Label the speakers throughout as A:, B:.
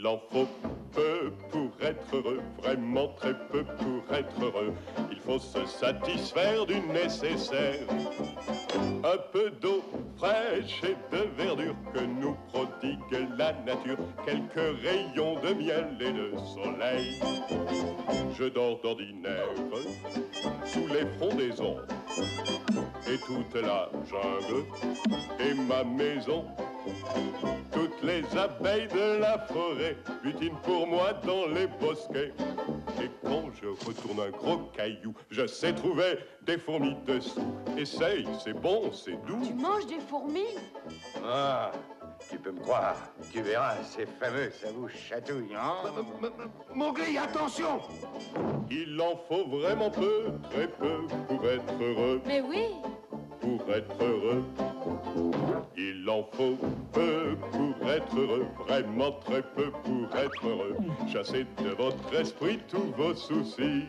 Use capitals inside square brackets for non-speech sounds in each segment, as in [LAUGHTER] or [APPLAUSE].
A: Il en faut peu pour être heureux, vraiment très peu pour être heureux. Il faut se satisfaire du nécessaire. Un peu d'eau fraîche et de verdure que nous prodigue la nature, quelques rayons de miel et de soleil. Je dors d'ordinaire sous les frondaisons et toute la jungle et ma maison toutes les abeilles de la forêt butinent pour moi dans les bosquets. Et quand je retourne un gros caillou, je sais trouver des fourmis dessous. Essaye, c'est bon, c'est
B: doux. Tu manges des fourmis
A: Ah, tu peux me croire. Tu verras, c'est fameux, ça vous chatouille, hein Mowgli, attention ah. Il en faut vraiment peu, très peu, pour être heureux. Mais oui pour être heureux. Il en faut peu pour être heureux, vraiment très peu pour être heureux. Chassez de votre esprit tous vos soucis.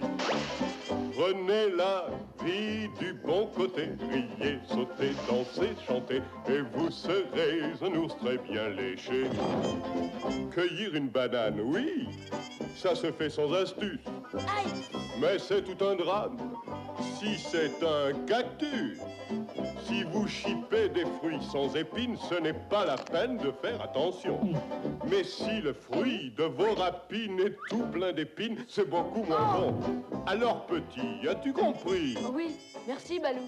A: Prenez la vie du bon côté, riez, sautez, dansez, chantez, et vous serez un ours très bien léché. Cueillir une banane, oui, ça se fait sans astuce. Mais c'est tout un drame si c'est un cactus. Si vous chipez des fruits sans épines, ce n'est pas la peine de faire attention. Mais si le fruit de vos rapines est tout plein d'épines, c'est beaucoup moins oh. bon. Alors petit, as-tu compris oh
C: Oui, merci Balou.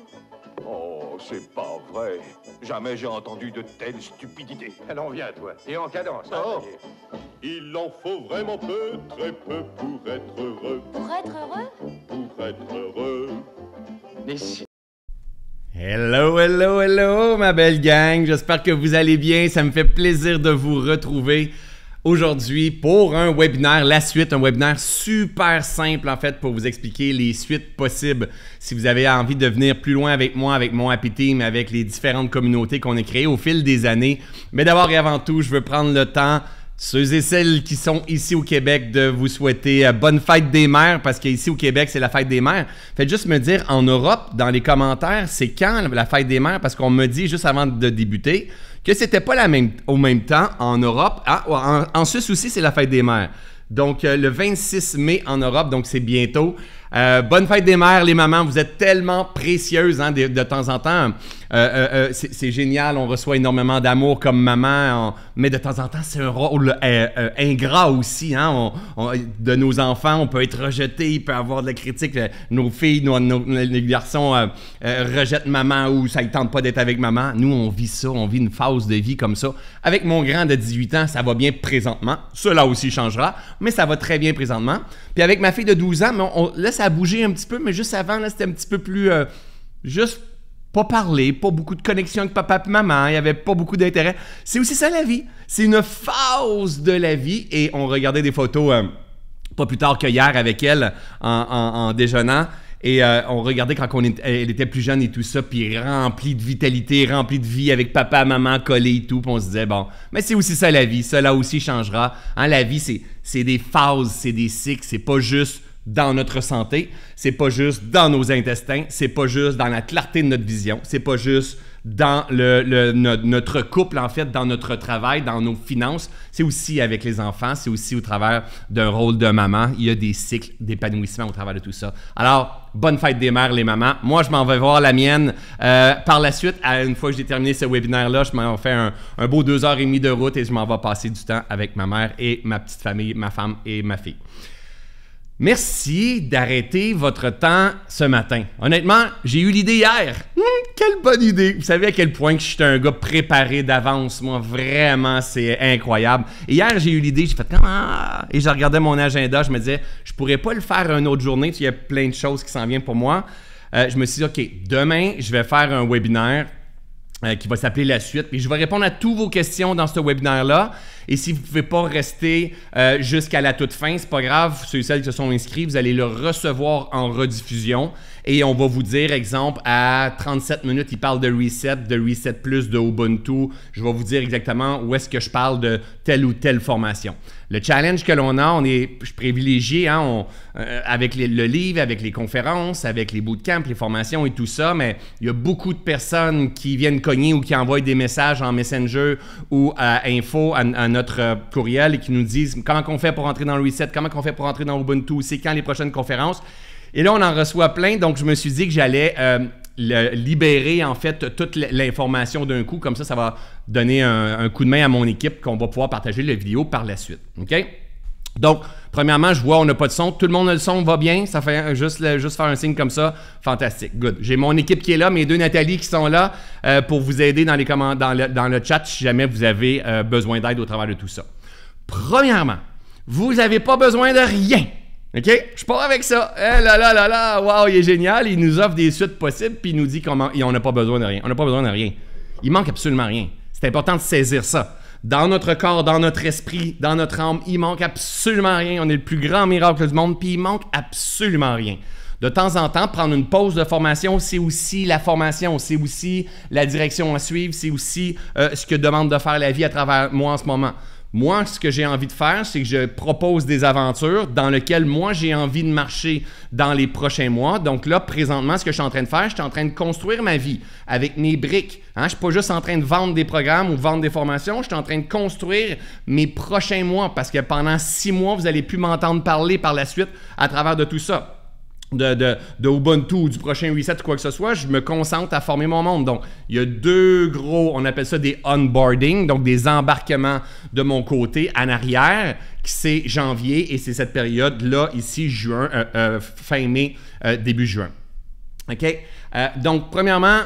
A: Oh, c'est pas vrai. Jamais j'ai entendu de telles stupidités. Allons, viens, toi. Et en cadence. Hein. Oh. Il en faut vraiment peu, très peu pour être heureux. Pour être heureux Pour être heureux. Mais si...
B: Hello, hello, hello, ma belle gang. J'espère que vous allez bien. Ça me fait plaisir de vous retrouver aujourd'hui pour un webinaire, la suite, un webinaire super simple en fait pour vous expliquer les suites possibles. Si vous avez envie de venir plus loin avec moi, avec mon Happy Team, avec les différentes communautés qu'on a créées au fil des années. Mais d'abord et avant tout, je veux prendre le temps ceux et celles qui sont ici au Québec de vous souhaiter euh, bonne fête des mères parce qu'ici au Québec, c'est la fête des mères. Faites juste me dire en Europe, dans les commentaires, c'est quand la fête des mères parce qu'on me dit juste avant de débuter que c'était pas la même, au même temps en Europe. Ah, en, Suisse aussi, c'est la fête des mères. Donc, euh, le 26 mai en Europe, donc c'est bientôt. Euh, bonne fête des mères, les mamans, vous êtes tellement précieuses hein, de, temps en temps. Euh, euh, euh, c'est génial, on reçoit énormément d'amour comme maman, mais de temps en temps, c'est un rôle ingrat aussi. Hein? de nos enfants, on peut être rejeté, il peut avoir de la critique. Nos filles, nos, garçons rejettent maman ou ça ne tente pas d'être avec maman. Nous, on vit ça, on vit une phase de vie comme ça. Avec mon grand de 18 ans, ça va bien présentement. Cela aussi changera, mais ça va très bien présentement. Puis avec ma fille de 12 ans, on, là, ça a bougé un petit peu, mais juste avant, c'était un petit peu plus... juste pas parlé, pas beaucoup de connexion avec papa et maman, il n'y avait pas beaucoup d'intérêt. C'est aussi ça la vie. C'est une phase de la vie et on regardait des photos euh, pas plus tard que hier avec elle en, déjeunant. Et euh, on regardait quand elle était plus jeune et tout ça, puis remplie de vitalité, remplie de vie avec papa, maman collé et tout. Puis on se disait, bon, mais c'est aussi ça la vie, Cela aussi changera. Hein. la vie, c'est des phases, c'est des cycles, c'est pas juste dans notre santé, c'est pas juste dans nos intestins, c'est pas juste dans la clarté de notre vision, c'est pas juste dans le, notre, couple, en fait, dans notre travail, dans nos finances. C'est aussi avec les enfants, c'est aussi au travers d'un rôle de maman. Il y a des cycles d'épanouissement au travers de tout ça. Alors, bonne fête des mères, les mamans. Moi, je m'en vais voir la mienne. Euh, par la suite, une fois que j'ai terminé ce webinaire-là, je m'en fais un, un, beau deux heures et demie de route et je m'en vais passer du temps avec ma mère et ma petite famille, ma femme et ma fille. Merci d'arrêter votre temps ce matin. Honnêtement, j'ai eu l'idée hier. Hmm, quelle bonne idée! Vous savez à quel point que je suis un gars préparé d'avance, moi. Vraiment, c'est incroyable. hier, j'ai eu l'idée, j'ai fait comme ah! Et je regardais mon agenda, je me disais, je pourrais pas le faire une autre journée, il y a plein de choses qui s'en viennent pour moi. Euh, je me suis dit, OK, demain, je vais faire un webinaire euh, qui va s'appeler la suite. je vais répondre à toutes vos questions dans ce webinaire-là. Et si vous ne pouvez pas rester euh, jusqu'à la toute fin, c'est pas grave. Ceux et celles qui se sont inscrits, vous allez le recevoir en rediffusion. Et on va vous dire, exemple, à 37 minutes, il parle de Reset, de Reset Plus, de Ubuntu. Je vais vous dire exactement où est-ce que je parle de telle ou telle formation. Le challenge que l'on a, on est privilégié hein, euh, avec le livre, avec les conférences, avec les bootcamps, les formations et tout ça, mais il y a beaucoup de personnes qui viennent cogner ou qui envoient des messages en Messenger ou à info, à, notre euh, courriel et qui nous disent comment on fait pour entrer dans le reset, comment on fait pour entrer dans Ubuntu, c'est quand les prochaines conférences. Et là, on en reçoit plein, donc je me suis dit que j'allais euh, libérer en fait toute l'information d'un coup. Comme ça, ça va donner un, coup de main à mon équipe qu'on va pouvoir partager la vidéo par la suite. OK? Donc, premièrement, je vois, on n'a pas de son. Tout le monde a le son, va bien. Ça fait juste, juste faire un signe comme ça. Fantastique. Good. J'ai mon équipe qui est là, mes deux Nathalie qui sont là euh, pour vous aider dans, les dans, le, dans, le, chat si jamais vous avez euh, besoin d'aide au travers de tout ça. Premièrement, vous n'avez pas besoin de rien. OK? Je pars avec ça. Eh là là là là, waouh, il est génial. Il nous offre des suites possibles, puis il nous dit comment. Et on n'a pas besoin de rien. On n'a pas besoin de rien. Il manque absolument rien. C'est important de saisir ça. Dans notre corps, dans notre esprit, dans notre âme, il manque absolument rien. On est le plus grand miracle du monde, puis il manque absolument rien. De temps en temps, prendre une pause de formation, c'est aussi la formation, c'est aussi la direction à suivre, c'est aussi euh, ce que demande de faire la vie à travers moi en ce moment. Moi, ce que j'ai envie de faire, c'est que je propose des aventures dans lesquelles moi, j'ai envie de marcher dans les prochains mois. Donc là, présentement, ce que je suis en train de faire, je suis en train de construire ma vie avec mes briques. Hein. Je ne suis pas juste en train de vendre des programmes ou vendre des formations, je suis en train de construire mes prochains mois parce que pendant six mois, vous n'allez plus m'entendre parler par la suite à travers de tout ça de, Ubuntu ou du prochain reset ou quoi que ce soit, je me concentre à former mon monde. Donc, il y a deux gros, on appelle ça des onboarding, donc des embarquements de mon côté en arrière, qui c'est janvier et c'est cette période-là, ici, juin, euh, euh, fin mai, euh, début juin. OK? donc, premièrement,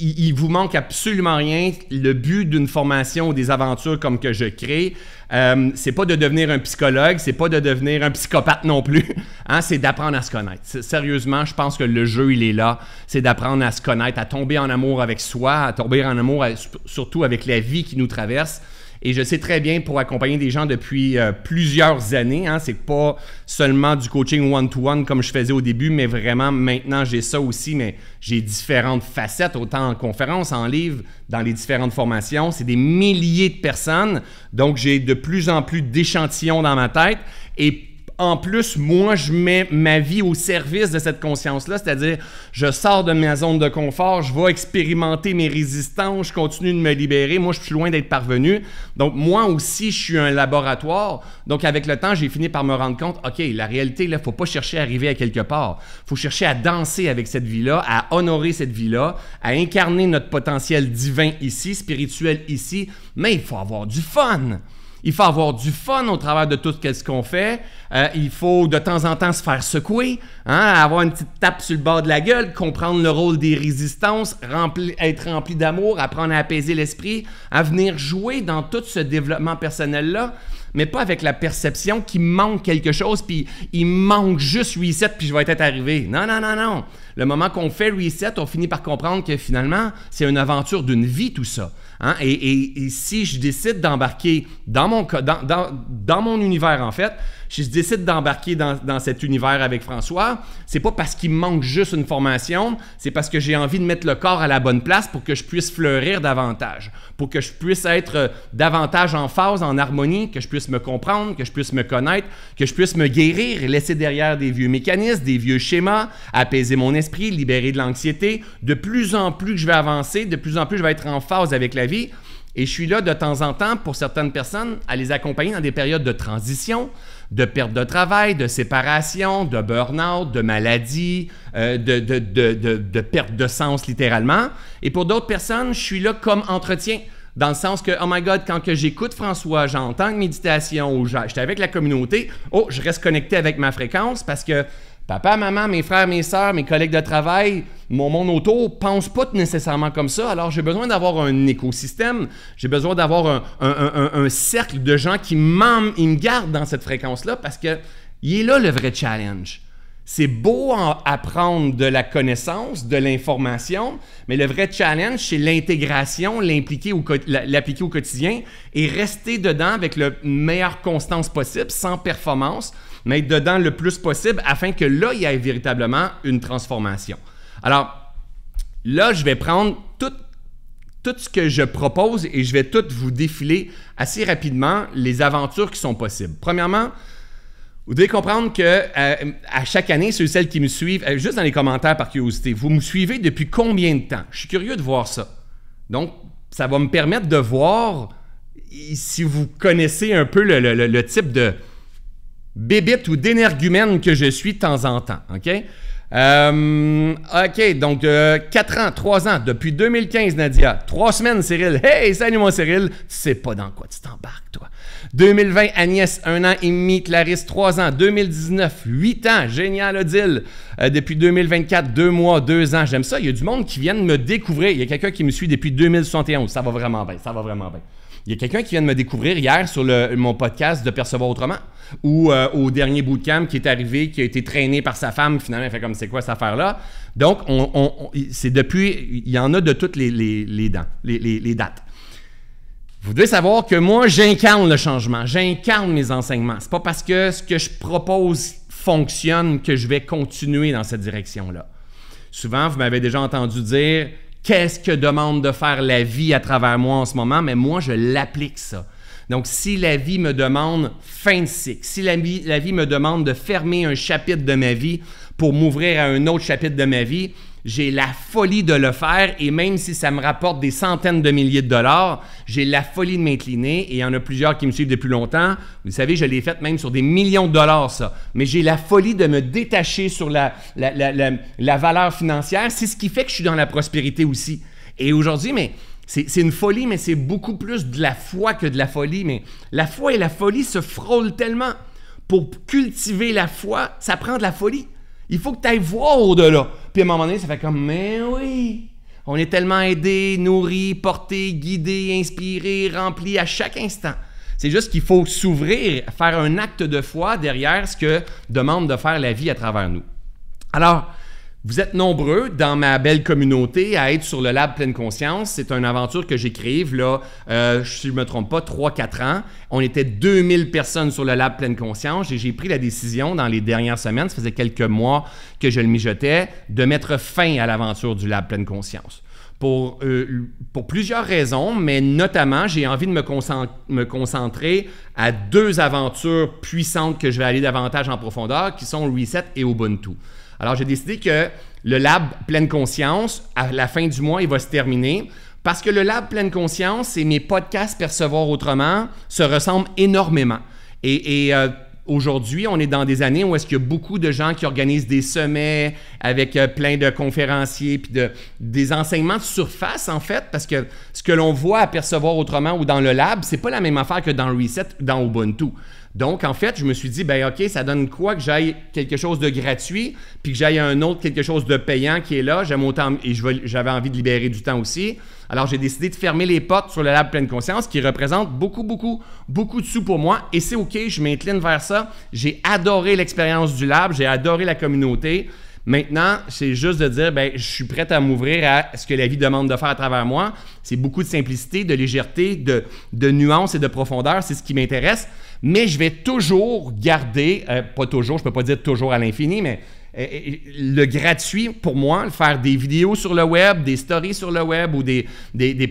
B: il, vous manque absolument rien. Le but d'une formation ou des aventures comme que je crée, euh, c'est pas de devenir un psychologue, c'est pas de devenir un psychopathe non plus. [LAUGHS] Hein, c'est d'apprendre à se connaître. Sérieusement, je pense que le jeu, il est là. C'est d'apprendre à se connaître, à tomber en amour avec soi, à tomber en amour surtout avec la vie qui nous traverse. Et je sais très bien pour accompagner des gens depuis euh, plusieurs années, hein, c'est pas seulement du coaching one-to-one comme je faisais au début, mais vraiment maintenant j'ai ça aussi, mais j'ai différentes facettes, autant en conférence, en livre, dans les différentes formations. C'est des milliers de personnes, donc j'ai de plus en plus d'échantillons dans ma tête. Et en plus, moi, je mets ma vie au service de cette conscience-là, c'est-à-dire, je sors de ma zone de confort, je vais expérimenter mes résistances, je continue de me libérer. Moi, je suis loin d'être parvenu. Donc, moi aussi, je suis un laboratoire. Donc, avec le temps, j'ai fini par me rendre compte, OK, la réalité, là, faut pas chercher à arriver à quelque part. Il faut chercher à danser avec cette vie-là, à honorer cette vie-là, à incarner notre potentiel divin ici, spirituel ici, mais il faut avoir du fun. Il faut avoir du fun au travers de tout ce qu'on fait. Euh, il faut de temps en temps se faire secouer, hein, avoir une petite tape sur le bord de la gueule, comprendre le rôle des résistances, rempli, être rempli d'amour, apprendre à apaiser l'esprit, à venir jouer dans tout ce développement personnel-là, mais pas avec la perception qu'il manque quelque chose, puis il manque juste reset, puis je vais être arrivé. Non, non, non, non. Le moment qu'on fait reset, on finit par comprendre que finalement, c'est une aventure d'une vie, tout ça. Hein? Et, si je décide d'embarquer dans mon, dans, mon univers, en fait, si je décide d'embarquer dans, cet univers avec François, c'est pas parce qu'il me manque juste une formation, c'est parce que j'ai envie de mettre le corps à la bonne place pour que je puisse fleurir davantage, pour que je puisse être euh, davantage en phase, en harmonie, que je puisse me comprendre, que je puisse me connaître, que je puisse me guérir laisser derrière des vieux mécanismes, des vieux schémas, apaiser mon esprit, libérer de l'anxiété. De plus en plus que je vais avancer, de plus en plus je vais être en phase avec la vie et je suis là de temps en temps pour certaines personnes à les accompagner dans des périodes de transition, de perte de travail, de séparation, de burn-out, de maladie, euh, de, perte de sens littéralement. Et pour d'autres personnes, je suis là comme entretien. Dans le sens que, oh my God, quand que j'écoute François, j'entends une méditation ou j'étais avec la communauté, oh, je reste connecté avec ma fréquence parce que Papa, maman, mes frères, mes sœurs, mes collègues de travail, mon monde autour pense pas nécessairement comme ça. Alors, j'ai besoin d'avoir un écosystème. J'ai besoin d'avoir un, cercle de gens qui ils me gardent dans cette fréquence-là parce que il est là le vrai challenge. C'est beau apprendre de la connaissance, de l'information, mais le vrai challenge, c'est l'intégration, l'impliquer l'appliquer au quotidien et rester dedans avec la meilleure constance possible, sans performance, mettre dedans le plus possible afin que là, il y ait véritablement une transformation. Alors, là, je vais prendre tout, tout ce que je propose et je vais tout vous défiler assez rapidement les aventures qui sont possibles. Premièrement, vous devez comprendre que euh, à chaque année, ceux et celles qui me suivent, euh, juste dans les commentaires par curiosité, vous me suivez depuis combien de temps? Je suis curieux de voir ça. Donc, ça va me permettre de voir si vous connaissez un peu le type de, bébite ou d'énergumène que je suis de temps en temps. OK? Euh, OK, donc 4 euh, ans, 3 ans, depuis 2015, Nadia. 3 semaines, Cyril. Hey, salut moi Cyril. Tu sais pas dans quoi tu t'embarques, toi. 2020, Agnès, 1 an et demi. Clarisse, 3 ans. 2019, 8 ans. Génial, Odile. Euh, depuis 2024, 2 mois, 2 ans. J'aime ça. Il y a du monde qui vient de me découvrir. Il y a quelqu'un qui me suit depuis 2071. Ça va vraiment bien. Ça va vraiment bien. Il y a quelqu'un qui vient de me découvrir hier sur mon podcast de Percevoir autrement ou euh, au dernier bootcamp qui est arrivé, qui a été traîné par sa femme, finalement, fait comme c'est quoi cette affaire-là. Donc, c'est depuis, il y en a de toutes les, dents, les dates. Vous devez savoir que moi, j'incarne le changement, j'incarne mes enseignements. C'est pas parce que ce que je propose fonctionne que je vais continuer dans cette direction-là. Souvent, vous m'avez déjà entendu dire qu'est-ce que demande de faire la vie à travers moi en ce moment, mais moi, je l'applique ça. Donc, si la vie me demande fin de cycle, si la vie, la vie me demande de fermer un chapitre de ma vie pour m'ouvrir à un autre chapitre de ma vie, j'ai la folie de le faire et même si ça me rapporte des centaines de milliers de dollars, j'ai la folie de m'incliner et il y en a plusieurs qui me suivent depuis longtemps. Vous savez, je l'ai fait même sur des millions de dollars, ça. Mais j'ai la folie de me détacher sur la, la, la, la valeur financière. C'est ce qui fait que je suis dans la prospérité aussi. Et aujourd'hui, mais... C'est une folie, mais c'est beaucoup plus de la foi que de la folie. Mais la foi et la folie se frôlent tellement. Pour cultiver la foi, ça prend de la folie. Il faut que tu ailles voir au-delà. Puis à un moment donné, ça fait comme, mais oui, on est tellement aidé, nourri, porté, guidé, inspiré, rempli à chaque instant. C'est juste qu'il faut s'ouvrir, faire un acte de foi derrière ce que demande de faire la vie à travers nous. Alors, vous êtes nombreux dans ma belle communauté à être sur le Lab Pleine Conscience. C'est une aventure que j'écrive, là, euh, si je ne me trompe pas, 3-4 ans. On était 2000 personnes sur le Lab Pleine Conscience et j'ai pris la décision dans les dernières semaines, ça faisait quelques mois que je le mijotais, de mettre fin à l'aventure du Lab Pleine Conscience. Pour, euh, pour, plusieurs raisons, mais notamment, j'ai envie de me, me concentrer à deux aventures puissantes que je vais aller davantage en profondeur, qui sont Reset et Ubuntu. Alors, j'ai décidé que le lab pleine conscience, à la fin du mois, il va se terminer. Parce que le lab pleine conscience et mes podcasts Percevoir autrement se ressemblent énormément. Et, euh, aujourd'hui, on est dans des années où est-ce qu'il y a beaucoup de gens qui organisent des sommets avec euh, plein de conférenciers puis de, des enseignements de surface en fait parce que ce que l'on voit à percevoir autrement ou dans le lab, c'est pas la même affaire que dans Reset dans Ubuntu. Donc, en fait, je me suis dit, ben OK, ça donne quoi que j'aille quelque chose de gratuit, puis que j'aille un autre quelque chose de payant qui est là. mon temps et j'avais envie de libérer du temps aussi. Alors, j'ai décidé de fermer les portes sur le Lab Pleine Conscience, qui représente beaucoup, beaucoup, beaucoup de sous pour moi. Et c'est OK, je m'incline vers ça. J'ai adoré l'expérience du Lab, j'ai adoré la communauté. Maintenant, c'est juste de dire, ben, je suis prêt à m'ouvrir à ce que la vie demande de faire à travers moi. C'est beaucoup de simplicité, de légèreté, de, de nuance et de profondeur. C'est ce qui m'intéresse mais je vais toujours garder, euh, pas toujours, je ne peux pas dire toujours à l'infini, mais euh, euh, le gratuit pour moi, faire des vidéos sur le web, des stories sur le web ou des,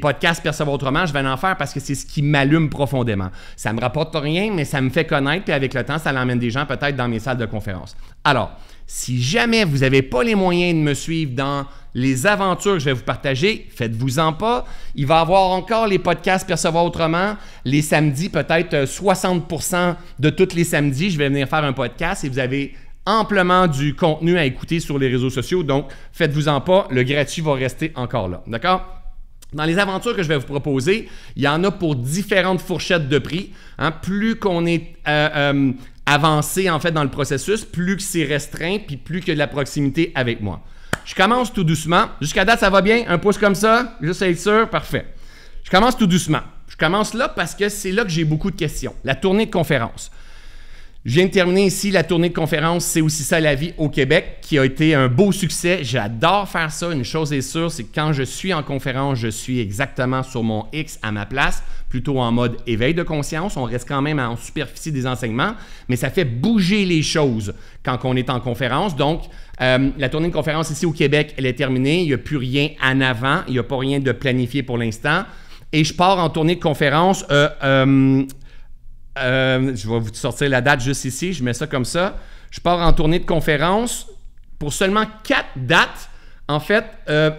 B: podcasts percevoir autrement, je vais en faire parce que c'est ce qui m'allume profondément. Ça ne me rapporte rien, mais ça me fait connaître, puis avec le temps, ça l'emmène des gens peut-être dans mes salles de conférence. Alors, si jamais vous n'avez pas les moyens de me suivre dans les aventures que je vais vous partager, faites-vous-en pas. Il va y avoir encore les podcasts Percevoir autrement. Les samedis, peut-être 60% euh, de tous les samedis, je vais venir faire un podcast et vous avez amplement du contenu à écouter sur les réseaux sociaux. Donc, faites-vous-en pas. Le gratuit va rester encore là. D'accord? Dans les aventures que je vais vous proposer, il y en a pour différentes fourchettes de prix. Hein. Plus qu'on est euh, euh, avancé en fait dans le processus, plus que c'est restreint, puis plus que de la proximité avec moi. Je commence tout doucement. Jusqu'à date, ça va bien. Un pouce comme ça, juste à être sûr, parfait. Je commence tout doucement. Je commence là parce que c'est là que j'ai beaucoup de questions. La tournée de conférence. Je viens de terminer ici la tournée de conférence C'est aussi ça la vie au Québec, qui a été un beau succès. J'adore faire ça. Une chose est sûre, c'est que quand je suis en conférence, je suis exactement sur mon X à ma place plutôt en mode éveil de conscience. On reste quand même en superficie des enseignements, mais ça fait bouger les choses quand on est en conférence. Donc, euh, la tournée de conférence ici au Québec, elle est terminée. Il n'y a plus rien en avant. Il n'y a pas rien de planifié pour l'instant. Et je pars en tournée de conférence. Euh, euh, je vais vous sortir la date juste ici. Je mets ça comme ça. Je pars en tournée de conférence pour seulement quatre dates, en fait,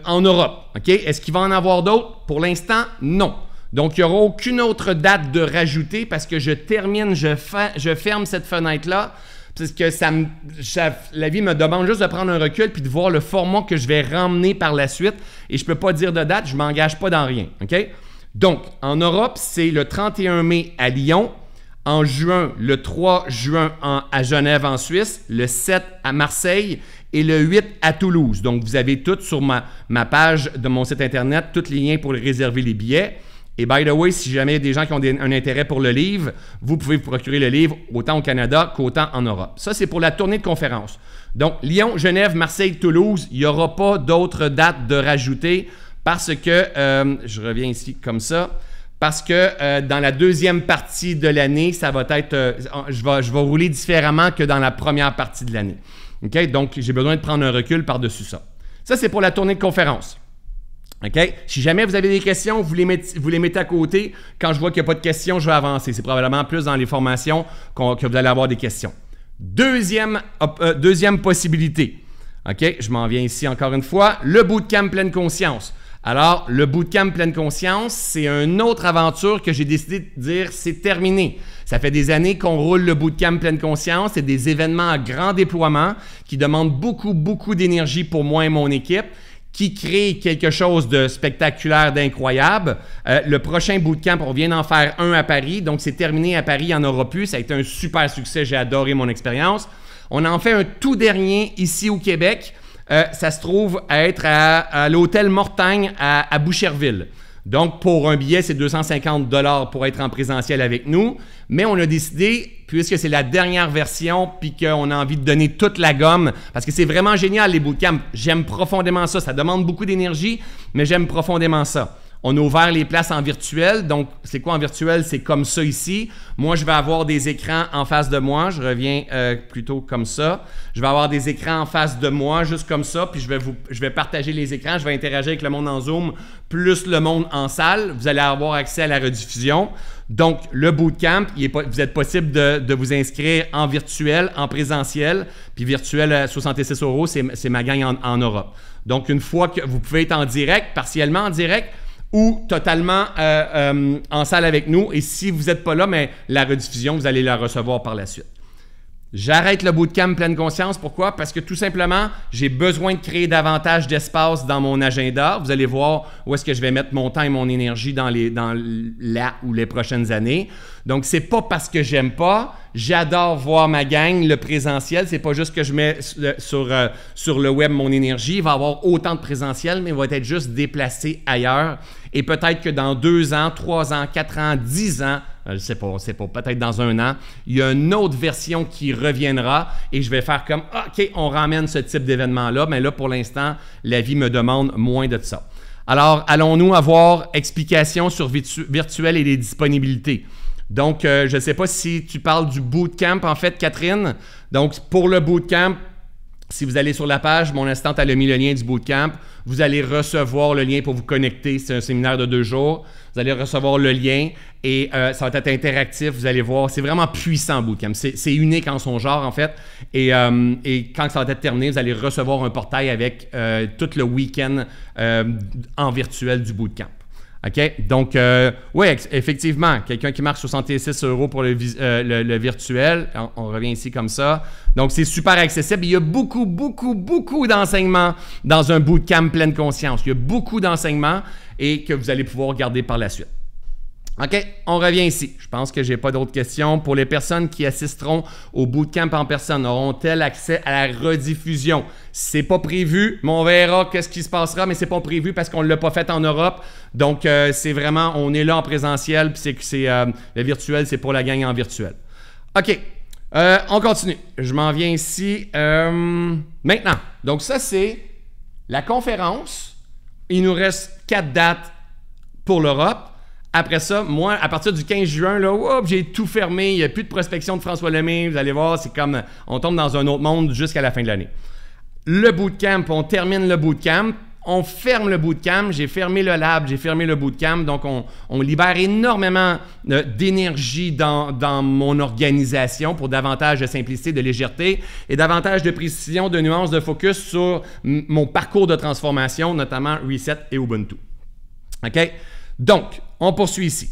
B: en Europe. OK? Est-ce qu'il va en avoir d'autres? Pour l'instant, non. Donc, il n'y aura aucune autre date de rajouter parce que je termine, je, ferme cette fenêtre-là. Parce que ça la vie me demande juste de prendre un recul puis de voir le format que je vais ramener par la suite. Et je ne peux pas dire de date, je ne m'engage pas dans rien. Donc, en Europe, c'est le 31 mai à Lyon, en juin, le 3 juin à Genève en Suisse, le 7 à Marseille et le 8 à Toulouse. Donc, vous avez tout sur ma, ma page de mon site Internet, tous les liens pour réserver les billets. Et by the way, si jamais il y a des gens qui ont un intérêt pour le livre, vous pouvez vous procurer le livre autant au Canada qu'autant en Europe. Ça, c'est pour la tournée de conférence. Donc, Lyon, Genève, Marseille, Toulouse, il n'y aura pas d'autres dates de rajouter parce que, euh, je reviens ici comme ça, parce que euh, dans la deuxième partie de l'année, ça va être, euh, je, vais, je vais rouler différemment que dans la première partie de l'année. OK? Donc, j'ai besoin de prendre un recul par-dessus ça. Ça, c'est pour la tournée de conférence. OK? Si jamais vous avez des questions, vous les, mettez, vous les à côté. Quand je vois qu'il n'y a pas de questions, je vais avancer. C'est probablement plus dans les formations que vous allez avoir des questions. Euh, deuxième, possibilité. OK? Je m'en viens ici encore une fois. Le bootcamp pleine conscience. Alors, le bootcamp pleine conscience, c'est une autre aventure que j'ai décidé de dire, c'est terminé. Ça fait des années qu'on roule le bootcamp pleine conscience. C'est des événements à grand déploiement qui demandent beaucoup, beaucoup d'énergie pour moi et mon équipe qui crée quelque chose de spectaculaire, d'incroyable. Euh, le prochain bootcamp, on vient d'en faire un à Paris, donc c'est terminé à Paris, en aura plus. Ça a été un super succès, j'ai adoré mon expérience. On en fait un tout dernier ici au Québec. Euh, ça se trouve à être à, l'hôtel Mortagne à Boucherville. Donc, pour un billet, c'est 250 dollars pour être en présentiel avec nous. Mais on a décidé, puisque c'est la dernière version, puis qu'on a envie de donner toute la gomme, parce que c'est vraiment génial les bootcamps. J'aime profondément ça. Ça demande beaucoup d'énergie, mais j'aime profondément ça. On a ouvert les places en virtuel. Donc, c'est quoi en virtuel? C'est comme ça ici. Moi, je vais avoir des écrans en face de moi. Je reviens euh, plutôt comme ça. Je vais avoir des écrans en face de moi, juste comme ça. Puis, je vais, vous, je vais partager les écrans. Je vais interagir avec le monde en Zoom, plus le monde en salle. Vous allez avoir accès à la rediffusion. Donc, le bootcamp, il est, vous êtes possible de, de, vous inscrire en virtuel, en présentiel. Puis, virtuel à 66 euros, c'est ma gagne en Europe. Donc, une fois que vous pouvez être en direct, partiellement en direct, ou totalement euh, euh, en salle avec nous. Et si vous n'êtes pas là, mais la rediffusion, vous allez la recevoir par la suite. J'arrête le bootcamp pleine conscience. Pourquoi? Parce que tout simplement, j'ai besoin de créer davantage d'espace dans mon agenda. Vous allez voir où est-ce que je vais mettre mon temps et mon énergie dans, les, dans la ou les prochaines années. Donc, c'est pas parce que j'aime pas. J'adore voir ma gang, le présentiel. C'est pas juste que je mets sur, euh, sur le web mon énergie. Il va avoir autant de présentiel, mais il va être juste déplacé ailleurs. Et peut-être que dans deux ans, trois ans, quatre ans, dix ans, euh, je sais pas, c'est pas, peut-être dans un an, il y a une autre version qui reviendra et je vais faire comme, OK, on ramène ce type d'événement-là, mais là, pour l'instant, la vie me demande moins de ça. Alors, allons-nous avoir explication sur virtuel et les disponibilités? Donc, euh, je ne sais pas si tu parles du bootcamp, en fait, Catherine. Donc, pour le bootcamp, si vous allez sur la page, mon assistante a mis le lien du bootcamp. Vous allez recevoir le lien pour vous connecter. C'est un séminaire de deux jours. Vous allez recevoir le lien et euh, ça va être interactif. Vous allez voir. C'est vraiment puissant, bootcamp. C'est unique en son genre, en fait. Euh, et, quand ça va être terminé, vous allez recevoir un portail avec euh, tout le week-end en virtuel du bootcamp. OK? Donc, euh, oui, effectivement, quelqu'un qui marque 66 euros pour le, euh, virtuel, on, revient ici comme ça. Donc, c'est super accessible. Il y a beaucoup, beaucoup, beaucoup d'enseignements dans un bootcamp pleine conscience. Il y a beaucoup d'enseignements et que vous allez pouvoir garder par la suite. OK, on revient ici. Je pense que j'ai pas d'autres questions. Pour les personnes qui assisteront au bootcamp en personne, auront-elles accès à la rediffusion? C'est pas prévu, mais on verra qu'est-ce qui se passera, mais c'est pas prévu parce qu'on l'a pas fait en Europe. Donc, euh, c'est vraiment, on est là en présentiel, puis c'est que c'est euh, le virtuel, c'est pour la gang en virtuel. OK, euh, on continue. Je m'en viens ici. maintenant, donc ça, c'est la conférence. Il nous reste quatre dates pour l'Europe. Après ça, moi, à partir du 15 juin, là, j'ai tout fermé. Il n'y a plus de prospection de François Lemay. Vous allez voir, c'est comme on tombe dans un autre monde jusqu'à la fin de l'année. Le bootcamp, on termine le bootcamp. On ferme le bootcamp. J'ai fermé le lab, j'ai fermé le bootcamp. Donc, on, libère énormément euh, d'énergie dans, mon organisation pour davantage de simplicité, de légèreté et davantage de précision, de nuances, de focus sur mon parcours de transformation, notamment Reset et Ubuntu. OK? Donc, on poursuit ici.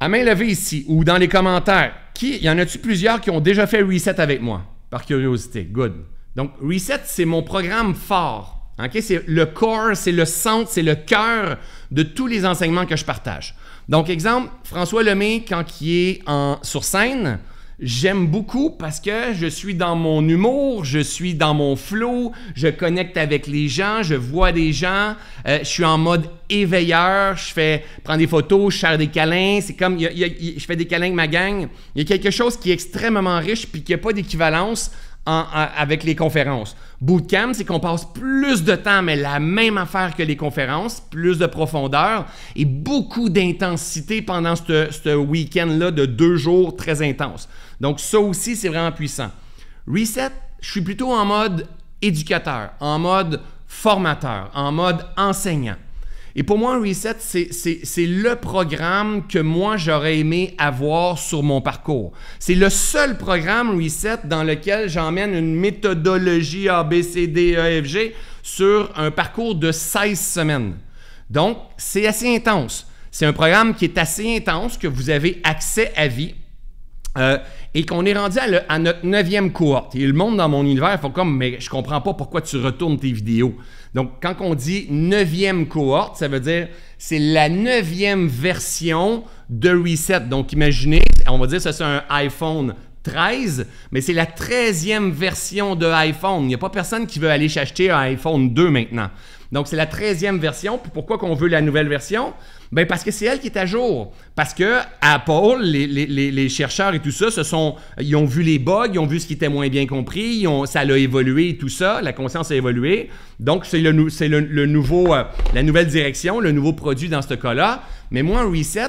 B: À main levée ici ou dans les commentaires, qui, y en a-tu plusieurs qui ont déjà fait reset avec moi par curiosité? Good. Donc, reset, c'est mon programme fort. C'est le corps, c'est le centre, c'est le cœur de tous les enseignements que je partage. Donc, exemple, François Lemay, quand il est en, sur scène, j'aime beaucoup parce que je suis dans mon humour, je suis dans mon flow, je connecte avec les gens, je vois des gens, euh, je suis en mode éveilleur, je fais prends des photos, je cherche des câlins, c'est comme je fais des câlins avec ma gang. Il y a quelque chose qui est extrêmement riche puis qui n'a pas d'équivalence. avec les conférences. Bootcamp, c'est qu'on passe plus de temps, mais la même affaire que les conférences, plus de profondeur et beaucoup d'intensité pendant ce week-end-là de deux jours très intenses. Donc, ça aussi, c'est vraiment puissant. Reset, je suis plutôt en mode éducateur, en mode formateur, en mode enseignant. Et pour moi, reset, c'est le programme que moi, j'aurais aimé avoir sur mon parcours. C'est le seul programme reset dans lequel j'emmène une méthodologie A, B, C, D, E, F, sur un parcours de 16 semaines. Donc, c'est assez intense. C'est un programme qui est assez intense, que vous avez accès à vie. Euh, et qu'on est rendu à, notre neuvième cohorte. Il le monde dans mon univers font comme, mais je comprends pas pourquoi tu retournes tes vidéos. Donc, quand on dit neuvième cohorte, ça veut dire c'est la neuvième version de Reset. Donc, imaginez, on va dire que c'est un iPhone 13, mais c'est la 13e version de iPhone. Il n'y a pas personne qui veut aller s'acheter un iPhone 2 maintenant. Donc, c'est la 13e version. pourquoi qu'on veut la nouvelle version? Ben parce que c'est elle qui est à jour. Parce que Apple, les, les, les chercheurs et tout ça, se sont, ils ont vu les bugs, ils ont vu ce qui était moins bien compris, ils ça a évolué et tout ça, la conscience a évolué. Donc c'est le, le, nouveau, euh, la nouvelle direction, le nouveau produit dans ce cas-là. Mais moi, un reset,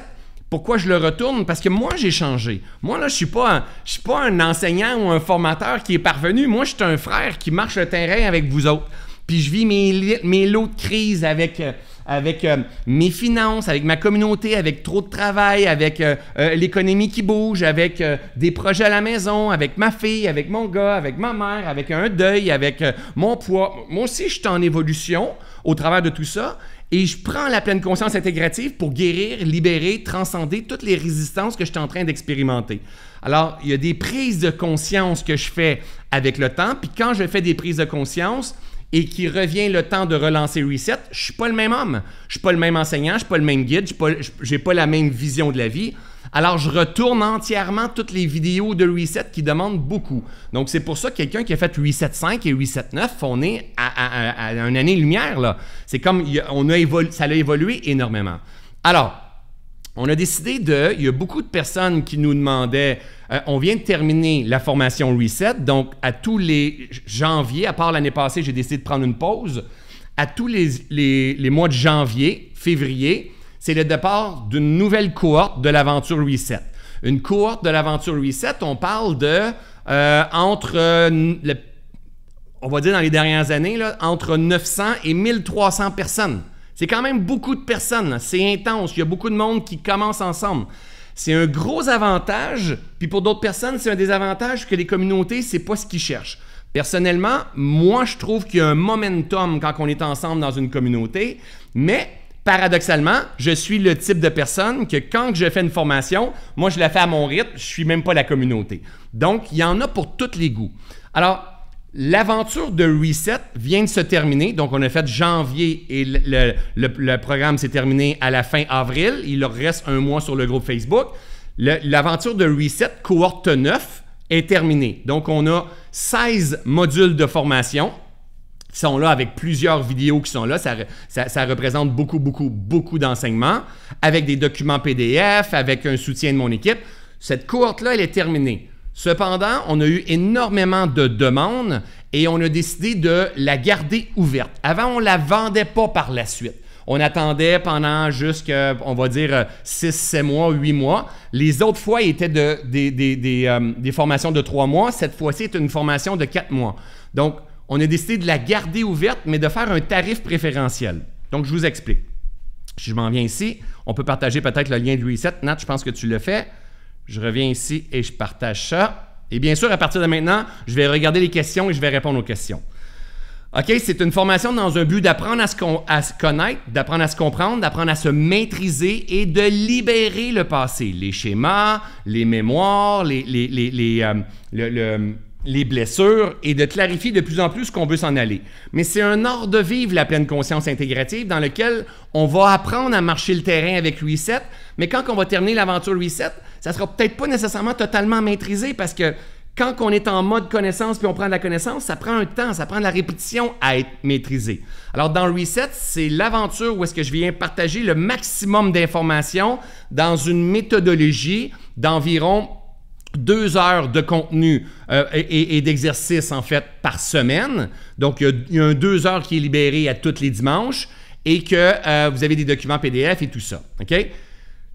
B: pourquoi je le retourne? Parce que moi, j'ai changé. Moi, là, je suis pas je suis pas un enseignant ou un formateur qui est parvenu. Moi, je suis un frère qui marche le terrain avec vous autres. Puis je vis mes, mes lots de crises avec, euh, avec euh, mes finances, avec ma communauté, avec trop de travail, avec euh, euh, l'économie qui bouge, avec des projets à la maison, avec ma fille, avec mon gars, avec ma mère, avec un deuil, avec mon poids. Moi aussi, je suis en évolution au travers de tout ça. Et je prends la pleine conscience intégrative pour guérir, libérer, transcender toutes les résistances que je suis en train d'expérimenter. Alors, il y a des prises de conscience que je fais avec le temps. Puis quand je fais des prises de conscience, et qui revient le temps de relancer Reset, je suis pas le même homme. Je suis pas le même enseignant, je suis pas le même guide, je pas, la même vision de la vie. Alors, je retourne entièrement toutes les vidéos de Reset qui demandent beaucoup. Donc, c'est pour ça que quelqu'un qui a fait Reset 5 et Reset 9, on est à, un une année-lumière, là. C'est comme, on a ça a évolué énormément. Alors, on a décidé de. Il y a beaucoup de personnes qui nous demandaient. Euh, on vient de terminer la formation Reset. Donc, à tous les janvier, à part l'année passée, j'ai décidé de prendre une pause. À tous les, mois de janvier, février, c'est le départ d'une nouvelle cohorte de l'aventure Reset. Une cohorte de l'aventure Reset, on parle de euh, entre, euh, on va dire dans les dernières années, entre 900 et 1300 personnes c'est quand même beaucoup de personnes, c'est intense, il y a beaucoup de monde qui commence ensemble. C'est un gros avantage, puis pour d'autres personnes, c'est un désavantage que les communautés, c'est pas ce qu'ils cherchent. Personnellement, moi, je trouve qu'il y a un momentum quand on est ensemble dans une communauté, mais paradoxalement, je suis le type de personne que quand je fais une formation, moi, je la fais à mon rythme, je suis même pas la communauté. Donc, il y en a pour tous les goûts. Alors, L'aventure de Reset vient de se terminer. Donc, on a fait janvier et le, programme s'est terminé à la fin avril. Il leur reste un mois sur le groupe Facebook. L'aventure de Reset, cohorte 9, est terminée. Donc, on a 16 modules de formation qui sont là avec plusieurs vidéos qui sont là. Ça, ça représente beaucoup, beaucoup, beaucoup d'enseignements avec des documents PDF, avec un soutien de mon équipe. Cette cohorte-là, elle est terminée. Cependant, on a eu énormément de demandes et on a décidé de la garder ouverte. Avant, on ne la vendait pas par la suite. On attendait pendant jusqu'à, on va dire, 6, 7 mois, 8 mois. Les autres fois étaient de, des, des, euh, formations de 3 mois. Cette fois-ci, c'est une formation de 4 mois. Donc, on a décidé de la garder ouverte, mais de faire un tarif préférentiel. Donc, je vous explique. Je m'en viens ici. On peut partager peut-être le lien de l'UI7. Nat, je pense que tu le fais. Je reviens ici et je partage ça. Et bien sûr, à partir de maintenant, je vais regarder les questions et je vais répondre aux questions. OK, c'est une formation dans un but d'apprendre à, se connaître, d'apprendre à se comprendre, d'apprendre à se maîtriser et de libérer le passé, les schémas, les mémoires, les, euh, les blessures et de clarifier de plus en plus qu'on veut s'en aller. Mais c'est un art de vivre la pleine conscience intégrative dans lequel on va apprendre à marcher le terrain avec Reset, mais quand on va terminer l'aventure Reset, ça sera peut-être pas nécessairement totalement maîtrisé parce que quand on est en mode connaissance puis on prend de la connaissance, ça prend un temps, ça prend de la répétition à être maîtrisé. Alors dans Reset, c'est l'aventure où est-ce que je viens partager le maximum d'informations dans une méthodologie d'environ deux heures de contenu euh, et, d'exercice en fait par semaine. Donc il y, a, un deux heures qui est libéré à tous les dimanches et que euh, vous avez des documents PDF et tout ça. OK?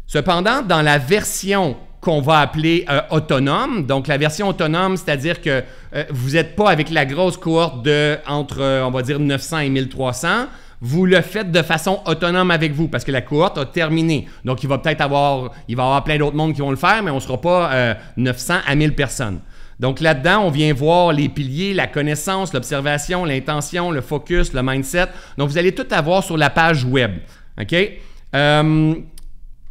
B: Cependant, dans la version qu'on va appeler euh, autonome. Donc, la version autonome, c'est-à-dire que vous n'êtes pas avec la grosse cohorte de entre, on va dire, 900 et 1300 vous le faites de façon autonome avec vous parce que la cohorte a terminé. Donc, il va peut-être avoir, il va avoir plein d'autres monde qui vont le faire, mais on ne sera pas 900 euh, à 1000 personnes. Donc là-dedans, on vient voir les piliers, la connaissance, l'observation, l'intention, le focus, le mindset. Donc, vous allez tout avoir sur la page web. OK? Euh,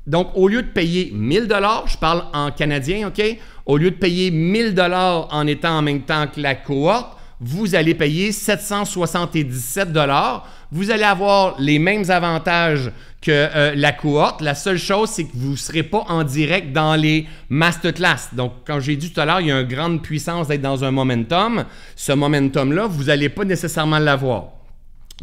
B: donc, au lieu de payer 1000 dollars, je parle en canadien, OK? Au lieu de payer 1000 dollars en étant en même temps que la cohorte, vous allez payer 777 dollars vous allez avoir les mêmes avantages que euh, la cohorte. La seule chose, c'est que vous ne serez pas en direct dans les masterclass. Donc, quand j'ai dit tout à l'heure, il y a une grande puissance d'être dans un momentum. Ce momentum-là, vous n'allez pas nécessairement l'avoir.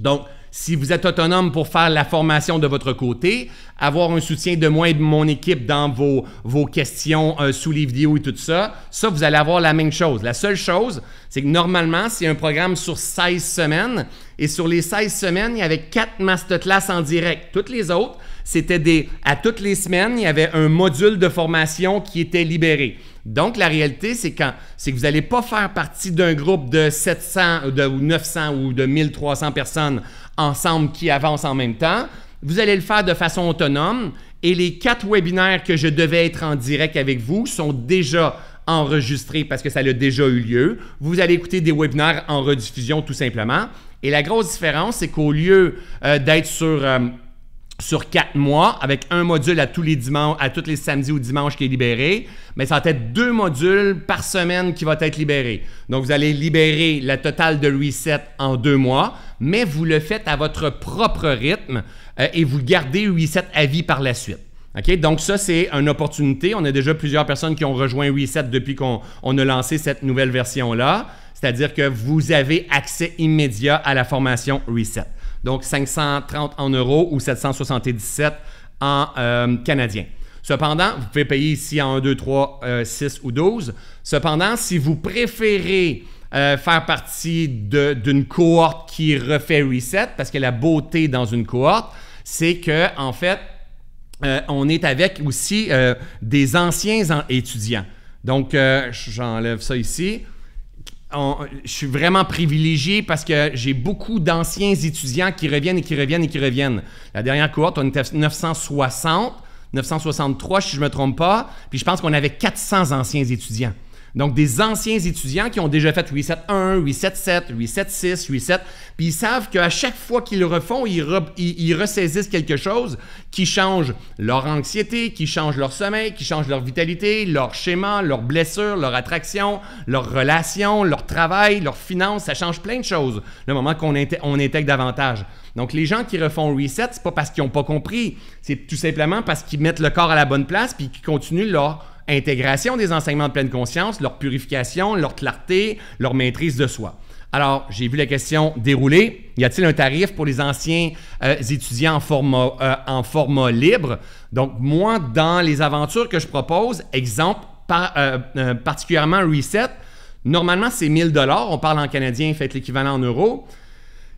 B: Donc, si vous êtes autonome pour faire la formation de votre côté, avoir un soutien de moi et de mon équipe dans vos, vos questions euh, sous les vidéos et tout ça, ça, vous allez avoir la même chose. La seule chose, c'est que normalement, c'est un programme sur 16 semaines. Et sur les 16 semaines, il y avait 4 masterclass en direct. Toutes les autres, c'était des... À toutes les semaines, il y avait un module de formation qui était libéré. Donc, la réalité, c'est que vous n'allez pas faire partie d'un groupe de 700 de, ou 900 ou de 1300 personnes ensemble qui avancent en même temps. Vous allez le faire de façon autonome et les quatre webinaires que je devais être en direct avec vous sont déjà enregistrés parce que ça a déjà eu lieu. Vous allez écouter des webinaires en rediffusion tout simplement. Et la grosse différence, c'est qu'au lieu euh, d'être sur... Euh, sur quatre mois avec un module à tous les à les samedis ou dimanches qui est libéré, mais ça va être deux modules par semaine qui vont être libérés. Donc vous allez libérer la totale de reset en deux mois, mais vous le faites à votre propre rythme euh, et vous gardez reset à vie par la suite. Donc ça, c'est une opportunité. On a déjà plusieurs personnes qui ont rejoint reset depuis qu'on a lancé cette nouvelle version-là. C'est-à-dire que vous avez accès immédiat à la formation reset. Donc 530 en euros ou 777 en euh, canadien. Cependant, vous pouvez payer ici en 1, 2, 3, 6 ou 12. Cependant, si vous préférez euh, faire partie d'une cohorte qui refait reset, parce que la beauté dans une cohorte, c'est que en fait, euh, on est avec aussi euh, des anciens étudiants. Donc, j'enlève ça ici je suis vraiment privilégié parce que j'ai beaucoup d'anciens étudiants qui reviennent et qui reviennent et qui reviennent. La dernière cohorte, on était 960, 963 si je ne me trompe pas, puis je pense qu'on avait 400 anciens étudiants. Donc, des anciens étudiants qui ont déjà fait 1, 7, Reset 6, Reset, puis ils savent qu'à chaque fois qu'ils le refont, ils, ressaisissent quelque chose qui change leur anxiété, qui change leur sommeil, qui change leur vitalité, leur schéma, leurs blessures, leur attraction, leurs relations, leur travail, leurs finances, ça change plein de choses le moment qu'on intègre, davantage. Donc, les gens qui refont reset, c'est pas parce qu'ils n'ont pas compris, c'est tout simplement parce qu'ils mettent le corps à la bonne place puis qu'ils continuent leur intégration des enseignements de pleine conscience, leur purification, leur clarté, leur maîtrise de soi. Alors, j'ai vu la question déroulée. Y a-t-il un tarif pour les anciens euh, étudiants en format, euh, en format libre? Donc, moi, dans les aventures que je propose, exemple, euh, particulièrement Reset, normalement, c'est 1000 On parle en canadien, faites l'équivalent en euros.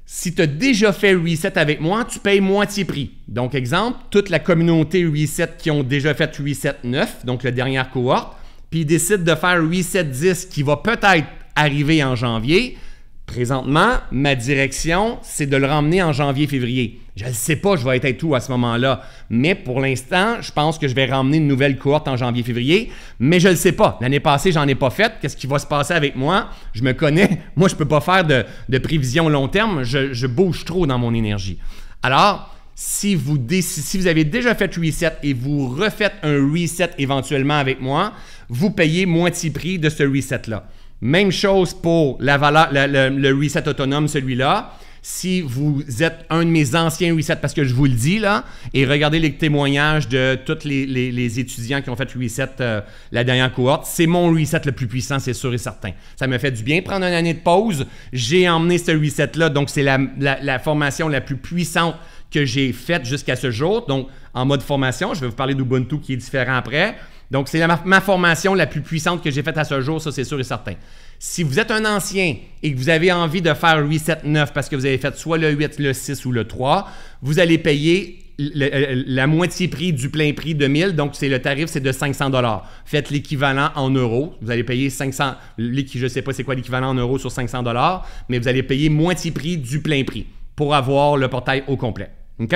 B: Si tu as déjà fait Reset avec moi, tu payes moitié prix. Donc, exemple, toute la communauté Reset qui ont déjà fait Reset 9, donc la dernière cohorte, puis ils décident de faire Reset 10 qui va peut-être arriver en janvier. Présentement, ma direction, c'est de le ramener en janvier-février. Je ne sais pas, je vais être tout à ce moment-là. Mais pour l'instant, je pense que je vais ramener une nouvelle cohorte en janvier-février, mais je ne le sais pas. L'année passée, j'en ai pas fait. Qu'est-ce qui va se passer avec moi? Je me connais. [LAUGHS] Moi, je ne peux pas faire de, de prévision long terme. Je, bouge trop dans mon énergie. Alors, si vous, si vous avez déjà fait reset et vous refaites un reset éventuellement avec moi, vous payez moitié prix de ce reset-là. Même chose pour la le, le reset autonome, celui-là si vous êtes un de mes anciens resets, parce que je vous le dis là, et regardez les témoignages de tous les, étudiants qui ont fait reset euh, la dernière cohorte, c'est mon reset le plus puissant, c'est sûr et certain. Ça me fait du bien prendre une année de pause. J'ai emmené ce reset-là, donc c'est la, formation la plus puissante que j'ai faite jusqu'à ce jour. Donc, en mode formation, je vais vous parler d'Ubuntu qui est différent après. Donc, c'est ma, formation la plus puissante que j'ai faite à ce jour, ça c'est sûr et certain. Si vous êtes un ancien et que vous avez envie de faire 8, 7, 9 parce que vous avez fait soit le 8, le 6 ou le 3, vous allez payer euh, euh, la moitié prix du plein prix de 1000. Donc, c'est le tarif, c'est de 500 dollars. Faites l'équivalent en euros. Vous allez payer 500, je ne sais pas c'est quoi l'équivalent en euros sur 500 dollars, mais vous allez payer moitié prix du plein prix pour avoir le portail au complet. OK?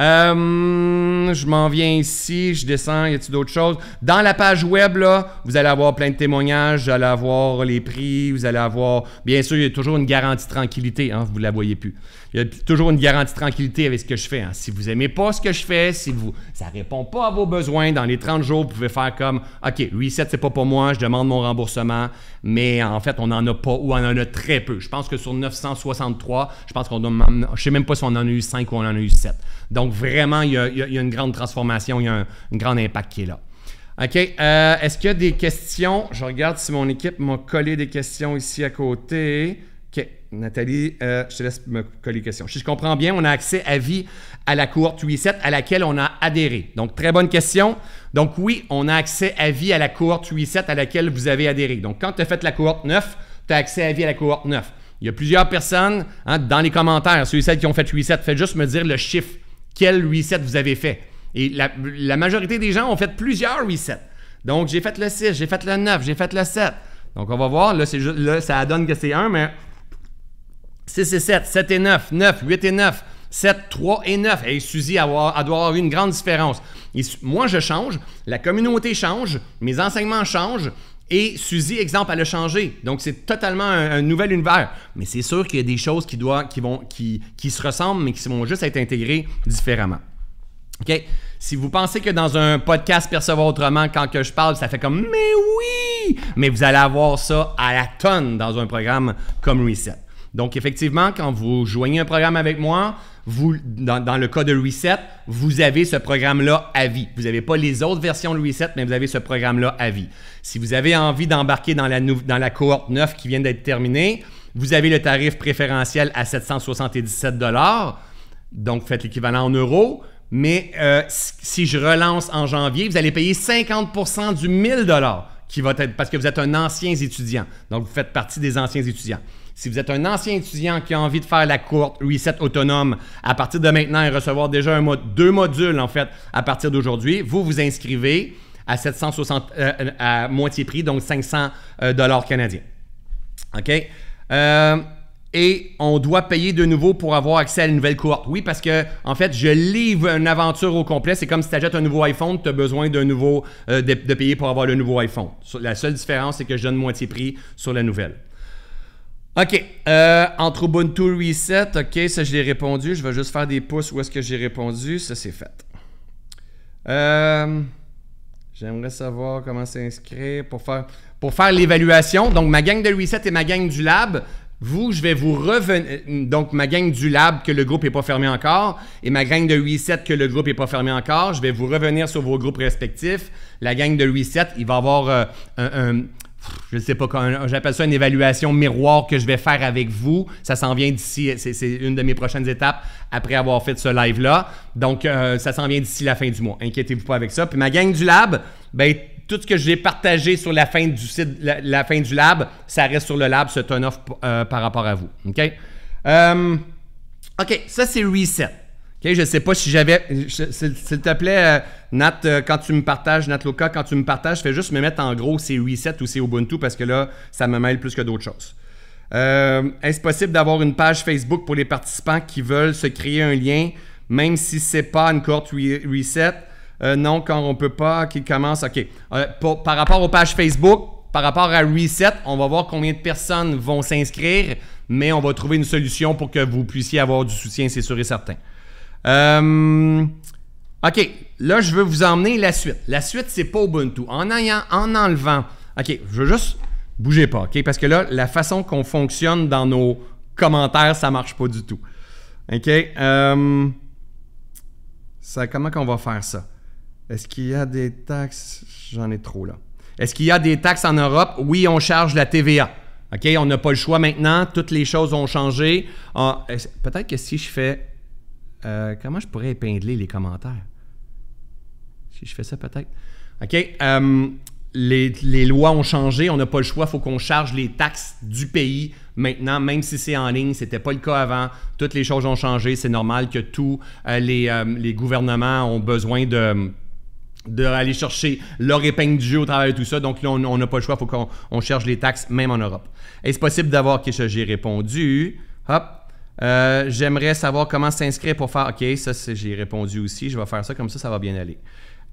B: Euh, je m'en viens ici, je descends, y a-t-il d'autres choses? Dans la page web, là, vous allez avoir plein de témoignages, vous allez avoir les prix, vous allez avoir... Bien sûr, il y a toujours une garantie de tranquillité, hein, vous ne la voyez plus il y a toujours une garantie de tranquillité avec ce que je fais. Hein. Si vous aimez pas ce que je fais, si vous ça répond pas à vos besoins, dans les 30 jours, vous pouvez faire comme OK, ce c'est pas pour moi, je demande mon remboursement, mais en fait, on n'en a pas ou on en a très peu. Je pense que sur 963, je pense qu'on je sais même pas si on en a eu 5 ou on en a eu 7. Donc vraiment, il y a, une grande transformation, il y a un, grand impact qui est là. OK. Euh, est-ce qu'il y a des questions? Je regarde si mon équipe m'a collé des questions ici à côté. OK. Nathalie, euh, je te laisse me coller les questions. Si je comprends bien, on a accès à vie à la cohorte 8-7 à laquelle on a adhéré. Donc, très bonne question. Donc, oui, on a accès à vie à la cohorte 8-7 à laquelle vous avez adhéré. Donc, quand tu as fait la cohorte 9, tu as accès à vie à la cohorte 9. Il y a plusieurs personnes hein, dans les commentaires, ceux et celles qui ont fait 8-7, faites juste me dire le chiffre. Quel 8-7 vous avez fait? Et la, majorité des gens ont fait plusieurs 8-7. Donc, j'ai fait le 6, j'ai fait le 9, j'ai fait le 7. Donc, on va voir. Là, là ça donne que c'est 1, mais 6 et 7, 7 et 9, 9, 8 et 9, 7, 3 et 9. Et Suzy, elle doit avoir une grande différence. moi, je change, la communauté change, mes enseignements changent. Et Suzy, exemple, elle a changé. Donc, c'est totalement un, nouvel univers. Mais c'est sûr qu'il y a des choses qui, doivent, qui, vont, qui, qui se ressemblent, mais qui vont juste être intégrées différemment. OK? Si vous pensez que dans un podcast Percevoir autrement, quand que je parle, ça fait comme Mais oui! Mais vous allez avoir ça à la tonne dans un programme comme Reset. Donc, effectivement, quand vous joignez un programme avec moi, vous, dans, le cas de Reset, vous avez ce programme-là à vie. Vous n'avez pas les autres versions de Reset, mais vous avez ce programme-là à vie. Si vous avez envie d'embarquer dans la, dans la cohorte 9 qui vient d'être terminée, vous avez le tarif préférentiel à 777 donc faites l'équivalent en euros. Mais euh, si je relance en janvier, vous allez payer 50 du 1000 qui va être parce que vous êtes un ancien étudiant. Donc, vous faites partie des anciens étudiants. Si vous êtes un ancien étudiant qui a envie de faire la courte reset autonome à partir de maintenant et recevoir déjà un deux modules, en fait, à partir d'aujourd'hui, vous vous inscrivez à 760 euh, euh, à moitié prix, donc 500 euh, dollars canadiens. OK? et on doit payer de nouveau pour avoir accès à la nouvelle courte. Oui, parce que, en fait, je livre une aventure au complet. C'est comme si tu achètes un nouveau iPhone, tu as besoin de, payer pour avoir le nouveau iPhone. La seule différence, c'est que je donne moitié prix sur la nouvelle. OK. Euh, entre Ubuntu Reset, OK, ça je l'ai répondu. Je vais juste faire des pouces où est-ce que j'ai répondu. Ça, c'est fait. Euh, j'aimerais savoir comment s'inscrire pour faire, pour faire l'évaluation. Donc, ma gang de Reset et ma gang du Lab, vous, je vais vous revenir. Euh, donc, ma gang du Lab, que le groupe n'est pas fermé encore, et ma gang de Reset, que le groupe n'est pas fermé encore, je vais vous revenir sur vos groupes respectifs. La gang de Reset, il va avoir un, je ne sais pas, j'appelle ça une évaluation miroir que je vais faire avec vous. Ça s'en vient d'ici, c'est une de mes prochaines étapes après avoir fait ce live-là. Donc, euh, ça s'en vient d'ici la fin du mois. Inquiétez-vous pas avec ça. Puis ma gang du lab, ben, tout ce que j'ai partagé sur la fin du site, la, fin du lab, ça reste sur le lab, ce un off euh, par rapport à vous. OK? Euh, OK, ça c'est reset je ne sais pas si j'avais. S'il te plaît, euh, Nat, euh, quand tu me partages, Nat Loca, quand tu me partages, fais juste me mettre en gros c'est Reset ou c'est Ubuntu parce que là, ça me mêle plus que d'autres choses. Euh, est-ce possible d'avoir une page Facebook pour les participants qui veulent se créer un lien, même si ce n'est pas une courte reset? non, quand on peut pas, Qui commence? OK. par rapport aux pages Facebook, par rapport à Reset, on va voir combien de personnes vont s'inscrire, mais on va trouver une solution pour que vous puissiez avoir du soutien, c'est sûr et certain. Euh, OK, là, je veux vous emmener la suite. La suite, c'est pas Ubuntu. En, ayant, en enlevant. OK, je veux juste. Bougez pas, OK? Parce que là, la façon qu'on fonctionne dans nos commentaires, ça marche pas du tout. OK? Euh, ça, comment qu'on va faire ça? Est-ce qu'il y a des taxes? J'en ai trop là. Est-ce qu'il y a des taxes en Europe? Oui, on charge la TVA. OK? On n'a pas le choix maintenant. Toutes les choses ont changé. Ah, peut-être que si je fais euh, comment je pourrais épingler les commentaires? Si je fais ça peut-être. OK. Euh, les, lois ont changé, on n'a pas le choix, il faut qu'on charge les taxes du pays maintenant, même si c'est en ligne, Ce n'était pas le cas avant. Toutes les choses ont changé, c'est normal que tous euh, les, gouvernements ont besoin de d'aller chercher leur épingle du jeu au travail de tout ça. Donc là, on n'a pas le choix, il faut qu'on cherche les taxes, même en Europe. Est-ce possible d'avoir, que j'ai répondu, hop, euh, j'aimerais savoir comment s'inscrire pour faire. OK, ça, j'ai répondu aussi. Je vais faire ça comme ça, ça va bien aller.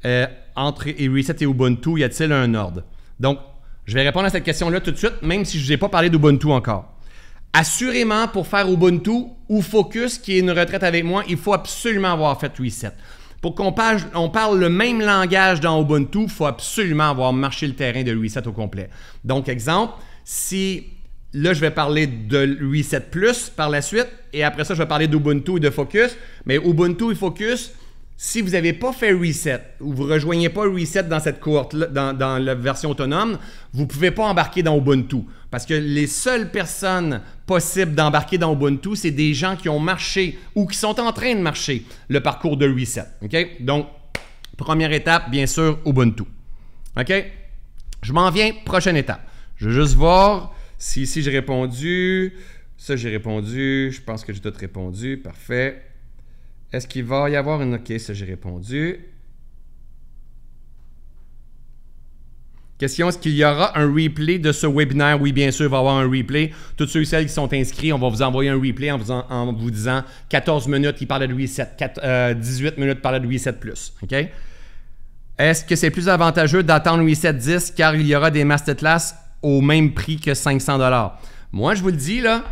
B: Euh, entre et Reset et Ubuntu, y a-t-il un ordre? Donc, je vais répondre à cette question-là tout de suite, même si je n'ai pas parlé d'Ubuntu encore. Assurément, pour faire Ubuntu ou Focus, qui est une retraite avec moi, il faut absolument avoir fait Reset. Pour qu'on parle, parle le même langage dans Ubuntu, il faut absolument avoir marché le terrain de Reset au complet. Donc, exemple, si Là, je vais parler de Reset Plus par la suite. Et après ça, je vais parler d'Ubuntu et de Focus. Mais Ubuntu et Focus, si vous n'avez pas fait Reset ou vous ne rejoignez pas Reset dans cette courte dans, la version autonome, vous ne pouvez pas embarquer dans Ubuntu. Parce que les seules personnes possibles d'embarquer dans Ubuntu, c'est des gens qui ont marché ou qui sont en train de marcher le parcours de Reset. Okay? Donc, première étape, bien sûr, Ubuntu. OK? Je m'en viens, prochaine étape. Je vais juste voir si j'ai répondu. Ça, j'ai répondu. Je pense que j'ai tout répondu. Parfait. Est-ce qu'il va y avoir une OK? Ça, j'ai répondu. Question, est-ce qu'il y aura un replay de ce webinaire? Oui, bien sûr, il va y avoir un replay. Toutes ceux et celles qui sont inscrits, on va vous envoyer un replay en vous, en, vous disant 14 minutes, il parlait de Louis 18 euh, minutes, il parlait de Louis plus. OK? Est-ce que c'est plus avantageux d'attendre Louis 7 10 car il y aura des masterclass au même prix que 500 dollars. Moi, je vous le dis, là,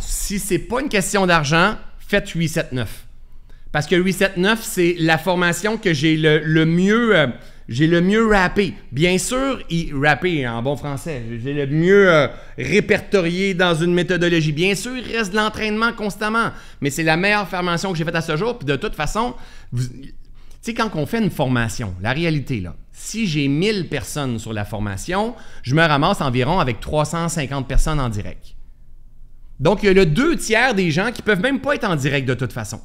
B: si c'est pas une question d'argent, faites 879. Parce que 879, c'est la formation que j'ai le, mieux... Euh, j'ai le mieux rappé. Bien sûr, il, rappé en bon français, j'ai le mieux euh, répertorié dans une méthodologie. Bien sûr, il reste de l'entraînement constamment, mais c'est la meilleure formation que j'ai faite à ce jour. Puis de toute façon, tu sais, quand on fait une formation, la réalité, là, si j'ai 1000 personnes sur la formation, je me ramasse environ avec 350 personnes en direct. Donc, il y a le deux tiers des gens qui peuvent même pas être en direct de toute façon.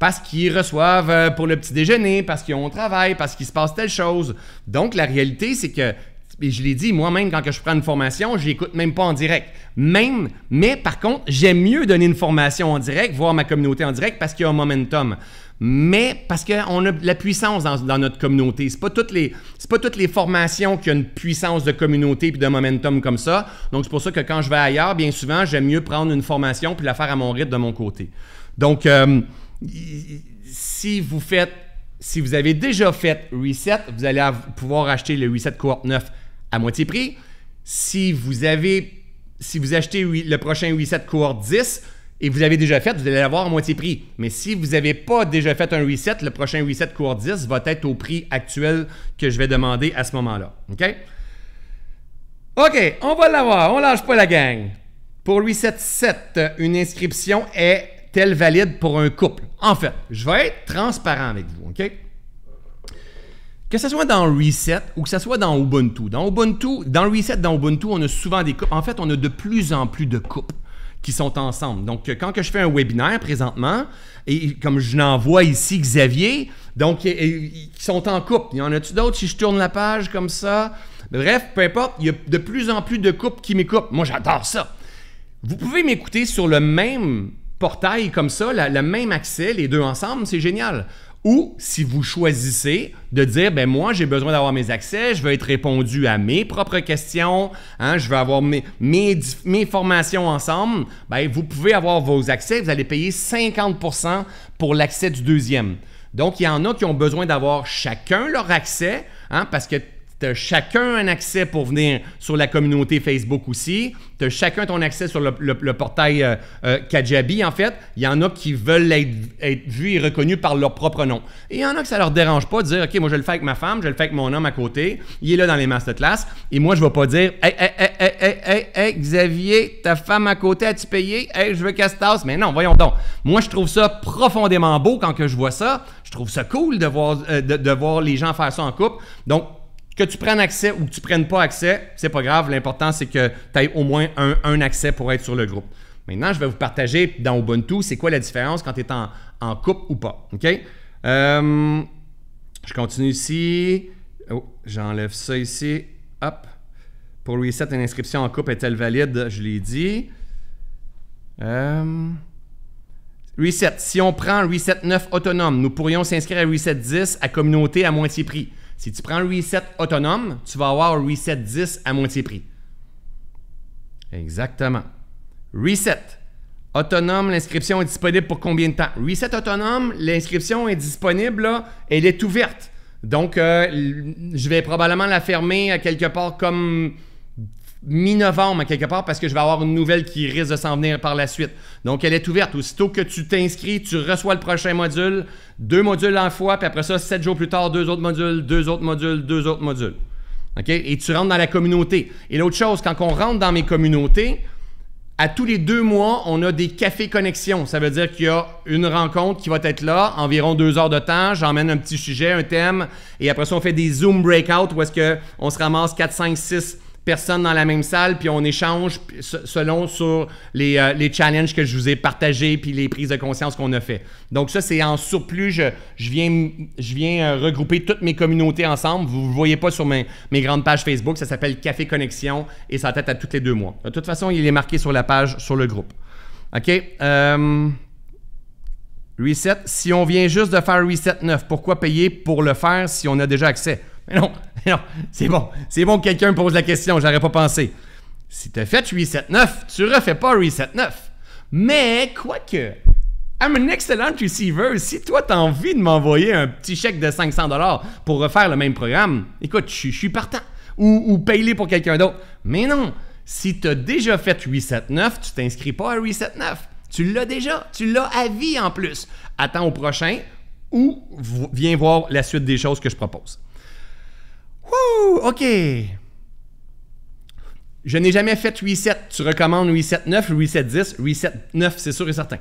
B: Parce qu'ils reçoivent euh, pour le petit déjeuner, parce qu'ils ont travail, parce qu'il se passe telle chose. Donc, la réalité, c'est que, et je l'ai dit moi-même quand je prends une formation, je n'écoute même pas en direct. Même, mais par contre, j'aime mieux donner une formation en direct, voir ma communauté en direct, parce qu'il y a un momentum mais parce qu'on a de la puissance dans, notre communauté. Ce n'est pas, toutes les, pas toutes les formations qui ont une puissance de communauté et de momentum comme ça. Donc, c'est pour ça que quand je vais ailleurs, bien souvent, j'aime mieux prendre une formation puis la faire à mon rythme de mon côté. Donc, euh, si vous faites, si vous avez déjà fait Reset, vous allez pouvoir acheter le Reset Cohort 9 à moitié prix. Si vous avez, si vous achetez le prochain Reset Cohort 10, et vous avez déjà fait, vous allez l'avoir à moitié prix. Mais si vous n'avez pas déjà fait un reset, le prochain reset court 10 va être au prix actuel que je vais demander à ce moment-là. OK? OK, on va l'avoir. On ne lâche pas la gang. Pour reset 7, une inscription est-elle valide pour un couple? En fait, je vais être transparent avec vous. OK? Que ce soit dans Reset ou que ce soit dans Ubuntu. Dans Ubuntu, dans Reset, dans Ubuntu, on a souvent des couples. En fait, on a de plus en plus de couples qui sont ensemble. Donc, euh, quand que je fais un webinaire présentement, et comme je l'envoie ici, Xavier, donc, ils sont en couple. Il y en a-tu d'autres si je tourne la page comme ça? Bref, peu importe, il y a de plus en plus de couples qui m'écoutent. Moi, j'adore ça. Vous pouvez m'écouter sur le même portail comme ça, le même accès, les deux ensemble, c'est génial. Ou si vous choisissez de dire, ben moi j'ai besoin d'avoir mes accès, je veux être répondu à mes propres questions, hein, je veux avoir mes, mes, formations ensemble, ben, vous pouvez avoir vos accès, vous allez payer 50% pour l'accès du deuxième. Donc il y en a qui ont besoin d'avoir chacun leur accès, hein, parce que tu as chacun un accès pour venir sur la communauté Facebook aussi. Tu as chacun ton accès sur le, portail euh, euh, Kajabi, en fait. Il y en a qui veulent être, vus et reconnus par leur propre nom. Et il y en a que ça leur dérange pas de dire OK, moi, je le fais avec ma femme, je le fais avec mon homme à côté. Il est là dans les masterclass. Et moi, je ne vais pas dire Hey, hey, hey, hey, hey, hey, Xavier, ta femme à côté, as-tu payé Hey, je veux qu'elle se tasse. Mais non, voyons donc. Moi, je trouve ça profondément beau quand que je vois ça. Je trouve ça cool de voir, euh, de voir les gens faire ça en couple. Donc, que tu prennes accès ou que tu prennes pas accès, c'est pas grave. L'important, c'est que tu aies au moins un, accès pour être sur le groupe. Maintenant, je vais vous partager dans Ubuntu, c'est quoi la différence quand tu es en, en, ou pas. Euh, je continue ici. Oh, j'enlève ça ici. Hop. Pour reset, une inscription en coupe est-elle valide? Je l'ai dit. Euh, reset. Si on prend Reset 9 autonome, nous pourrions s'inscrire à Reset 10 à communauté à moitié prix. Si tu prends le reset autonome, tu vas avoir reset 10 à moitié prix. Exactement. Reset. Autonome, l'inscription est disponible pour combien de temps? Reset autonome, l'inscription est disponible, elle est ouverte. Donc, euh, je vais probablement la fermer à quelque part comme mi-novembre quelque part parce que je vais avoir une nouvelle qui risque de s'en venir par la suite. Donc, elle est ouverte. Aussitôt que tu t'inscris, tu reçois le prochain module, deux modules en fois, puis après ça, sept jours plus tard, deux autres modules, deux autres modules, deux autres modules. OK? Et tu rentres dans la communauté. Et l'autre chose, quand on rentre dans mes communautés, à tous les deux mois, on a des cafés connexions. Ça veut dire qu'il y a une rencontre qui va être là, environ deux heures de temps. J'emmène un petit sujet, un thème, et après ça, on fait des Zoom breakouts où est-ce qu'on se ramasse 4, 5, 6 personnes dans la même salle, puis on échange selon sur euh, les, challenges que je vous ai partagés, puis les prises de conscience qu'on a fait. Donc ça, c'est en surplus, je, viens, je viens euh, regrouper toutes mes communautés ensemble. Vous ne voyez pas sur mes, grandes pages Facebook, ça s'appelle Café Connexion, et ça tête à tous les deux mois. De toute façon, il est marqué sur la page, sur le groupe. OK? Euh, reset, si on vient juste de faire Reset 9, pourquoi payer pour le faire si on a déjà accès? Mais non, non, c'est bon. C'est bon que quelqu'un me pose la question, j'aurais pas pensé. Si t'as fait 879, 9, tu refais pas reset 9. Mais quoique, I'm an excellent receiver. Si toi tu as envie de m'envoyer un petit chèque de 500 dollars pour refaire le même programme, écoute, je suis partant. Ou, ou paye pour quelqu'un d'autre. Mais non, si tu as déjà fait 879, 9, tu t'inscris pas à reset 9. Tu l'as déjà, tu l'as à vie en plus. Attends au prochain ou viens voir la suite des choses que je propose. Wouh! OK. Je n'ai jamais fait reset. Tu recommandes reset 9, reset 10, reset 9, c'est sûr et certain.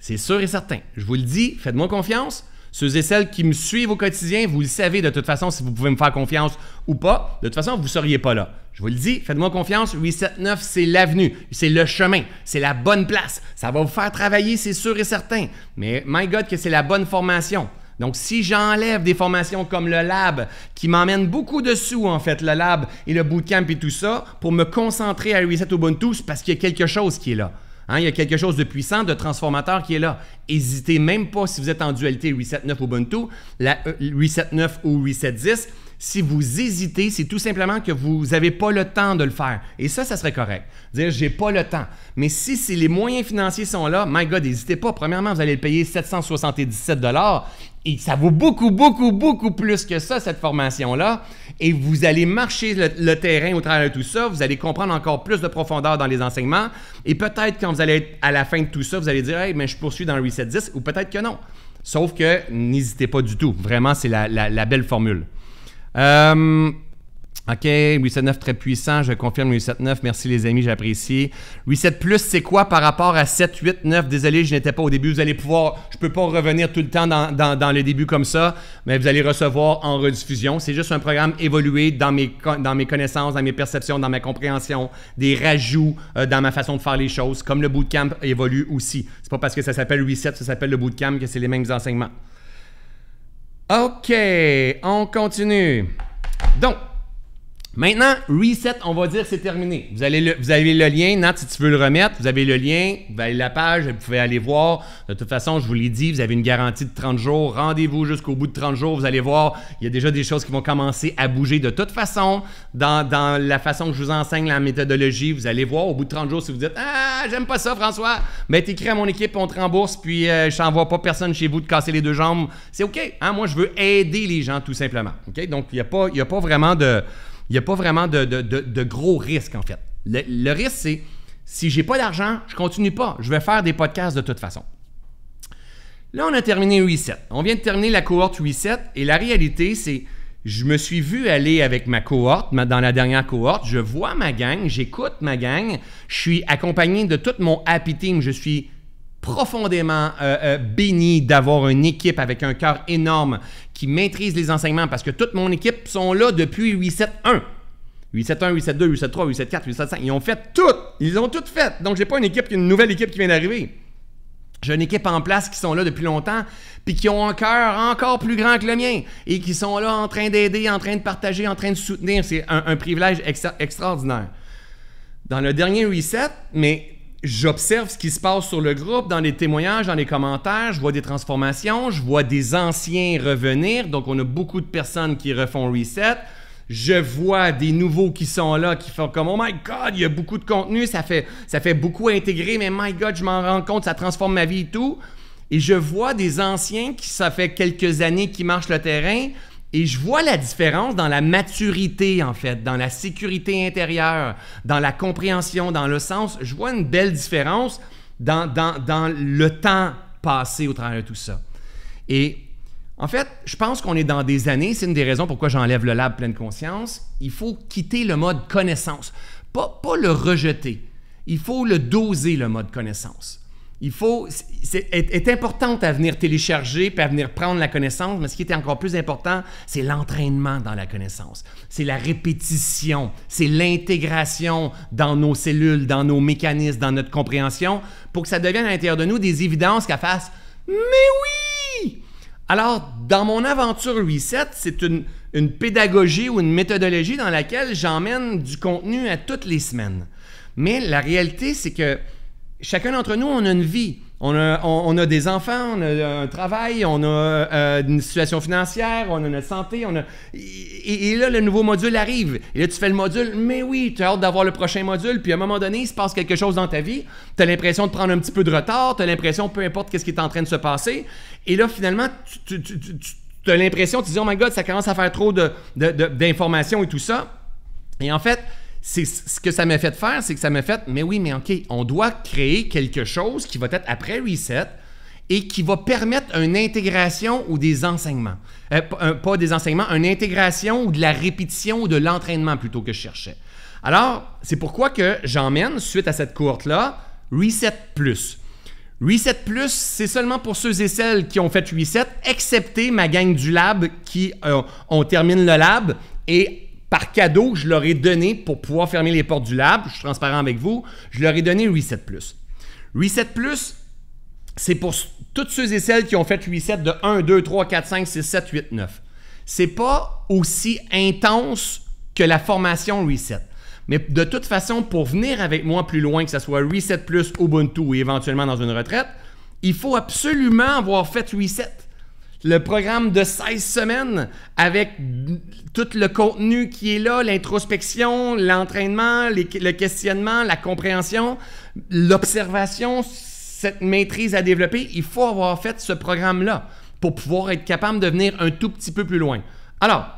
B: C'est sûr et certain. Je vous le dis, faites-moi confiance. Ceux et celles qui me suivent au quotidien, vous le savez de toute façon si vous pouvez me faire confiance ou pas. De toute façon, vous ne seriez pas là. Je vous le dis, faites-moi confiance. 8-7-9 c'est l'avenue, c'est le chemin, c'est la bonne place. Ça va vous faire travailler, c'est sûr et certain. Mais my God, que c'est la bonne formation. Donc, si j'enlève des formations comme le lab, qui m'emmène beaucoup de sous, en fait, le lab et le bootcamp et tout ça, pour me concentrer à Reset Ubuntu, c'est parce qu'il y a quelque chose qui est là. Hein, il y a quelque chose de puissant, de transformateur qui est là. Hésitez même pas si vous êtes en dualité Reset 9 Ubuntu, la, euh, Reset 9 ou Reset 10. Si vous hésitez, c'est tout simplement que vous n'avez pas le temps de le faire. Et ça, ça serait correct. Dire, j'ai pas le temps. Mais si, si les moyens financiers sont là, my God, n'hésitez pas. Premièrement, vous allez le payer 777 et ça vaut beaucoup, beaucoup, beaucoup plus que ça, cette formation-là. Et vous allez marcher le, terrain au travers de tout ça. Vous allez comprendre encore plus de profondeur dans les enseignements. Et peut-être quand vous allez être à la fin de tout ça, vous allez dire Hey, mais je poursuis dans le Reset 10 ou peut-être que non. Sauf que n'hésitez pas du tout. Vraiment, c'est la, belle formule. Euh, OK, 879 très puissant, je confirme 879, merci les amis, j'apprécie. 87 plus, c'est quoi par rapport à 7, 8, 9? Désolé, je n'étais pas au début, vous allez pouvoir, je peux pas revenir tout le temps dans, le début comme ça, mais vous allez recevoir en rediffusion. C'est juste un programme évolué dans mes, dans mes connaissances, dans mes perceptions, dans ma compréhension, des rajouts euh, dans ma façon de faire les choses, comme le bootcamp évolue aussi. C'est pas parce que ça s'appelle 87, ça s'appelle le bootcamp que c'est les mêmes enseignements. OK, on continue. Donc, Maintenant, reset, on va dire c'est terminé. Vous, avez le lien, Nat, si tu veux le remettre, vous avez le lien, vous avez la page, vous pouvez aller voir. De toute façon, je vous l'ai dit, vous avez une garantie de 30 jours. Rendez-vous jusqu'au bout de 30 jours, vous allez voir, il y a déjà des choses qui vont commencer à bouger de toute façon. Dans, la façon que je vous enseigne la méthodologie, vous allez voir au bout de 30 jours si vous dites Ah, j'aime pas ça, François, mais ben, t'écris à mon équipe, on te rembourse, puis euh, je t'envoie pas personne chez vous de casser les deux jambes. C'est OK, hein? moi je veux aider les gens tout simplement. OK? Donc, il n'y a, a pas vraiment de il n'y a pas vraiment de, gros risques, en fait. Le, risque, c'est si j'ai pas d'argent, je continue pas. Je vais faire des podcasts de toute façon. Là, on a terminé 8-7. On vient de terminer la cohorte 8-7 et la réalité, c'est je me suis vu aller avec ma cohorte, dans la dernière cohorte. Je vois ma gang, j'écoute ma gang. Je suis accompagné de tout mon happy team. Je suis profondément euh, euh, béni d'avoir une équipe avec un cœur énorme qui maîtrise les enseignements parce que toute mon équipe sont là depuis 871. 871, 872, 873, 874, 875. Ils ont fait tout. Ils ont tout fait. Donc, j'ai pas une équipe, une nouvelle équipe qui vient d'arriver. J'ai une équipe en place qui sont là depuis longtemps, puis qui ont un cœur encore plus grand que le mien, et qui sont là en train d'aider, en train de partager, en train de soutenir. C'est un, privilège extraordinaire. Dans le dernier reset, mais j'observe ce qui se passe sur le groupe, dans les témoignages, dans les commentaires, je vois des transformations, je vois des anciens revenir, donc on a beaucoup de personnes qui refont reset. Je vois des nouveaux qui sont là, qui font comme Oh my God, il y a beaucoup de contenu, ça fait, ça fait beaucoup intégrer, mais my God, je m'en rends compte, ça transforme ma vie et tout. Et je vois des anciens qui, ça fait quelques années qu'ils marchent le terrain, et je vois la différence dans la maturité, en fait, dans la sécurité intérieure, dans la compréhension, dans le sens. Je vois une belle différence dans, le temps passé au travers de tout ça. Et en fait, je pense qu'on est dans des années, c'est une des raisons pourquoi j'enlève le lab pleine conscience, il faut quitter le mode connaissance, pas, pas le rejeter, il faut le doser, le mode connaissance il faut, c'est, est, importante à venir télécharger puis à venir prendre la connaissance, mais ce qui est encore plus important, c'est l'entraînement dans la connaissance. C'est la répétition, c'est l'intégration dans nos cellules, dans nos mécanismes, dans notre compréhension, pour que ça devienne à l'intérieur de nous des évidences qu'à face. Mais oui! Alors, dans mon aventure Reset, c'est une, une pédagogie ou une méthodologie dans laquelle j'emmène du contenu à toutes les semaines. Mais la réalité, c'est que chacun d'entre nous, on a une vie. On a, des enfants, on a un travail, on a euh, une situation financière, on a notre santé, on a... Et, là, le nouveau module arrive. Et là, tu fais le module, mais oui, tu as hâte d'avoir le prochain module, puis à un moment donné, il se passe quelque chose dans ta vie, tu as l'impression de prendre un petit peu de retard, tu as l'impression, peu importe qu'est-ce qui est en train de se passer, et là, finalement, tu, as l'impression, tu dis, oh my god, ça commence à faire trop d'informations de, et tout ça. Et en fait, c'est ce que ça m'a fait faire, c'est que ça m'a fait, mais oui, mais OK, on doit créer quelque chose qui va être après reset et qui va permettre une intégration ou des enseignements. Euh, pas des enseignements, une intégration ou de la répétition ou de l'entraînement plutôt que je cherchais. Alors, c'est pourquoi que j'emmène, suite à cette courte là Reset Plus. Reset Plus, c'est seulement pour ceux et celles qui ont fait Reset, excepté ma gang du lab qui, ont euh, on termine le lab et par cadeau je leur ai donné pour pouvoir fermer les portes du lab, je suis transparent avec vous, je leur ai donné Reset Plus. Reset Plus, c'est pour toutes ceux et celles qui ont fait Reset de 1, 2, 3, 4, 5, 6, 7, 8, 9. C'est pas aussi intense que la formation Reset. Mais de toute façon, pour venir avec moi plus loin, que ce soit Reset Plus, Ubuntu ou éventuellement dans une retraite, il faut absolument avoir fait Reset le programme de 16 semaines avec tout le contenu qui est là, l'introspection, l'entraînement, le questionnement, la compréhension, l'observation, cette maîtrise à développer, il faut avoir fait ce programme-là pour pouvoir être capable de venir un tout petit peu plus loin. Alors,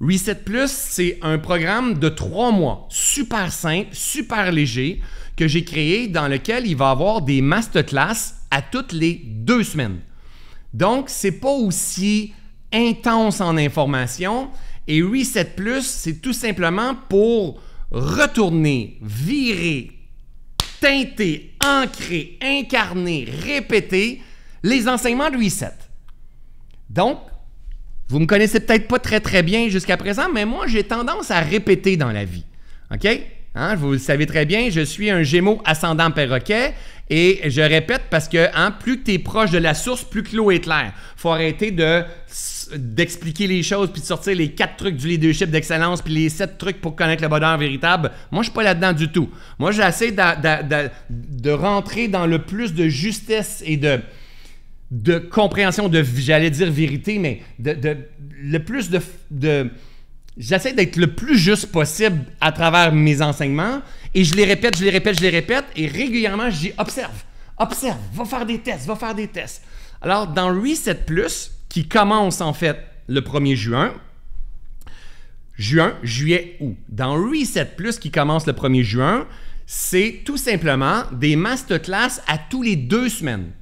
B: Reset Plus, c'est un programme de trois mois, super simple, super léger, que j'ai créé dans lequel il va avoir des masterclass à toutes les deux semaines. Donc, c'est pas aussi intense en information. Et Reset Plus, c'est tout simplement pour retourner, virer, teinter, ancrer, incarner, répéter les enseignements de Reset. Donc, vous me connaissez peut-être pas très très bien jusqu'à présent, mais moi j'ai tendance à répéter dans la vie. OK? Hein, vous le savez très bien, je suis un gémeau ascendant perroquet. Et je répète parce que hein, plus tu es proche de la source, plus que l'eau est claire. faut arrêter de d'expliquer les choses puis de sortir les quatre trucs du leadership d'excellence puis les sept trucs pour connaître le bonheur véritable. Moi, je suis pas là-dedans du tout. Moi, j'essaie de, rentrer dans le plus de justesse et de de compréhension de, j'allais dire vérité, mais de, le plus de J'essaie d'être le plus juste possible à travers mes enseignements et je les répète, je les répète, je les répète et régulièrement je dis observe, observe, va faire des tests, va faire des tests. Alors dans Reset Plus, qui commence en fait le 1er juin, juin, juillet, août. Dans Reset Plus qui commence le 1er juin, c'est tout simplement des masterclass à tous les deux semaines,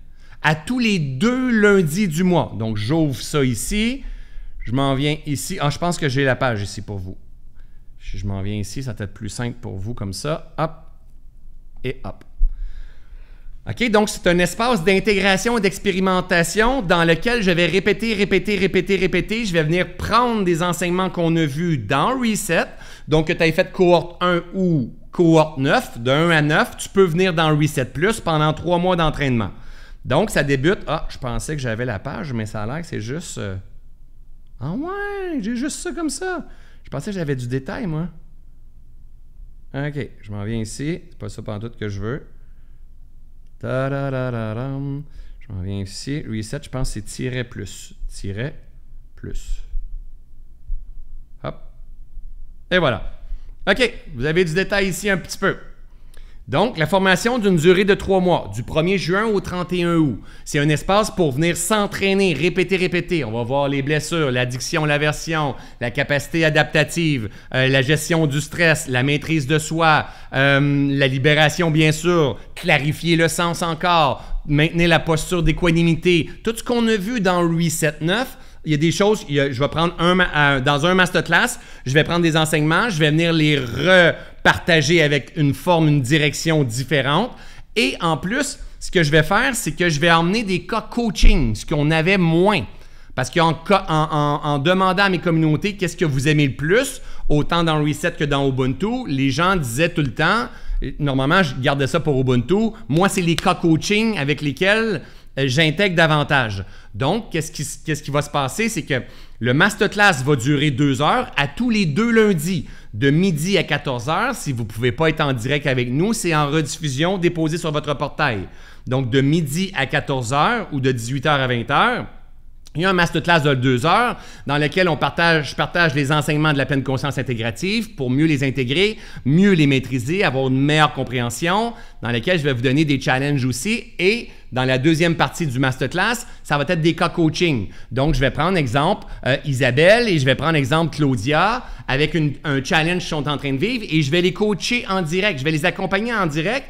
B: à tous les deux lundis du mois. Donc j'ouvre ça ici, je m'en viens ici. Ah, je pense que j'ai la page ici pour vous. Je m'en viens ici, ça va être plus simple pour vous comme ça. Hop et hop. OK, donc c'est un espace d'intégration et d'expérimentation dans lequel je vais répéter, répéter, répéter, répéter. Je vais venir prendre des enseignements qu'on a vus dans Reset. Donc, que tu aies fait cohorte 1 ou cohorte 9, de 1 à 9, tu peux venir dans Reset Plus pendant trois mois d'entraînement. Donc, ça débute. Ah, je pensais que j'avais la page, mais ça a l'air que c'est juste. Euh, ah ouais, j'ai juste ça comme ça. Je pensais que j'avais du détail, moi. Ok, je m'en viens ici. C'est pas ça tout que je veux. je m'en viens ici. Reset, je pense que c'est tiret plus. Tiret plus. Hop. Et voilà. OK, vous avez du détail ici un petit peu. Donc, la formation d'une durée de trois mois, du 1er juin au 31 août. C'est un espace pour venir s'entraîner, répéter, répéter. On va voir les blessures, l'addiction, l'aversion, la capacité adaptative, euh, la gestion du stress, la maîtrise de soi, euh, la libération, bien sûr, clarifier le sens encore, maintenir la posture d'équanimité. Tout ce qu'on a vu dans 8-7-9, il y a des choses, je vais prendre un, euh, dans un masterclass, je vais prendre des enseignements, je vais venir les re, Partager avec une forme, une direction différente. Et en plus, ce que je vais faire, c'est que je vais emmener des cas coaching, ce qu'on avait moins. Parce qu'en demandant à mes communautés qu'est-ce que vous aimez le plus, autant dans Reset que dans Ubuntu, les gens disaient tout le temps, normalement je gardais ça pour Ubuntu, moi c'est les cas coaching avec lesquels euh, j'intègre davantage. Donc, qu'est-ce qui, va se passer? C'est que le masterclass va durer deux heures à tous les deux lundis de midi à 14h. Si vous ne pouvez pas être en direct avec nous, c'est en rediffusion déposé sur votre portail. Donc de midi à 14h ou de 18h à 20h. Il y a un masterclass de deux heures dans lequel on partage, je partage les enseignements de la pleine conscience intégrative pour mieux les intégrer, mieux les maîtriser, avoir une meilleure compréhension, dans lequel je vais vous donner des challenges aussi. Et dans la deuxième partie du masterclass, ça va être des cas coaching. Donc, je vais prendre exemple euh, Isabelle et je vais prendre exemple Claudia avec un challenge qu'ils sont en train de vivre et je vais les coacher en direct, je vais les accompagner en direct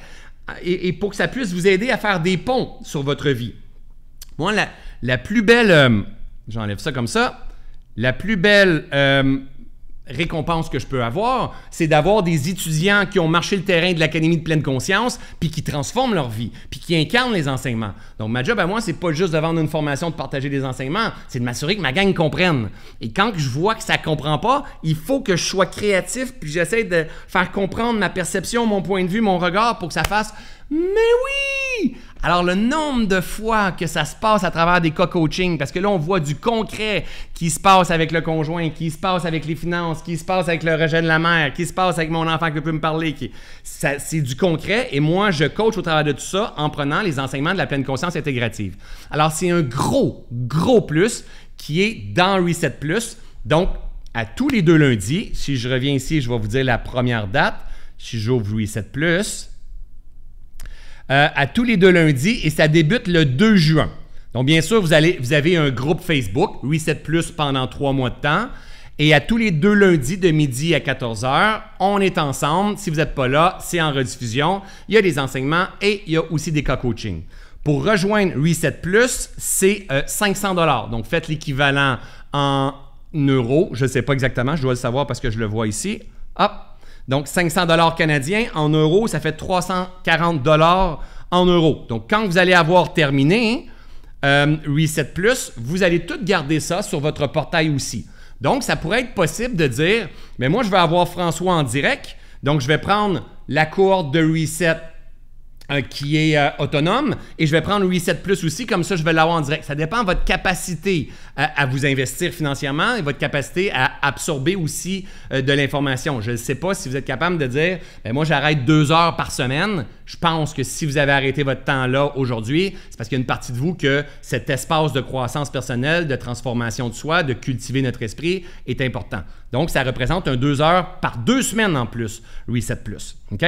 B: euh, et, pour que ça puisse vous aider à faire des ponts sur votre vie. Moi, la, la plus belle, euh, j'enlève ça comme ça, la plus belle euh, récompense que je peux avoir, c'est d'avoir des étudiants qui ont marché le terrain de l'Académie de pleine conscience, puis qui transforment leur vie, puis qui incarnent les enseignements. Donc, ma job à moi, c'est pas juste de vendre une formation, de partager des enseignements, c'est de m'assurer que ma gang comprenne. Et quand je vois que ça comprend pas, il faut que je sois créatif, puis j'essaie de faire comprendre ma perception, mon point de vue, mon regard, pour que ça fasse mais oui! Alors, le nombre de fois que ça se passe à travers des cas coaching, parce que là, on voit du concret qui se passe avec le conjoint, qui se passe avec les finances, qui se passe avec le rejet de la mère, qui se passe avec mon enfant qui peut me parler. Qui... C'est du concret et moi, je coach au travers de tout ça en prenant les enseignements de la pleine conscience intégrative. Alors, c'est un gros, gros plus qui est dans Reset Plus. Donc, à tous les deux lundis, si je reviens ici, je vais vous dire la première date. Si j'ouvre Reset Plus, euh, à tous les deux lundis et ça débute le 2 juin. Donc, bien sûr, vous, allez, vous avez un groupe Facebook, Reset Plus, pendant trois mois de temps. Et à tous les deux lundis de midi à 14h, on est ensemble. Si vous n'êtes pas là, c'est en rediffusion. Il y a des enseignements et il y a aussi des cas coaching. Pour rejoindre Reset Plus, c'est 500 euh, dollars. Donc, faites l'équivalent en euros. Je ne sais pas exactement, je dois le savoir parce que je le vois ici. Hop, donc 500 dollars canadiens en euros, ça fait 340 dollars en euros. Donc quand vous allez avoir terminé euh, Reset Plus, vous allez tout garder ça sur votre portail aussi. Donc ça pourrait être possible de dire, mais moi je vais avoir François en direct, donc je vais prendre la cohorte de Reset qui est euh, autonome et je vais prendre Reset Plus aussi, comme ça je vais l'avoir en direct. Ça dépend de votre capacité euh, à, vous investir financièrement et votre capacité à absorber aussi euh, de l'information. Je ne sais pas si vous êtes capable de dire, ben, moi j'arrête deux heures par semaine. Je pense que si vous avez arrêté votre temps là aujourd'hui, c'est parce qu'il y a une partie de vous que cet espace de croissance personnelle, de transformation de soi, de cultiver notre esprit est important. Donc ça représente un deux heures par deux semaines en plus, Reset Plus. OK?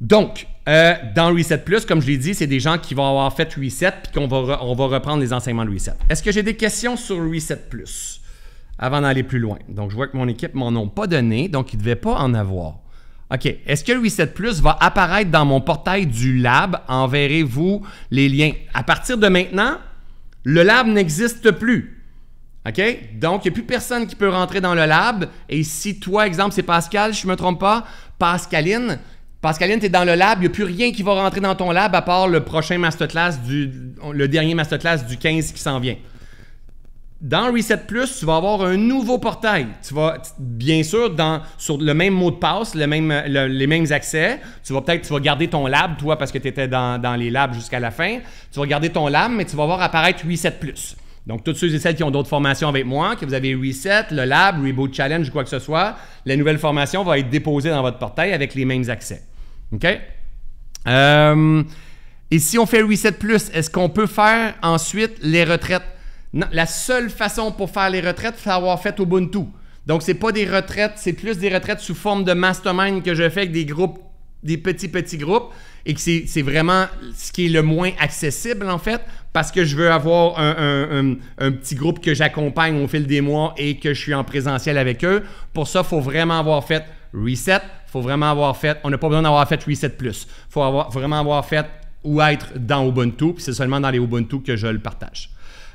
B: Donc, euh, dans Reset Plus, comme je l'ai dit, c'est des gens qui vont avoir fait Reset puis qu'on va, on va reprendre les enseignements de Reset. Est-ce que j'ai des questions sur Reset Plus avant d'aller plus loin? Donc, je vois que mon équipe m'en ont pas donné, donc ils ne devaient pas en avoir. OK. Est-ce que Reset Plus va apparaître dans mon portail du lab? Enverrez-vous les liens. À partir de maintenant, le lab n'existe plus. OK? Donc, il n'y a plus personne qui peut rentrer dans le lab. Et si toi, exemple, c'est Pascal, je ne me trompe pas, Pascaline, Pascaline, es dans le lab, il n'y a plus rien qui va rentrer dans ton lab à part le prochain masterclass du. le dernier masterclass du 15 qui s'en vient. Dans Reset Plus, tu vas avoir un nouveau portail. Tu vas, bien sûr, dans, sur le même mot de passe, le même, les mêmes accès. Tu vas peut-être garder ton lab, toi, parce que tu étais dans, les labs jusqu'à la fin. Tu vas garder ton lab, mais tu vas voir apparaître Reset Plus. Donc, toutes ceux et celles qui ont d'autres formations avec moi, que vous avez Reset, le lab, Reboot Challenge, quoi que ce soit, la nouvelle formation va être déposée dans votre portail avec les mêmes accès. OK? Euh, et si on fait reset plus, est-ce qu'on peut faire ensuite les retraites? Non, la seule façon pour faire les retraites, c'est avoir fait Ubuntu. Donc, ce c'est pas des retraites, c'est plus des retraites sous forme de mastermind que je fais avec des groupes, des petits, petits groupes. Et que c'est vraiment ce qui est le moins accessible, en fait, parce que je veux avoir un, un petit groupe que j'accompagne au fil des mois et que je suis en présentiel avec eux. Pour ça, il faut vraiment avoir fait reset faut vraiment avoir fait, on n'a pas besoin d'avoir fait Reset Plus. Il faut, vraiment avoir fait ou être dans Ubuntu, puis c'est seulement dans les Ubuntu que je le partage.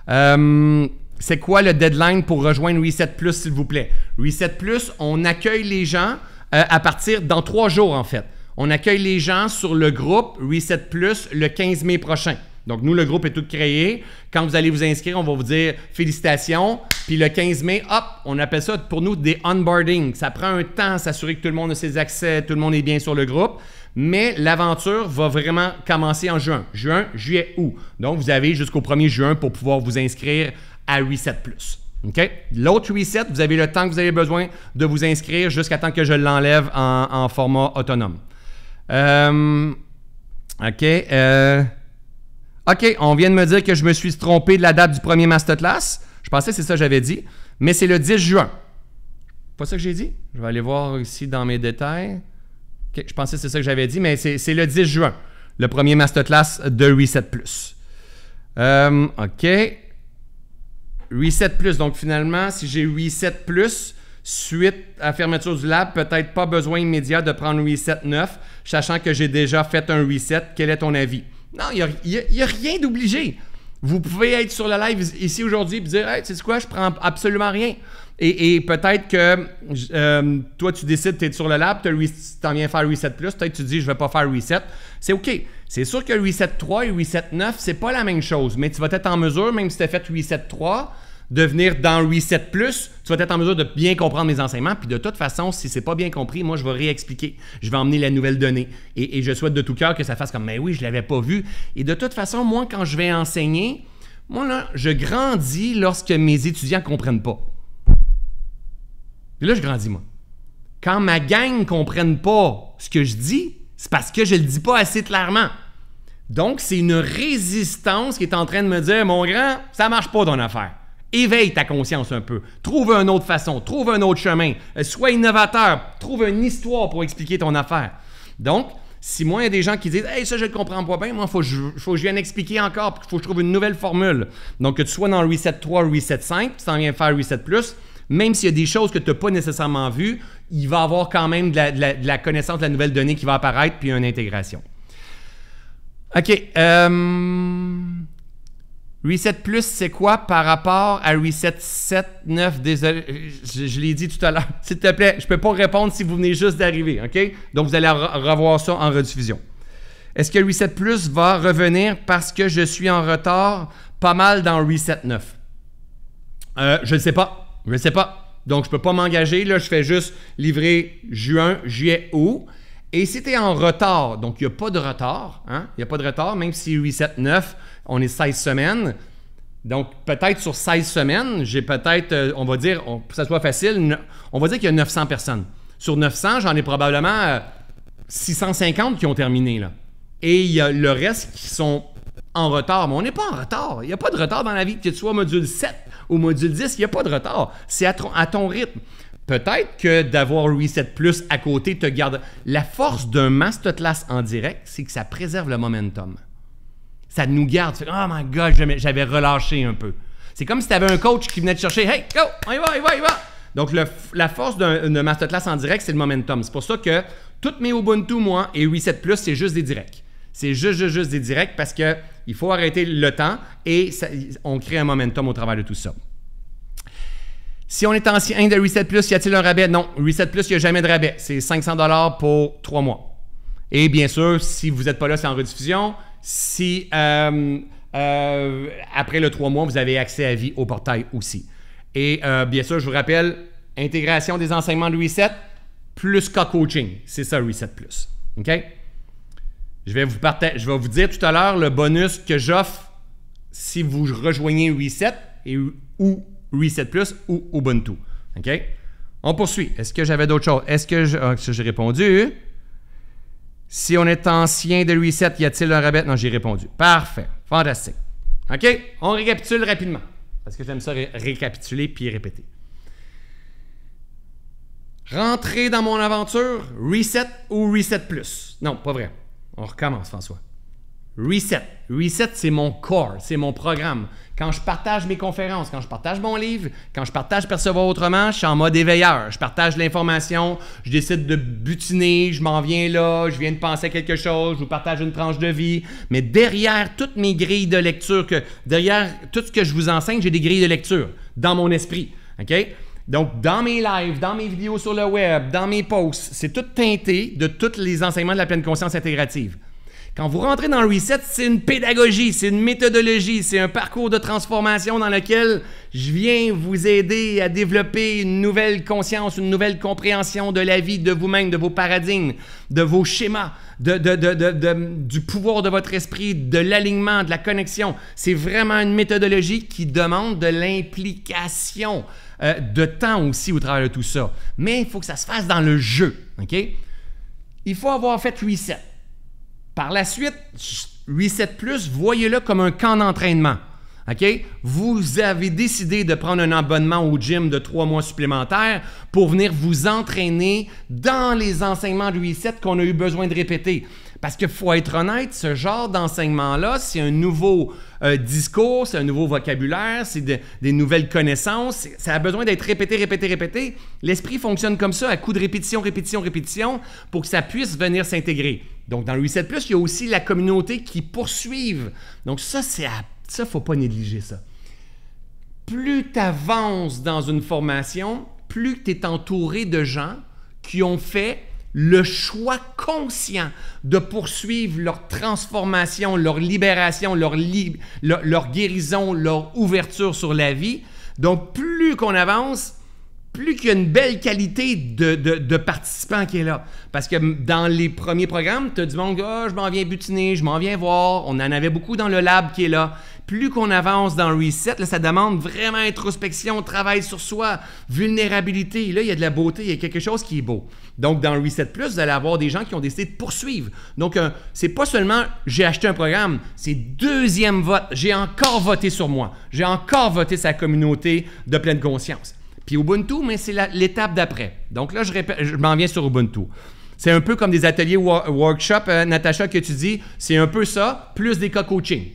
B: Euh, c'est quoi le deadline pour rejoindre Reset Plus, s'il vous plaît? Reset Plus, on accueille les gens euh, à partir dans trois jours, en fait. On accueille les gens sur le groupe Reset Plus le 15 mai prochain. Donc, nous, le groupe est tout créé. Quand vous allez vous inscrire, on va vous dire félicitations. Puis le 15 mai, hop, on appelle ça pour nous des onboarding. Ça prend un temps, s'assurer que tout le monde a ses accès, tout le monde est bien sur le groupe. Mais l'aventure va vraiment commencer en juin. Juin, juillet, août. Donc, vous avez jusqu'au 1er juin pour pouvoir vous inscrire à Reset Plus. L'autre reset, vous avez le temps que vous avez besoin de vous inscrire jusqu'à temps que je l'enlève en, format autonome. Euh, OK. Euh, OK, on vient de me dire que je me suis trompé de la date du premier masterclass. Je pensais que c'est ça que j'avais dit, mais c'est le 10 juin. Pas ça que j'ai dit? Je vais aller voir ici dans mes détails. OK, je pensais que c'est ça que j'avais dit, mais c'est le 10 juin, le premier masterclass de Reset Plus. Euh, OK. Reset Plus. Donc finalement, si j'ai Reset Plus, suite à la fermeture du lab, peut-être pas besoin immédiat de prendre Reset 9, sachant que j'ai déjà fait un reset. Quel est ton avis? Non, il n'y a, rien d'obligé. Vous pouvez être sur le live ici aujourd'hui et dire Hey, tu sais quoi, je prends absolument rien. Et, peut-être que euh, toi, tu décides, tu sur le lab, tu en viens faire Reset Plus, peut-être tu dis, je vais pas faire Reset. C'est OK. C'est sûr que Reset 3 et Reset 9, c'est pas la même chose, mais tu vas être en mesure, même si tu as fait Reset 3, devenir venir dans Reset Plus, tu vas être en mesure de bien comprendre mes enseignements. Puis de toute façon, si c'est pas bien compris, moi, je vais réexpliquer. Je vais emmener la nouvelle donnée. Et, je souhaite de tout cœur que ça fasse comme, mais ben oui, je l'avais pas vu. Et de toute façon, moi, quand je vais enseigner, moi, là, je grandis lorsque mes étudiants comprennent pas. Puis là, je grandis, moi. Quand ma gang ne comprenne pas ce que je dis, c'est parce que je le dis pas assez clairement. Donc, c'est une résistance qui est en train de me dire, mon grand, ça marche pas ton affaire éveille ta conscience un peu. Trouve une autre façon, trouve un autre chemin, euh, sois innovateur, trouve une histoire pour expliquer ton affaire. Donc, si moi, il y a des gens qui disent Hey, ça, je ne comprends pas bien, moi, il faut, que je vienne expliquer encore, il faut que je trouve une nouvelle formule. Donc, que tu sois dans Reset 3, Reset 5, sans rien faire Reset Plus, même s'il y a des choses que tu n'as pas nécessairement vues, il va y avoir quand même de la, connaissance, de la nouvelle donnée qui va apparaître, puis une intégration. OK. Euh, Reset Plus, c'est quoi par rapport à Reset 7, 9? Désolé, je, l'ai dit tout à l'heure. S'il te plaît, je ne peux pas répondre si vous venez juste d'arriver, OK? Donc, vous allez revoir ça en rediffusion. Est-ce que Reset Plus va revenir parce que je suis en retard pas mal dans Reset 9? Euh, je ne sais pas. Je ne sais pas. Donc, je ne peux pas m'engager. Là, je fais juste livrer juin, juillet, août. Et si tu es en retard, donc il n'y a pas de retard, il hein, n'y a pas de retard, même si 8, 7, 9, on est 16 semaines. Donc peut-être sur 16 semaines, j'ai peut-être, euh, on va dire, pour que ça soit facile, on va dire qu'il y a 900 personnes. Sur 900, j'en ai probablement 650 euh, qui ont terminé. Là. Et il y a le reste qui sont en retard. Mais on n'est pas en retard. Il n'y a pas de retard dans la vie, que tu sois module 7 ou module 10, il n'y a pas de retard. C'est à ton rythme. Peut-être que d'avoir Reset Plus à côté te garde. La force d'un masterclass en direct, c'est que ça préserve le momentum. Ça nous garde. oh my god, j'avais relâché un peu. C'est comme si tu avais un coach qui venait te chercher. Hey, go, on y va, on y va, on y va. Donc, la force d'un masterclass en direct, c'est le momentum. C'est pour ça que toutes mes Ubuntu, moi, et Reset Plus, c'est juste des directs. C'est juste, juste, juste des directs parce qu'il faut arrêter le temps et on crée un momentum au travers de tout ça. Si on est ancien de Reset Plus, y a-t-il un rabais? Non. Reset Plus, il n'y a jamais de rabais. C'est 500 pour 3 mois. Et bien sûr, si vous n'êtes pas là, c'est en rediffusion. Si euh, euh, après le 3 mois, vous avez accès à vie au portail aussi. Et euh, bien sûr, je vous rappelle, intégration des enseignements de Reset plus coaching C'est ça, Reset Plus. OK? Je vais vous, je vais vous dire tout à l'heure le bonus que j'offre si vous rejoignez Reset et, ou Reset Plus ou Ubuntu. OK? On poursuit. Est-ce que j'avais d'autres choses? Est-ce que ah, j'ai répondu? Si on est ancien de Reset, y a-t-il un rabat? Non, j'ai répondu. Parfait. Fantastique. OK? On récapitule rapidement. Parce que j'aime ça récapituler puis répéter. Rentrer dans mon aventure, Reset ou Reset Plus? Non, pas vrai. On recommence, François. Reset. Reset, c'est mon corps, c'est mon programme. Quand je partage mes conférences, quand je partage mon livre, quand je partage Percevoir autrement, je suis en mode éveilleur. Je partage l'information, je décide de butiner, je m'en viens là, je viens de penser à quelque chose, je vous partage une tranche de vie. Mais derrière toutes mes grilles de lecture, que, derrière tout ce que je vous enseigne, j'ai des grilles de lecture dans mon esprit. OK? Donc, dans mes lives, dans mes vidéos sur le web, dans mes posts, c'est tout teinté de tous les enseignements de la pleine conscience intégrative. Quand vous rentrez dans le Reset, c'est une pédagogie, c'est une méthodologie, c'est un parcours de transformation dans lequel je viens vous aider à développer une nouvelle conscience, une nouvelle compréhension de la vie, de vous-même, de vos paradigmes, de vos schémas, de, du pouvoir de votre esprit, de l'alignement, de la connexion. C'est vraiment une méthodologie qui demande de l'implication, euh, de temps aussi au travers de tout ça. Mais il faut que ça se fasse dans le jeu, OK? Il faut avoir fait reset. Par la suite, Reset Plus, voyez-le comme un camp d'entraînement. OK? Vous avez décidé de prendre un abonnement au gym de trois mois supplémentaires pour venir vous entraîner dans les enseignements de Reset qu'on a eu besoin de répéter. Parce que faut être honnête, ce genre d'enseignement-là, c'est un nouveau euh, discours, c'est un nouveau vocabulaire, c'est des nouvelles connaissances, ça a besoin d'être répété, répété, répété. L'esprit fonctionne comme ça, à coup de répétition, répétition, répétition, pour que ça puisse venir s'intégrer. Donc dans le 8 Plus, il y a aussi la communauté qui poursuive. Donc ça, c'est ça, faut pas négliger ça. Plus tu avances dans une formation, plus tu es entouré de gens qui ont fait le choix conscient de poursuivre leur transformation, leur libération, leur, leur guérison, leur ouverture sur la vie. Donc, plus qu'on avance, plus qu'il y a une belle qualité de, de, qui est là. Parce que dans les premiers programmes, tu as du monde, ah, je m'en viens butiner, je m'en viens voir. On en avait beaucoup dans le lab qui est là. Plus qu'on avance dans Reset, là, ça demande vraiment introspection, travail sur soi, vulnérabilité. Là, il y a de la beauté, il y a quelque chose qui est beau. Donc, dans Reset Plus, vous allez avoir des gens qui ont décidé de poursuivre. Donc, c'est pas seulement j'ai acheté un programme, c'est deuxième vote. J'ai encore voté sur moi. J'ai encore voté sa communauté de pleine conscience. Puis Ubuntu, mais c'est l'étape d'après. Donc là, je, m'en viens sur Ubuntu. C'est un peu comme des ateliers workshop, euh, Natacha, que tu dis. C'est un peu ça, plus des cas coaching.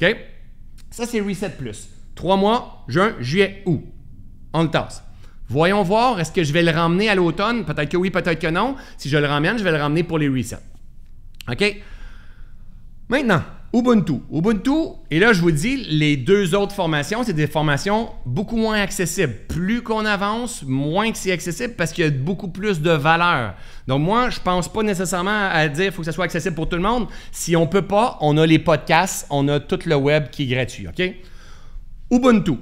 B: OK? Ça, c'est Reset Plus. Trois mois, juin, juillet, août. On le tasse. Voyons voir, est-ce que je vais le ramener à l'automne? Peut-être que oui, peut-être que non. Si je le ramène, je vais le ramener pour les resets. OK? Maintenant, Ubuntu. Ubuntu, et là je vous dis, les deux autres formations, c'est des formations beaucoup moins accessibles. Plus qu'on avance, moins que c'est accessible parce qu'il y a beaucoup plus de valeur. Donc moi, je pense pas nécessairement à dire faut que ça soit accessible pour tout le monde. Si on peut pas, on a les podcasts, on a tout le web qui est gratuit, OK? Ubuntu.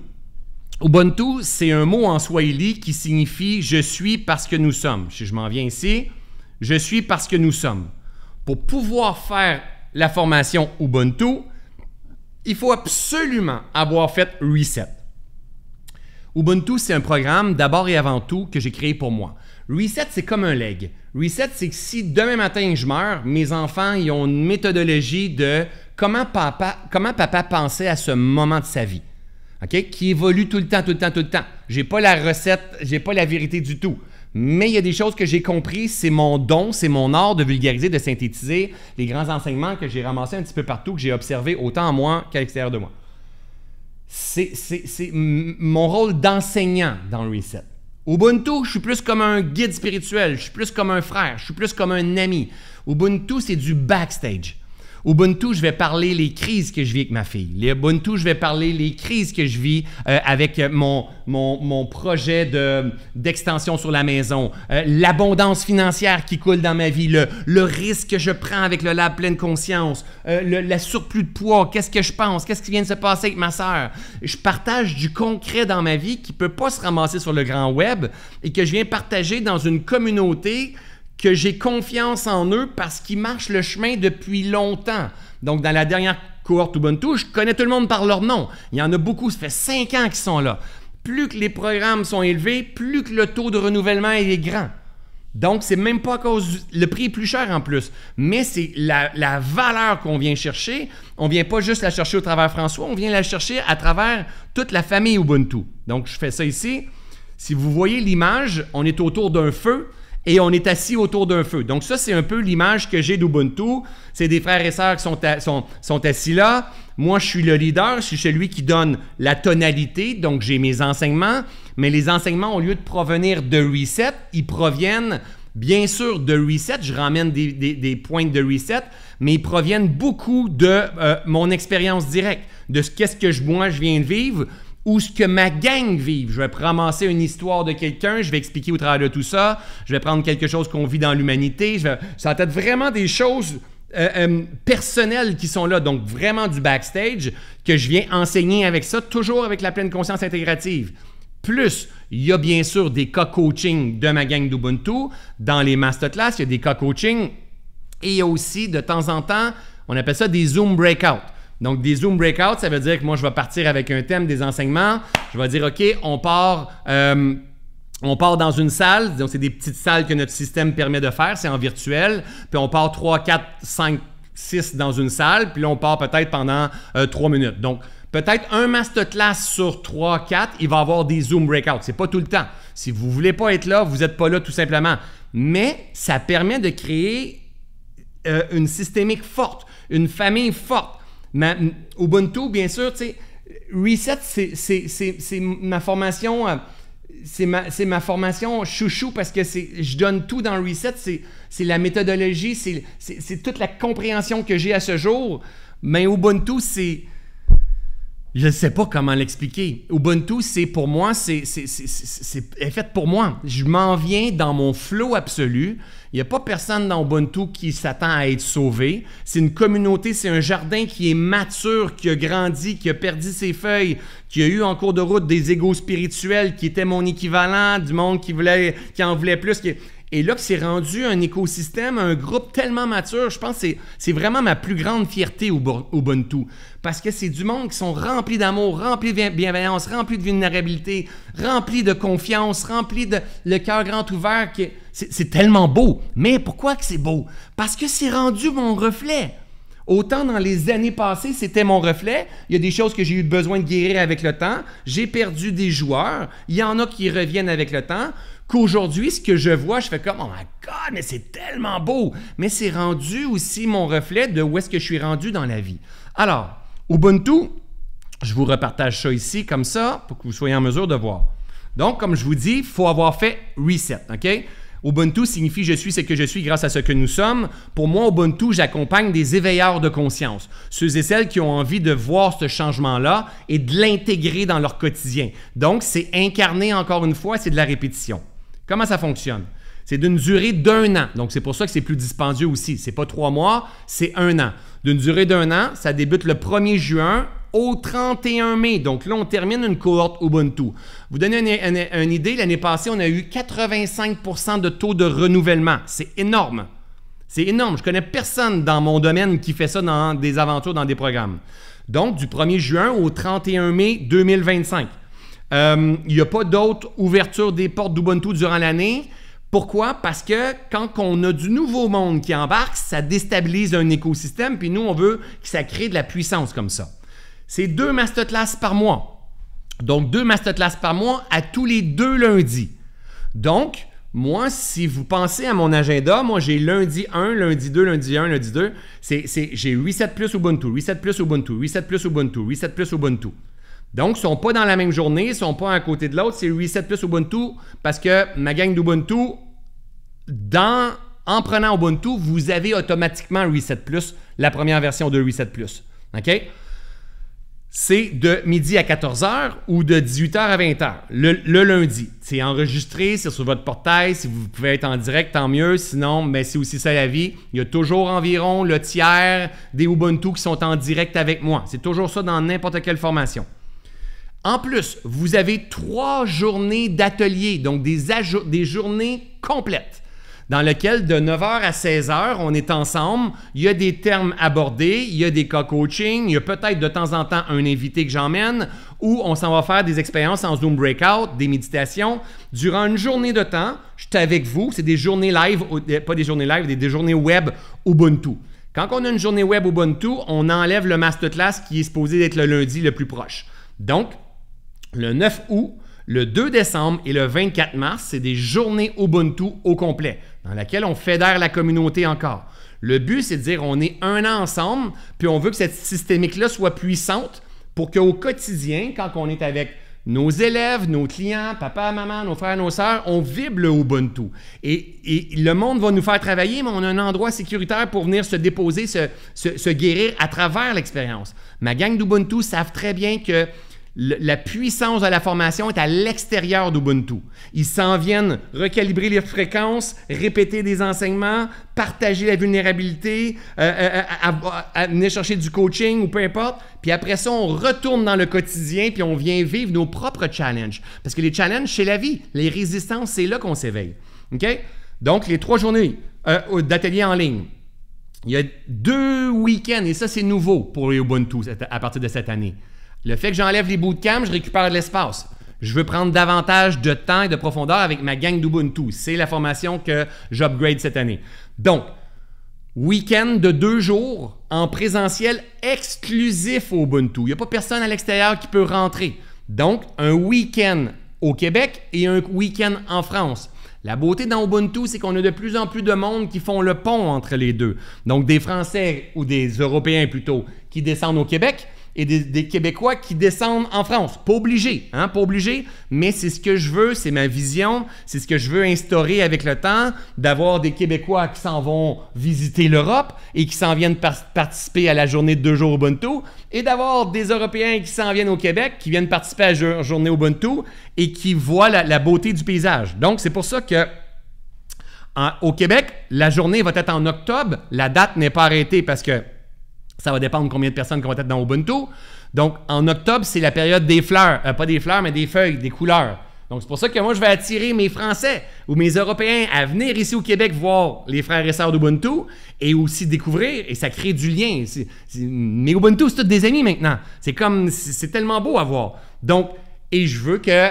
B: Ubuntu, c'est un mot en swahili qui signifie je suis parce que nous sommes. Si je m'en viens ici, je suis parce que nous sommes. Pour pouvoir faire la formation Ubuntu, il faut absolument avoir fait Reset. Ubuntu, c'est un programme d'abord et avant tout que j'ai créé pour moi. Reset, c'est comme un leg. Reset, c'est que si demain matin je meurs, mes enfants, ils ont une méthodologie de comment papa, comment papa pensait à ce moment de sa vie. OK? Qui évolue tout le temps, tout le temps, tout le temps. J'ai pas la recette, j'ai pas la vérité du tout. Mais il y a des choses que j'ai compris, c'est mon don, c'est mon art de vulgariser, de synthétiser les grands enseignements que j'ai ramassés un petit peu partout, que j'ai observés autant en moi qu'à l'extérieur de moi. C'est mon rôle d'enseignant dans le reset. Ubuntu, je suis plus comme un guide spirituel, je suis plus comme un frère, je suis plus comme un ami. Ubuntu, c'est du backstage. Ubuntu, je vais parler les crises que je vis avec ma fille. Les Ubuntu, je vais parler les crises que je vis euh, avec mon, mon, projet d'extension sur la maison, euh, l'abondance financière qui coule dans ma vie, le, risque que je prends avec le lab pleine conscience, euh, le, la surplus de poids, qu'est-ce que je pense, qu'est-ce qui vient de se passer avec ma soeur? Je partage du concret dans ma vie qui ne peut pas se ramasser sur le grand web et que je viens partager dans une communauté que j'ai confiance en eux parce qu'ils marchent le chemin depuis longtemps. Donc, dans la dernière cohorte Ubuntu, je connais tout le monde par leur nom. Il y en a beaucoup, ça fait cinq ans qu'ils sont là. Plus que les programmes sont élevés, plus que le taux de renouvellement est grand. Donc, c'est même pas à cause Le prix est plus cher en plus, mais c'est la, valeur qu'on vient chercher. On vient pas juste la chercher au travers François, on vient la chercher à travers toute la famille Ubuntu. Donc, je fais ça ici. Si vous voyez l'image, on est autour d'un feu et on est assis autour d'un feu. Donc ça, c'est un peu l'image que j'ai d'Ubuntu. C'est des frères et sœurs qui sont, assis là. Moi, je suis le leader, je suis celui qui donne la tonalité, donc j'ai mes enseignements. Mais les enseignements, au lieu de provenir de Reset, ils proviennent bien sûr de Reset. Je ramène des, points de Reset, mais ils proviennent beaucoup de euh, mon expérience directe, de ce qu'est-ce que je, moi, je viens de vivre, où ce que ma gang vive. Je vais ramasser une histoire de quelqu'un, je vais expliquer au travers de tout ça, je vais prendre quelque chose qu'on vit dans l'humanité. Vais... Ça va être vraiment des choses euh, euh, personnelles qui sont là, donc vraiment du backstage, que je viens enseigner avec ça, toujours avec la pleine conscience intégrative. Plus, il y a bien sûr des cas coaching de ma gang d'Ubuntu. Dans les masterclass, il y a des cas coaching. Et il y a aussi, de temps en temps, on appelle ça des Zoom breakouts. Donc, des Zoom breakouts, ça veut dire que moi, je vais partir avec un thème des enseignements. Je vais dire, OK, on part. Euh, on part dans une salle, donc c'est des petites salles que notre système permet de faire, c'est en virtuel, puis on part 3, 4, 5, 6 dans une salle, puis là on part peut-être pendant 3 euh, minutes. Donc peut-être un masterclass sur 3, 4, il va avoir des Zoom breakouts. C'est pas tout le temps. Si vous voulez pas être là, vous n'êtes pas là tout simplement. Mais ça permet de créer euh, une systémique forte, une famille forte mais Ubuntu, bien sûr, tu Reset, c'est ma formation. Euh, c'est ma, ma, formation chouchou parce que je donne tout dans Reset. C'est la méthodologie, c'est toute la compréhension que j'ai à ce jour. Mais Ubuntu, c'est. Je ne sais pas comment l'expliquer. Ubuntu, c'est pour moi, c'est fait pour moi. Je m'en viens dans mon flow absolu. Il n'y a pas personne dans Ubuntu qui s'attend à être sauvé. C'est une communauté, c'est un jardin qui est mature, qui a grandi, qui a perdu ses feuilles, qui a eu en cours de route des égaux spirituels qui étaient mon équivalent, du monde qui, voulait, qui en voulait plus. Et là, c'est rendu un écosystème, un groupe tellement mature. Je pense que c'est vraiment ma plus grande fierté au, Ubuntu. Parce que c'est du monde qui sont remplis d'amour, remplis de bienveillance, remplis de vulnérabilité, remplis de confiance, remplis de le cœur grand ouvert. C'est tellement beau. Mais pourquoi que c'est beau? Parce que c'est rendu mon reflet. Autant dans les années passées, c'était mon reflet. Il y a des choses que j'ai eu besoin de guérir avec le temps. J'ai perdu des joueurs. Il y en a qui reviennent avec le temps qu'aujourd'hui, ce que je vois, je fais comme, oh my God, mais c'est tellement beau. Mais c'est rendu aussi mon reflet de où est-ce que je suis rendu dans la vie. Alors, Ubuntu, je vous repartage ça ici comme ça pour que vous soyez en mesure de voir. Donc, comme je vous dis, il faut avoir fait reset, OK? Ubuntu signifie je suis ce que je suis grâce à ce que nous sommes. Pour moi, Ubuntu, j'accompagne des éveilleurs de conscience, ceux et celles qui ont envie de voir ce changement-là et de l'intégrer dans leur quotidien. Donc, c'est incarner encore une fois, c'est de la répétition. Comment ça fonctionne? C'est d'une durée d'un an. Donc, c'est pour ça que c'est plus dispendieux aussi. Ce n'est pas trois mois, c'est un an. D'une durée d'un an, ça débute le 1er juin au 31 mai. Donc là, on termine une cohorte Ubuntu. Vous donnez une, idée, l'année passée, on a eu 85 de taux de renouvellement. C'est énorme. C'est énorme. Je connais personne dans mon domaine qui fait ça dans des aventures, dans des programmes. Donc, du 1er juin au 31 mai 2025 il euh, n'y a pas d'autres ouverture des portes d'Ubuntu durant l'année. Pourquoi? Parce que quand on a du nouveau monde qui embarque, ça déstabilise un écosystème, puis nous, on veut que ça crée de la puissance comme ça. C'est deux masterclass par mois. Donc, deux masterclass par mois à tous les deux lundis. Donc, moi, si vous pensez à mon agenda, moi j'ai lundi 1, lundi 2, lundi 1, lundi 2. C'est, j'ai 8-7 plus Ubuntu, 8-7 plus Ubuntu, 8-7 plus Ubuntu, 8-7 plus Ubuntu. Donc, ils ne sont pas dans la même journée, ils ne sont pas à côté de l'autre. C'est Reset plus Ubuntu parce que ma gang d'Ubuntu, en prenant Ubuntu, vous avez automatiquement Reset plus, la première version de Reset plus. OK? C'est de midi à 14h ou de 18h à 20h, le, lundi. C'est enregistré, c'est sur votre portail. Si vous pouvez être en direct, tant mieux. Sinon, mais c'est aussi ça la vie. Il y a toujours environ le tiers des Ubuntu qui sont en direct avec moi. C'est toujours ça dans n'importe quelle formation. En plus, vous avez trois journées d'atelier, donc des, des journées complètes dans lesquelles de 9h à 16h, on est ensemble, il y a des termes abordés, il y a des cas coaching, il y a peut-être de temps en temps un invité que j'emmène, ou on s'en va faire des expériences en Zoom Breakout, des méditations. Durant une journée de temps, je suis avec vous, c'est des journées live, euh, pas des journées live, des, des journées web Ubuntu. Quand on a une journée web Ubuntu, on enlève le masterclass qui est supposé être le lundi le plus proche. Donc, le 9 août, le 2 décembre et le 24 mars, c'est des journées Ubuntu au complet, dans laquelle on fédère la communauté encore. Le but, c'est de dire on est un an ensemble, puis on veut que cette systémique-là soit puissante pour qu'au quotidien, quand on est avec nos élèves, nos clients, papa, maman, nos frères, nos sœurs, on vibre le Ubuntu. Et, le monde va nous faire travailler, mais on a un endroit sécuritaire pour venir se déposer, se guérir à travers l'expérience. Ma gang d'Ubuntu savent très bien que la puissance de la formation est à l'extérieur d'Ubuntu. Ils s'en viennent recalibrer les fréquences, répéter des enseignements, partager la vulnérabilité, euh, euh, euh, euh, venir chercher du coaching ou peu importe. Puis après ça, on retourne dans le quotidien puis on vient vivre nos propres challenges. Parce que les challenges, c'est la vie. Les résistances, c'est là qu'on s'éveille. OK? Donc, les trois journées d'atelier en ligne. Il y a deux week-ends, et ça, c'est nouveau pour Ubuntu à partir de cette année. Le fait que j'enlève les bouts de cam, je récupère de l'espace. Je veux prendre davantage de temps et de profondeur avec ma gang d'Ubuntu. C'est la formation que j'upgrade cette année. Donc, week-end de deux jours en présentiel exclusif au Ubuntu. Il n'y a pas personne à l'extérieur qui peut rentrer. Donc, un week-end au Québec et un week-end en France. La beauté dans Ubuntu, c'est qu'on a de plus en plus de monde qui font le pont entre les deux. Donc, des Français ou des Européens plutôt qui descendent au Québec et des, Québécois qui descendent en France. Pas obligé, hein, pas obligé, mais c'est ce que je veux, c'est ma vision, c'est ce que je veux instaurer avec le temps, d'avoir des Québécois qui s'en vont visiter l'Europe et qui s'en viennent participer à la journée de deux jours au Ubuntu, et d'avoir des Européens qui s'en viennent au Québec, qui viennent participer à la journée Ubuntu et qui voient la, beauté du paysage. Donc, c'est pour ça que au Québec, la journée va être en octobre, la date n'est pas arrêtée parce que ça va dépendre combien de personnes vont être dans Ubuntu. Donc, en octobre, c'est la période des fleurs. Euh, pas des fleurs, mais des feuilles, des couleurs. Donc, c'est pour ça que moi, je vais attirer mes Français ou mes Européens à venir ici au Québec voir les frères et sœurs d'Ubuntu et aussi découvrir, et ça crée du lien. mais Ubuntu, c'est tous des amis maintenant. C'est comme, c'est tellement beau à voir. Donc, et je veux que,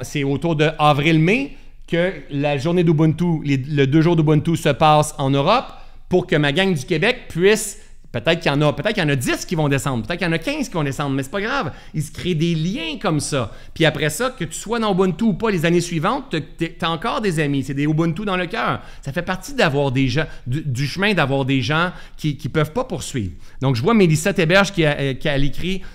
B: c'est autour de avril-mai, que la journée d'Ubuntu, le deux jours d'Ubuntu se passe en Europe pour que ma gang du Québec puisse Peut-être qu'il y en a, peut-être qu'il y en a 10 qui vont descendre, peut-être qu'il y en a 15 qui vont descendre, mais c'est pas grave. Il se crée des liens comme ça. Puis après ça, que tu sois dans Ubuntu ou pas les années suivantes, tu encore des amis. C'est des Ubuntu dans le cœur. Ça fait partie d'avoir des gens, du, chemin d'avoir des gens qui peuvent pas poursuivre. Donc, je vois Mélissa Théberge qui a, euh, qui a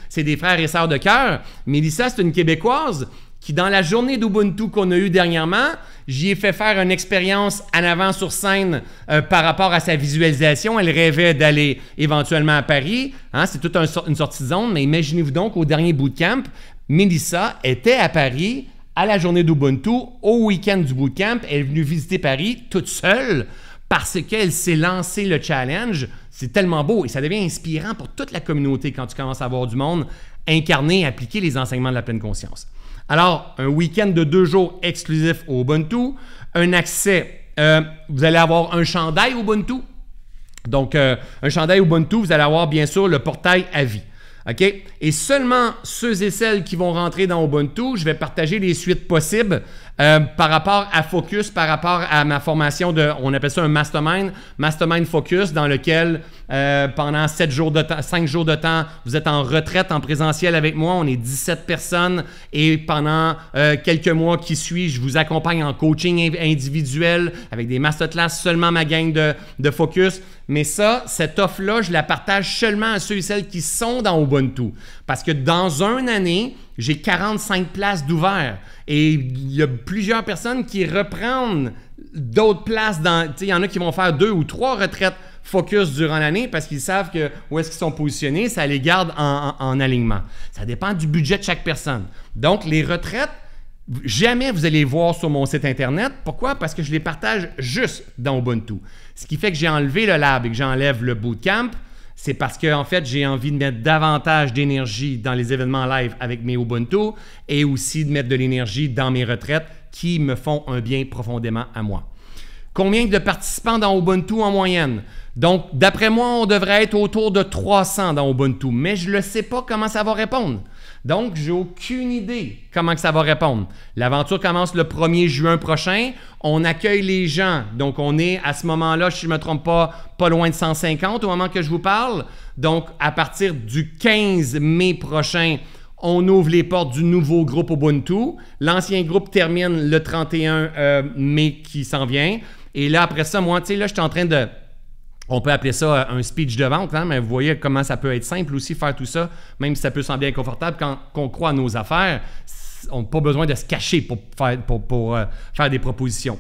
B: C'est des frères et sœurs de cœur. Mélissa, c'est une Québécoise qui, dans la journée d'Ubuntu qu'on a eue dernièrement, j'y ai fait faire une expérience en avant sur scène euh, par rapport à sa visualisation. Elle rêvait d'aller éventuellement à Paris. Hein. c'est toute une sortie de zone, mais imaginez-vous donc au dernier bootcamp, Melissa était à Paris à la journée d'Ubuntu, au week-end du bootcamp. Elle est venue visiter Paris toute seule parce qu'elle s'est lancée le challenge. C'est tellement beau et ça devient inspirant pour toute la communauté quand tu commences à voir du monde incarner et appliquer les enseignements de la pleine conscience. Alors, un week-end de deux jours exclusif au Ubuntu, un accès, euh, vous allez avoir un chandail Ubuntu. Donc, euh, un chandail Ubuntu, vous allez avoir bien sûr le portail à vie. OK? Et seulement ceux et celles qui vont rentrer dans Ubuntu, je vais partager les suites possibles euh, par rapport à Focus, par rapport à ma formation de, on appelle ça un mastermind, mastermind Focus, dans lequel euh, pendant sept jours de temps, 5 jours de temps, vous êtes en retraite en présentiel avec moi. On est 17 personnes et pendant euh, quelques mois qui suivent, je vous accompagne en coaching individuel avec des masterclass seulement ma gang de, de Focus. Mais ça, cette offre-là, je la partage seulement à ceux et celles qui sont dans Ubuntu. Parce que dans une année, j'ai 45 places d'ouvert. Et il y a plusieurs personnes qui reprennent d'autres places dans. Il y en a qui vont faire deux ou trois retraites focus durant l'année parce qu'ils savent que où est-ce qu'ils sont positionnés, ça les garde en, alignement. Ça dépend du budget de chaque personne. Donc, les retraites, jamais vous allez voir sur mon site Internet. Pourquoi? Parce que je les partage juste dans Ubuntu. Ce qui fait que j'ai enlevé le lab et que j'enlève le bootcamp c'est parce que en fait, j'ai envie de mettre davantage d'énergie dans les événements live avec mes Ubuntu et aussi de mettre de l'énergie dans mes retraites qui me font un bien profondément à moi. Combien de participants dans Ubuntu en moyenne? Donc, d'après moi, on devrait être autour de 300 dans Ubuntu, mais je ne sais pas comment ça va répondre. Donc, j'ai aucune idée comment que ça va répondre. L'aventure commence le 1er juin prochain. On accueille les gens. Donc, on est à ce moment-là, si je ne me trompe pas, pas loin de 150 au moment que je vous parle. Donc, à partir du 15 mai prochain, on ouvre les portes du nouveau groupe Ubuntu. L'ancien groupe termine le 31 euh, mai qui s'en vient. Et là, après ça, moi, tu sais, là, je suis en train de on peut appeler ça euh, un speech de vente, hein, mais vous voyez comment ça peut être simple aussi faire tout ça, même si ça peut sembler inconfortable quand on croit à nos affaires, on n'a pas besoin de se cacher pour faire, pour, euh, faire des propositions.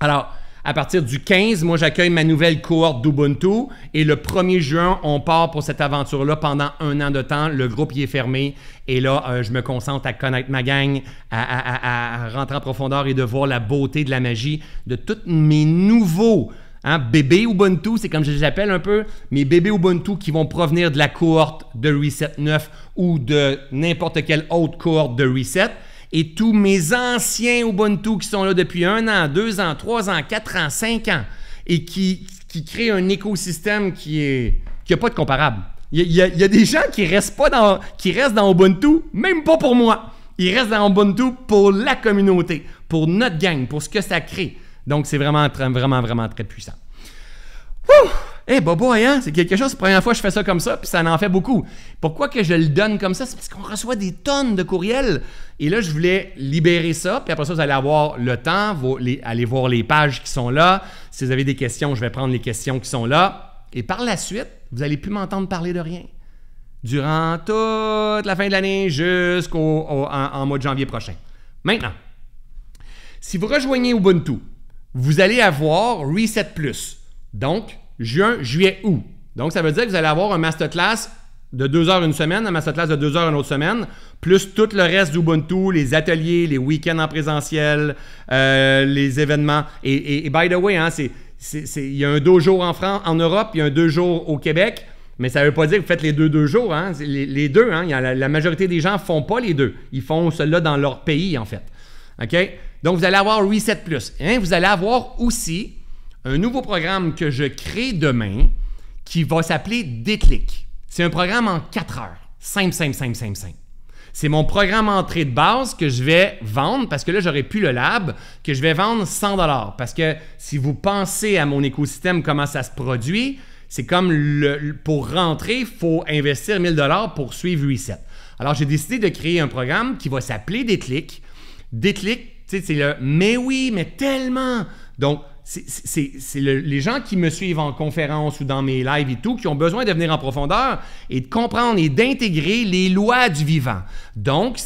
B: Alors, à partir du 15, moi j'accueille ma nouvelle cohorte d'Ubuntu et le 1er juin, on part pour cette aventure-là pendant un an de temps. Le groupe y est fermé et là, euh, je me concentre à connaître ma gang, à, à, à, à, rentrer en profondeur et de voir la beauté de la magie de tous mes nouveaux Hein? bébé Ubuntu, c'est comme je les appelle un peu, mes bébés Ubuntu qui vont provenir de la cohorte de Reset 9 ou de n'importe quelle autre cohorte de Reset. Et tous mes anciens Ubuntu qui sont là depuis un an, deux ans, trois ans, quatre ans, cinq ans et qui, créent un écosystème qui est qui n'a pas de comparable. Il y, a, des gens qui restent pas dans qui restent dans Ubuntu, même pas pour moi. Ils restent dans Ubuntu pour la communauté, pour notre gang, pour ce que ça crée. Donc, c'est vraiment, vraiment, vraiment très puissant. Ouh! Eh, hey, Bobo, hein? c'est quelque chose, c'est la première fois que je fais ça comme ça, puis ça en fait beaucoup. Pourquoi que je le donne comme ça? C'est parce qu'on reçoit des tonnes de courriels. Et là, je voulais libérer ça, puis après ça, vous allez avoir le temps, vous allez voir les pages qui sont là. Si vous avez des questions, je vais prendre les questions qui sont là. Et par la suite, vous n'allez plus m'entendre parler de rien. Durant toute la fin de l'année jusqu'au mois de janvier prochain. Maintenant, si vous rejoignez Ubuntu, vous allez avoir Reset Plus. Donc, juin, juillet, août. Donc, ça veut dire que vous allez avoir un masterclass de deux heures une semaine, un masterclass de deux heures une autre semaine, plus tout le reste d'Ubuntu, les ateliers, les week-ends en présentiel, euh, les événements. Et, by the way, hein, c'est, il y a un deux jours en France, en Europe, il y a un deux jours au Québec, mais ça ne veut pas dire que vous faites les deux deux jours. Hein, les, deux, hein. la, majorité des gens font pas les deux. Ils font cela dans leur pays, en fait. OK? Donc, vous allez avoir Reset Plus. Vous allez avoir aussi un nouveau programme que je crée demain qui va s'appeler Déclic. C'est un programme en 4 heures. Simple, simple, simple, simple, simple. C'est mon programme entrée de base que je vais vendre parce que là, j'aurais pu le lab, que je vais vendre 100 Parce que si vous pensez à mon écosystème, comment ça se produit, c'est comme pour rentrer, il faut investir 1000 dollars pour suivre Reset. Alors, j'ai décidé de créer un programme qui va s'appeler Déclic. Déclic c'est le mais oui, mais tellement. Donc, c'est les gens qui me suivent en conférence ou dans mes lives et tout, qui ont besoin de venir en profondeur et de comprendre et d'intégrer les lois du vivant. Donc,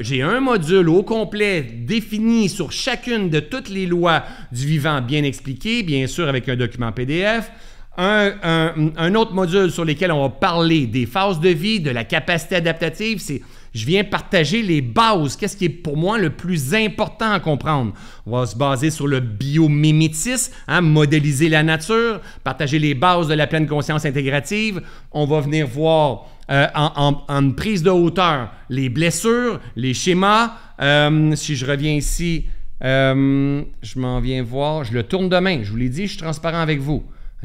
B: j'ai un module au complet défini sur chacune de toutes les lois du vivant, bien expliquées, bien sûr avec un document PDF. Un, un autre module sur lequel on va parler des phases de vie, de la capacité adaptative, c'est je viens partager les bases. Qu'est-ce qui est pour moi le plus important à comprendre? On va se baser sur le biomimétisme, hein, modéliser la nature, partager les bases de la pleine conscience intégrative. On va venir voir euh, en, prise de hauteur les blessures, les schémas. Euh, si je reviens ici, euh, je m'en viens voir. Je le tourne demain. Je vous l'ai dit, je suis transparent avec vous.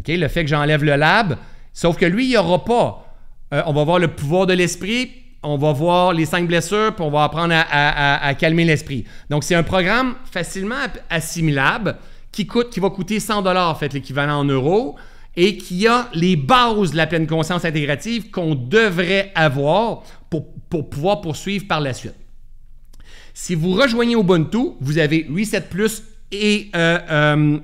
B: Le fait que j'enlève le lab, sauf que lui, il n'y aura pas. on va voir le pouvoir de l'esprit, on va voir les cinq blessures, puis on va apprendre à, calmer l'esprit. Donc, c'est un programme facilement assimilable qui, coûte, qui va coûter 100 en fait, l'équivalent en euros, et qui a les bases de la pleine conscience intégrative qu'on devrait avoir pour, pouvoir poursuivre par la suite. Si vous rejoignez Ubuntu, vous avez Reset Plus et euh, euh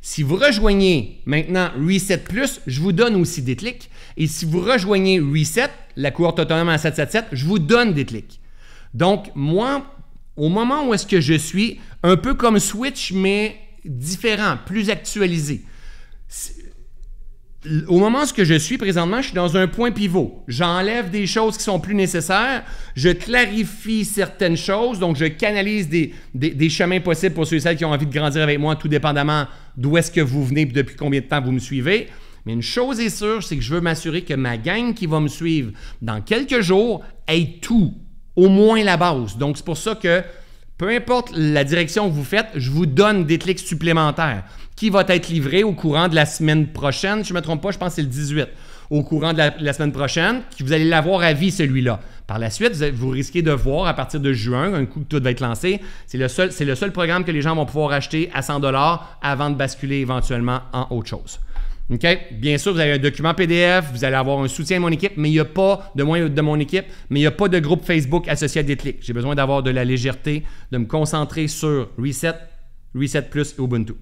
B: Si vous rejoignez maintenant Reset Plus, je vous donne aussi Déclic. Et si vous rejoignez Reset, la courte autonome en 777, je vous donne des clics. Donc, moi, au moment où est-ce que je suis, un peu comme Switch, mais différent, plus actualisé. Au moment où je suis présentement, je suis dans un point pivot. J'enlève des choses qui sont plus nécessaires, je clarifie certaines choses, donc je canalise des, des chemins possibles pour ceux et celles qui ont envie de grandir avec moi, tout dépendamment d'où est-ce que vous venez et depuis combien de temps vous me suivez. Mais une chose est sûre, c'est que je veux m'assurer que ma gang qui va me suivre dans quelques jours ait tout, au moins la base. Donc, c'est pour ça que peu importe la direction que vous faites, je vous donne des clics supplémentaires qui va être livré au courant de la semaine prochaine. Je ne me trompe pas, je pense que c'est le 18. Au courant de la, semaine prochaine, vous allez l'avoir à vie, celui-là. Par la suite, vous, risquez de voir à partir de juin, un coup que tout va être lancé, c'est le, seul, le seul programme que les gens vont pouvoir acheter à 100 avant de basculer éventuellement en autre chose. Ok, Bien sûr, vous avez un document PDF, vous allez avoir un soutien de mon équipe, mais il n'y a pas de moyens de mon équipe, mais il n'y a pas de groupe Facebook associé à Déclic. J'ai besoin d'avoir de la légèreté, de me concentrer sur Reset, Reset Plus et Ubuntu.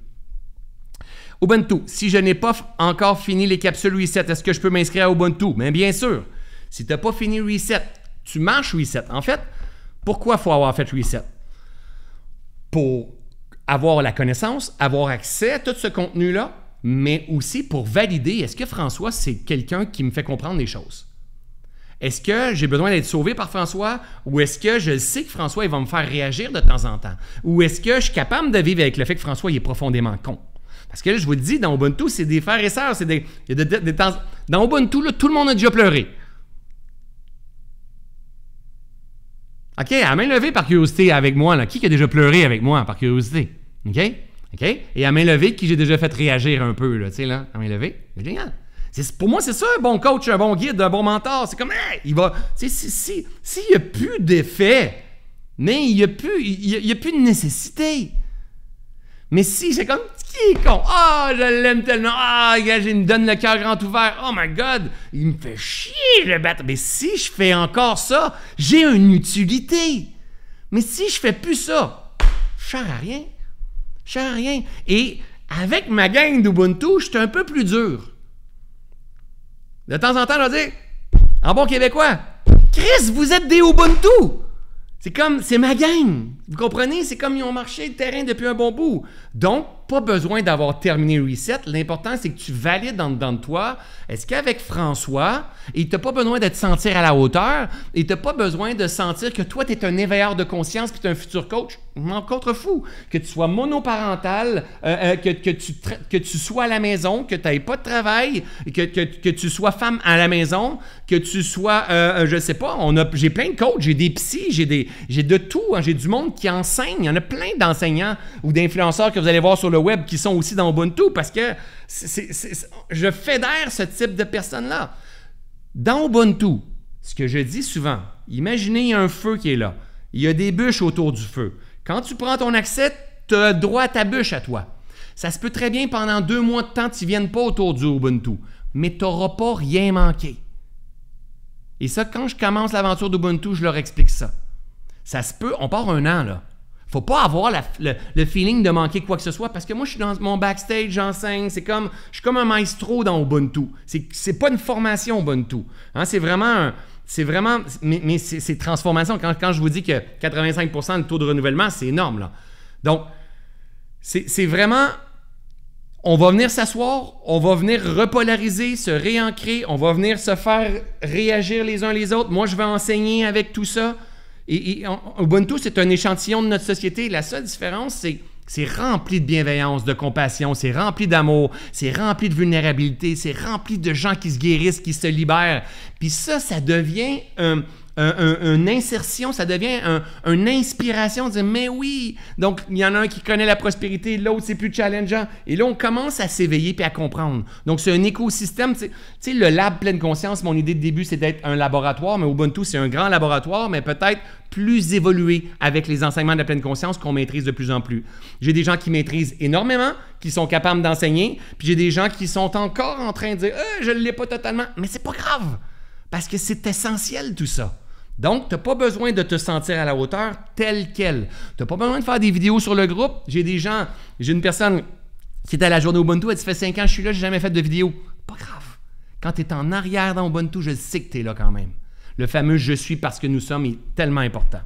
B: Ubuntu, si je n'ai pas encore fini les capsules Reset, est-ce que je peux m'inscrire à Ubuntu? Mais bien sûr, si tu n'as pas fini Reset, tu marches Reset. En fait, pourquoi faut avoir fait Reset? Pour avoir la connaissance, avoir accès à tout ce contenu-là, mais aussi pour valider est-ce que François, c'est quelqu'un qui me fait comprendre les choses? Est-ce que j'ai besoin d'être sauvé par François ou est-ce que je sais que François il va me faire réagir de temps en temps? Ou est-ce que je suis capable de vivre avec le fait que François il est profondément con? Parce que là, je vous dis, dans Ubuntu, c'est des frères et sœurs. des, dans Ubuntu, tout le monde a déjà pleuré. OK, à main levée par curiosité avec moi, qui a déjà pleuré avec moi par curiosité? OK? Et à main levée, qui j'ai déjà fait réagir un peu, là, tu sais, là, à main levée. Génial. Pour moi, c'est ça, un bon coach, un bon guide, un bon mentor. C'est comme, hey, il va. si, si, n'y a plus d'effet, mais il n'y a, plus, a, plus de nécessité. Mais si, j'ai comme, qui est con? Ah, oh, je l'aime tellement. Ah, il me donne le cœur grand ouvert. Oh my God, il me fait chier le battre. Mais si je fais encore ça, j'ai une utilité. Mais si je fais plus ça, je ne à rien. Je ne rien. Et avec ma gang d'Ubuntu, je suis un peu plus dur. De temps en temps, je vais dire, en bon québécois, Chris, vous êtes des Ubuntu! C'est comme, c'est ma gang. Vous comprenez? C'est comme ils ont marché le terrain depuis un bon bout. Donc, pas besoin d'avoir terminé Reset. L'important, c'est que tu valides dans dans toi. Est-ce qu'avec François, il t'a pas besoin d'être te sentir à la hauteur et n'a pas besoin de sentir que toi, tu es un éveilleur de conscience puis tu es un futur coach? On fou fou Que tu sois monoparental, euh, euh, que, tu que tu sois à la maison, que tu n'aies pas de travail, que, que, tu sois femme à la maison, que tu sois, je euh, je sais pas, j'ai plein de coachs, j'ai des psys, j'ai, de tout, hein. j'ai du monde qui enseigne. Il y en a plein d'enseignants ou d'influenceurs que vous allez voir sur le web qui sont aussi dans Ubuntu parce que je fédère ce type de personnes-là. Dans Ubuntu, ce que je dis souvent, imaginez un feu qui est là. Il y a des bûches autour du feu. Quand tu prends ton accès, tu as droit à ta bûche à toi. Ça se peut très bien pendant deux mois de temps, tu ne viennes pas autour du Ubuntu, mais tu n'auras pas rien manqué. Et ça, quand je commence l'aventure d'Ubuntu, je leur explique ça. Ça se peut, on part un an, là. Faut pas avoir le, feeling de manquer quoi que ce soit parce que moi, je suis dans mon backstage, j'enseigne. C'est comme, je suis comme un maestro dans Ubuntu. C'est pas une formation Ubuntu. Hein, c'est vraiment un, c'est vraiment. Mais, mais c'est transformation. Quand, quand, je vous dis que 85 de taux de renouvellement, c'est énorme. Donc, c'est vraiment. On va venir s'asseoir, on va venir repolariser, se réancrer, on va venir se faire réagir les uns les autres. Moi, je vais enseigner avec tout ça. Et, et Ubuntu, c'est un échantillon de notre société. La seule différence, c'est c'est rempli de bienveillance, de compassion, c'est rempli d'amour, c'est rempli de vulnérabilité, c'est rempli de gens qui se guérissent, qui se libèrent. Puis ça, ça devient un un, une insertion, ça devient une inspiration, de dire mais oui. Donc il y en a un qui connaît la prospérité, l'autre c'est plus challengeant. Et là on commence à s'éveiller puis à comprendre. Donc c'est un écosystème. Tu sais le lab pleine conscience, mon idée de début c'est d'être un laboratoire, mais au tout, c'est un grand laboratoire, mais peut-être plus évolué avec les enseignements de pleine conscience qu'on maîtrise de plus en plus. J'ai des gens qui maîtrisent énormément, qui sont capables d'enseigner, puis j'ai des gens qui sont encore en train de dire euh, je ne l'ai pas totalement, mais c'est pas grave parce que c'est essentiel tout ça. Donc, tu n'as pas besoin de te sentir à la hauteur telle qu'elle. Tu n'as pas besoin de faire des vidéos sur le groupe. J'ai des gens, j'ai une personne qui est à la journée Ubuntu, elle dit, fait 5 ans, je suis là, n'ai jamais fait de vidéo. Pas grave. Quand tu es en arrière dans Ubuntu, je sais que tu es là quand même. Le fameux je suis parce que nous sommes est tellement important.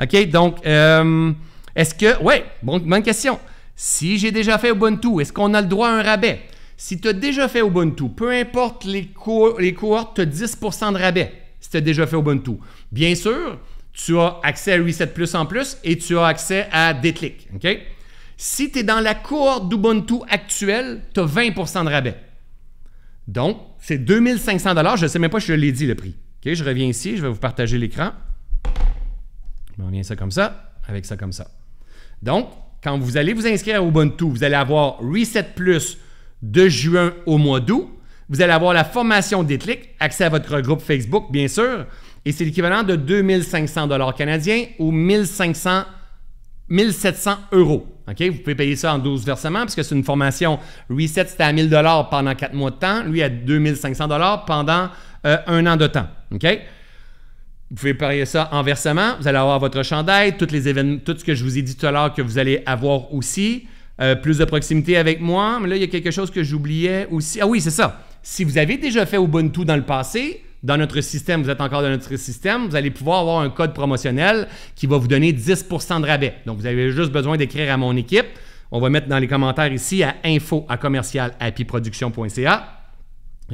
B: OK? Donc, euh, est-ce que. oui, bon, bonne question. Si j'ai déjà fait Ubuntu, est-ce qu'on a le droit à un rabais? Si tu as déjà fait Ubuntu, peu importe les, les cohortes, tu as 10 de rabais as déjà fait Ubuntu. Bien sûr, tu as accès à Reset Plus en plus et tu as accès à Déclic. OK? Si tu es dans la cohorte d'Ubuntu actuelle, tu as 20 de rabais. Donc, c'est 2500 Je ne sais même pas si je l'ai dit le prix. Je reviens ici, je vais vous partager l'écran. Je reviens ça comme ça, avec ça comme ça. Donc, quand vous allez vous inscrire à Ubuntu, vous allez avoir Reset Plus de juin au mois d'août vous allez avoir la formation Déclic, accès à votre groupe Facebook, bien sûr, et c'est l'équivalent de 2500 dollars canadiens ou 1500 1700 euros. OK? Vous pouvez payer ça en 12 versements parce que c'est une formation Reset, c'était à 1000 dollars pendant 4 mois de temps. Lui, à 2500 dollars pendant euh, un an de temps. OK? Vous pouvez payer ça en versement. Vous allez avoir votre chandail, toutes les événements, tout ce que je vous ai dit tout à l'heure que vous allez avoir aussi. Euh, plus de proximité avec moi. Mais là, il y a quelque chose que j'oubliais aussi. Ah oui, c'est ça si vous avez déjà fait Ubuntu dans le passé, dans notre système, vous êtes encore dans notre système, vous allez pouvoir avoir un code promotionnel qui va vous donner 10 de rabais. Donc, vous avez juste besoin d'écrire à mon équipe. On va mettre dans les commentaires ici à info à commercial Et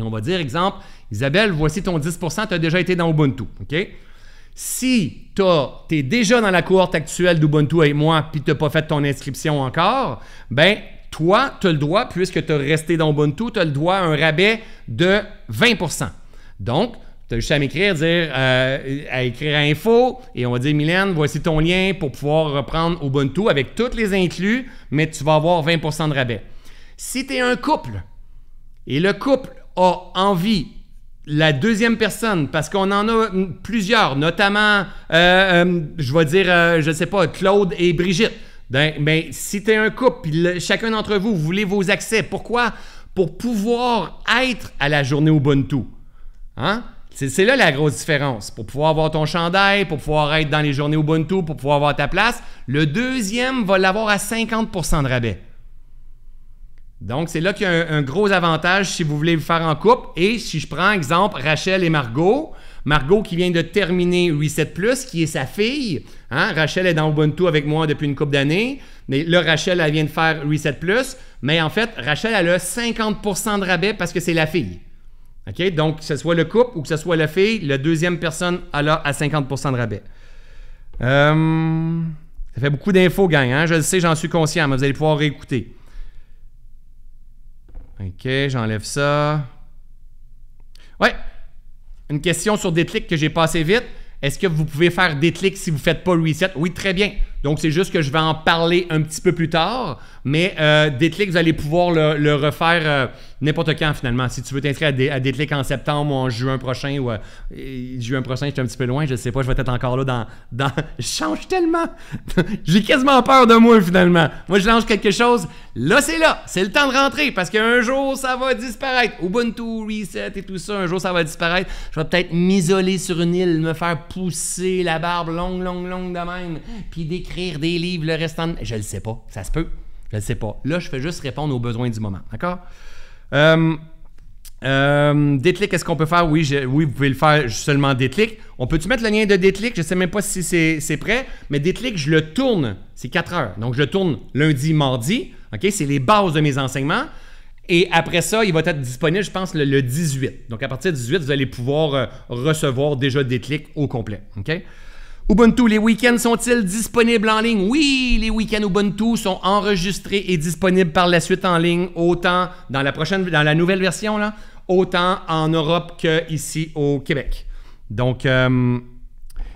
B: on va dire, exemple, Isabelle, voici ton 10 tu as déjà été dans Ubuntu. OK? Si tu es déjà dans la cohorte actuelle d'Ubuntu avec moi puis tu n'as pas fait ton inscription encore, ben toi, tu le droit, puisque tu as resté dans Ubuntu, tu as le droit à un rabais de 20 Donc, tu as juste à m'écrire, dire, euh, à écrire à info, et on va dire, Mylène, voici ton lien pour pouvoir reprendre Ubuntu avec toutes les inclus, mais tu vas avoir 20 de rabais. Si tu es un couple, et le couple a envie la deuxième personne, parce qu'on en a plusieurs, notamment, euh, euh, je vais dire, je ne sais pas, Claude et Brigitte. Mais ben, ben, si tu es un couple, chacun d'entre vous, vous voulez vos accès. Pourquoi? Pour pouvoir être à la journée Ubuntu. Hein? C'est là la grosse différence. Pour pouvoir avoir ton chandail, pour pouvoir être dans les journées Ubuntu, pour pouvoir avoir ta place, le deuxième va l'avoir à 50 de rabais. Donc, c'est là qu'il y a un, un, gros avantage si vous voulez vous faire en couple. Et si je prends exemple Rachel et Margot, Margot qui vient de terminer Reset Plus, qui est sa fille. Hein? Rachel est dans Ubuntu avec moi depuis une couple d'années. Mais là, Rachel, elle vient de faire Reset Plus. Mais en fait, Rachel, elle a 50% de rabais parce que c'est la fille. OK? Donc, que ce soit le couple ou que ce soit la fille, la deuxième personne, elle a à 50% de rabais. Euh, ça fait beaucoup d'infos, gang. Hein? Je le sais, j'en suis conscient, mais vous allez pouvoir réécouter. OK, j'enlève ça. Ouais, une question sur des clics que j'ai passé vite. Est-ce que vous pouvez faire des clics si vous ne faites pas reset? Oui, très bien. Donc, c'est juste que je vais en parler un petit peu plus tard. Mais euh, vous allez pouvoir le, refaire euh, n'importe quand finalement. Si tu veux t'inscrire à, Dé en septembre ou en juin prochain ou euh, juin prochain, je un petit peu loin, je sais pas, je vais être encore là dans. [LAUGHS] Je change tellement! [LAUGHS] J'ai quasiment peur de moi finalement. Moi je lance quelque chose. Là c'est là, c'est le temps de rentrer parce qu'un jour ça va disparaître. Ubuntu, Reset et tout ça, un jour ça va disparaître. Je vais peut-être m'isoler sur une île, me faire pousser la barbe longue, longue, longue de même, puis d'écrire des livres le restant Je le sais pas, ça se peut. Je ne sais pas. Là, je fais juste répondre aux besoins du moment. D'accord? Euh, euh, déclic, est-ce qu'on peut faire? Oui, oui, vous pouvez le faire seulement déclic. On peut-tu mettre le lien de déclic? Je ne sais même pas si c'est prêt, mais déclic, je le tourne. C'est 4 heures. Donc, je tourne lundi, mardi. OK? C'est les bases de mes enseignements. Et après ça, il va être disponible, je pense, le, 18. Donc, à partir du 18, vous allez pouvoir euh, recevoir déjà déclic au complet. OK? Ubuntu, les week-ends sont-ils disponibles en ligne? Oui, les week-ends Ubuntu sont enregistrés et disponibles par la suite en ligne, autant dans la prochaine, dans la nouvelle version, là, autant en Europe qu'ici au Québec. Donc, euh,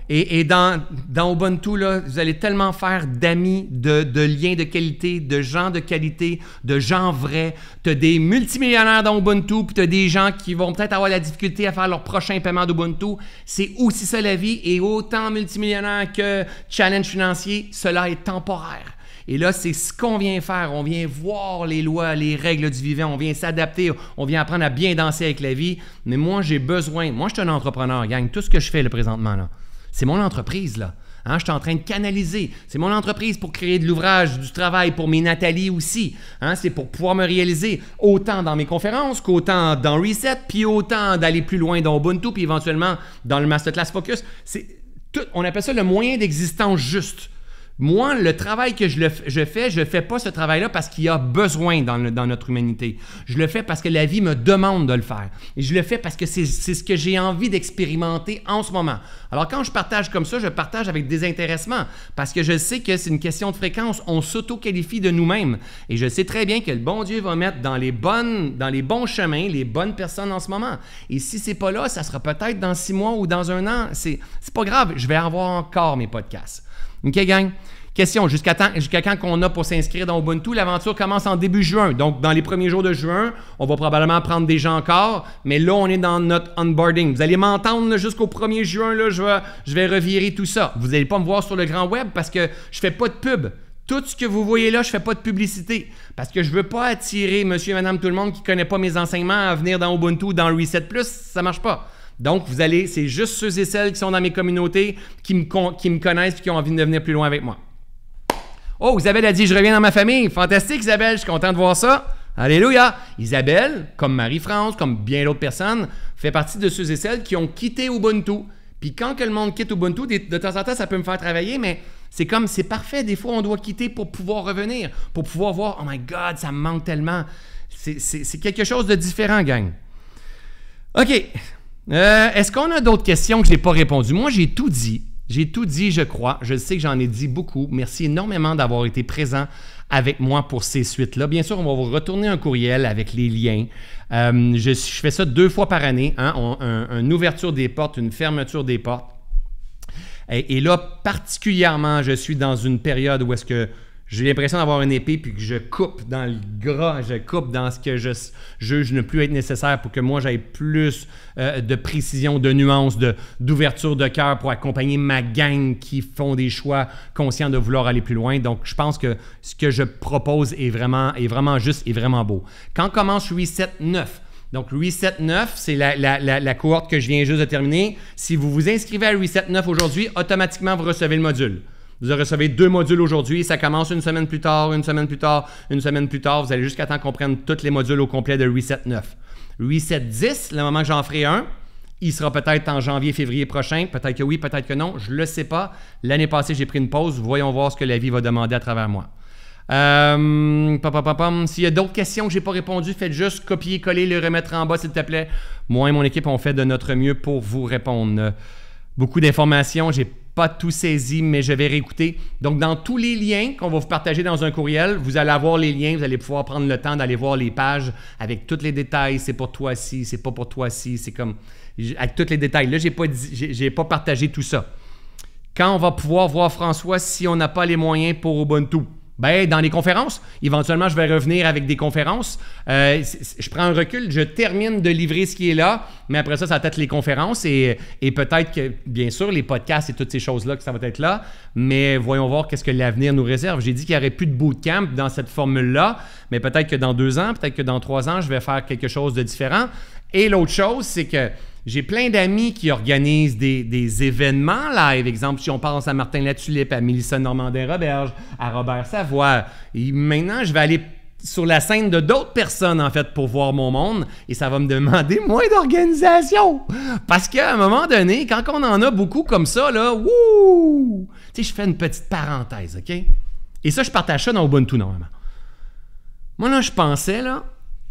B: et, dans, dans, Ubuntu, là, vous allez tellement faire d'amis, de, liens de qualité, de gens de qualité, de gens vrais. Tu as des multimillionnaires dans Ubuntu, puis tu as des gens qui vont peut-être avoir la difficulté à faire leur prochain paiement d'Ubuntu. C'est aussi ça la vie, et autant multimillionnaire que challenge financier, cela est temporaire. Et là, c'est ce qu'on vient faire. On vient voir les lois, les règles du vivant. On vient s'adapter. On vient apprendre à bien danser avec la vie. Mais moi, j'ai besoin. Moi, je suis un entrepreneur, gang. Tout ce que je fais le présentement, là. C'est mon entreprise, là. Hein, je suis en train de canaliser. C'est mon entreprise pour créer de l'ouvrage, du travail pour mes Nathalie aussi. Hein, c'est pour pouvoir me réaliser autant dans mes conférences qu'autant dans Reset, puis autant d'aller plus loin dans Ubuntu, puis éventuellement dans le Masterclass Focus. C'est tout, on appelle ça le moyen d'existence juste. Moi, le travail que je, fais, je ne fais pas ce travail-là parce qu'il y a besoin dans, notre humanité. Je le fais parce que la vie me demande de le faire. Et je le fais parce que c'est ce que j'ai envie d'expérimenter en ce moment. Alors quand je partage comme ça, je partage avec désintéressement parce que je sais que c'est une question de fréquence. On s'auto-qualifie de nous-mêmes. Et je sais très bien que le bon Dieu va mettre dans les, bonnes, dans les bons chemins les bonnes personnes en ce moment. Et si c'est pas là, ça sera peut-être dans six mois ou dans un an. C'est pas grave, je vais avoir encore mes podcasts. OK, gang? Question, jusqu'à quand qu'on a pour s'inscrire dans Ubuntu? L'aventure commence en début juin. Donc, dans les premiers jours de juin, on va probablement prendre des gens encore, mais là, on est dans notre onboarding. Vous allez m'entendre jusqu'au 1er juin, là, je, vais, je vais revirer tout ça. Vous n'allez pas me voir sur le grand web parce que je fais pas de pub. Tout ce que vous voyez là, je fais pas de publicité parce que je veux pas attirer monsieur et madame tout le monde qui connaît pas mes enseignements à venir dans Ubuntu dans Reset Plus, ça marche pas. Donc, vous allez, c'est juste ceux et celles qui sont dans mes communautés, qui me, connaissent et qui ont envie de venir plus loin avec moi. Oh, Isabelle a dit, je reviens dans ma famille. Fantastique, Isabelle, je suis content de voir ça. Alléluia! Isabelle, comme Marie-France, comme bien d'autres personnes, fait partie de ceux et celles qui ont quitté Ubuntu. Puis quand que le monde quitte Ubuntu, de temps en temps, ça peut me faire travailler, mais c'est comme, c'est parfait. Des fois, on doit quitter pour pouvoir revenir, pour pouvoir voir, oh my God, ça me manque tellement. C'est quelque chose de différent, gang. OK, euh, est-ce qu'on a d'autres questions que je n'ai pas répondu? Moi, j'ai tout dit. J'ai tout dit, je crois. Je sais que j'en ai dit beaucoup. Merci énormément d'avoir été présent avec moi pour ces suites-là. Bien sûr, on va vous retourner un courriel avec les liens. Euh, je, fais ça deux fois par année, hein. une ouverture des portes, une fermeture des portes. et là, particulièrement, je suis dans une période où est-ce que j'ai l'impression d'avoir une épée puis que je coupe dans le gras, je coupe dans ce que je juge ne plus être nécessaire pour que moi j'aille plus euh, de précision, de nuance, d'ouverture de, cœur pour accompagner ma gang qui font des choix conscients de vouloir aller plus loin. Donc je pense que ce que je propose est vraiment, est vraiment juste et vraiment beau. Quand commence Reset 9 donc, Reset 9, c'est la, la, la, cohorte que je viens juste de terminer. Si vous vous inscrivez à Reset 9 aujourd'hui, automatiquement, vous recevez le module. Vous recevez deux modules aujourd'hui. Ça commence une semaine plus tard, une semaine plus tard, une semaine plus tard. Vous allez jusqu'à temps qu'on prenne tous les modules au complet de Reset 9. Reset 10, le moment que j'en ferai un, il sera peut-être en janvier, février prochain. Peut-être que oui, peut-être que non. Je ne le sais pas. L'année passée, j'ai pris une pause. Voyons voir ce que la vie va demander à travers moi. Euh, s'il y a d'autres questions que j'ai pas répondu, faites juste copier-coller, les remettre en bas, s'il te plaît. Moi et mon équipe, on fait de notre mieux pour vous répondre. Beaucoup d'informations. J'ai pas tout saisi, mais je vais réécouter. Donc, dans tous les liens qu'on va vous partager dans un courriel, vous allez avoir les liens, vous allez pouvoir prendre le temps d'aller voir les pages avec tous les détails. C'est pour toi si, c'est pas pour toi si, c'est comme avec tous les détails. Là, j'ai pas j'ai pas partagé tout ça. Quand on va pouvoir voir François si on n'a pas les moyens pour Ubuntu? Ben, dans les conférences. Éventuellement, je vais revenir avec des conférences. Euh, je prends un recul, je termine de livrer ce qui est là, mais après ça, ça va être les conférences et, peut-être que, bien sûr, les podcasts et toutes ces choses-là, que ça va être là. Mais voyons voir qu'est-ce que l'avenir nous réserve. J'ai dit qu'il n'y aurait plus de bootcamp dans cette formule-là, mais peut-être que dans deux ans, peut-être que dans trois ans, je vais faire quelque chose de différent. Et l'autre chose, c'est que j'ai plein d'amis qui organisent des, événements live. Exemple, si on pense à Martin Latulippe, à Mélissa Normandin-Roberge, à Robert Savoie. Et maintenant, je vais aller sur la scène de d'autres personnes, en fait, pour voir mon monde. Et ça va me demander [LAUGHS] moins d'organisation. Parce qu'à un moment donné, quand on en a beaucoup comme ça, là, wouh! Tu sais, je fais une petite parenthèse, OK? Et ça, je partage ça dans Ubuntu, normalement. Moi, là, je pensais, là,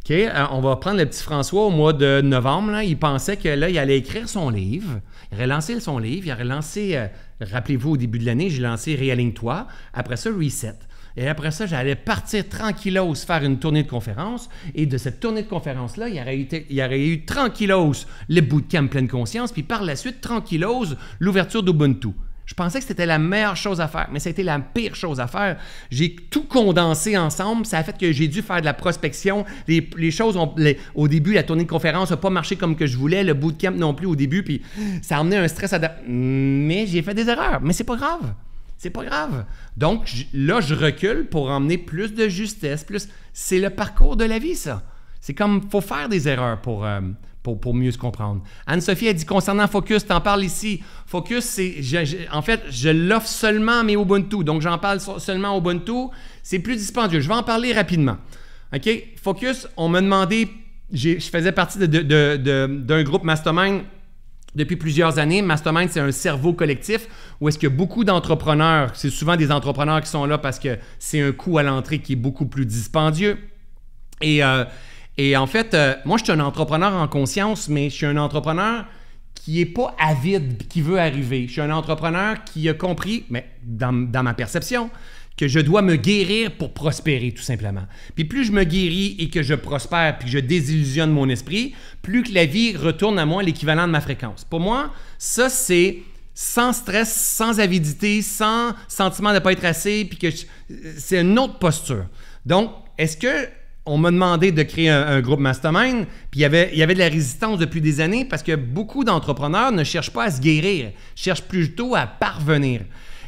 B: OK, euh, on va prendre le petit François au mois de novembre. Il pensait que là, il allait écrire son livre. Il aurait lancé son livre. Il aurait lancé, euh, rappelez-vous, au début de l'année, j'ai lancé Réaligne-toi. Après ça, Reset. Et après ça, j'allais partir tranquillos faire une tournée de conférence. Et de cette tournée de conférence-là, il y aurait eu, il y aurait eu tranquillos le bootcamp pleine conscience. Puis par la suite, tranquillos l'ouverture d'Ubuntu. Je pensais que c'était la meilleure chose à faire, mais ça a été la pire chose à faire. J'ai tout condensé ensemble. Ça a fait que j'ai dû faire de la prospection. Les, choses, ont, au début, la tournée de conférence n'a pas marché comme que je voulais, le bootcamp non plus au début, puis ça a amené un stress à... Mais j'ai fait des erreurs, mais c'est pas grave. C'est pas grave. Donc là, je recule pour emmener plus de justesse, plus... C'est le parcours de la vie, ça. C'est comme, faut faire des erreurs pour, euh, pour, mieux se comprendre. Anne-Sophie a dit concernant Focus, tu en parles ici. Focus, c'est, en fait, je l'offre seulement à mes Ubuntu. Donc, j'en parle seulement à Ubuntu. C'est plus dispendieux. Je vais en parler rapidement. OK? Focus, on m'a demandé, je faisais partie d'un groupe mastermind depuis plusieurs années. Mastermind, c'est un cerveau collectif où est-ce que beaucoup d'entrepreneurs, c'est souvent des entrepreneurs qui sont là parce que c'est un coût à l'entrée qui est beaucoup plus dispendieux. Et, euh, et en fait, euh, moi, je suis un entrepreneur en conscience, mais je suis un entrepreneur qui n'est pas avide, qui veut arriver. Je suis un entrepreneur qui a compris, mais dans, ma perception, que je dois me guérir pour prospérer, tout simplement. Puis plus je me guéris et que je prospère, puis que je désillusionne mon esprit, plus que la vie retourne à moi l'équivalent de ma fréquence. Pour moi, ça, c'est sans stress, sans avidité, sans sentiment de ne pas être assez, puis que euh, c'est une autre posture. Donc, est-ce que on m'a demandé de créer un, groupe mastermind, puis il y, avait, y avait de la résistance depuis des années parce que beaucoup d'entrepreneurs ne cherchent pas à se guérir, cherchent plutôt à parvenir.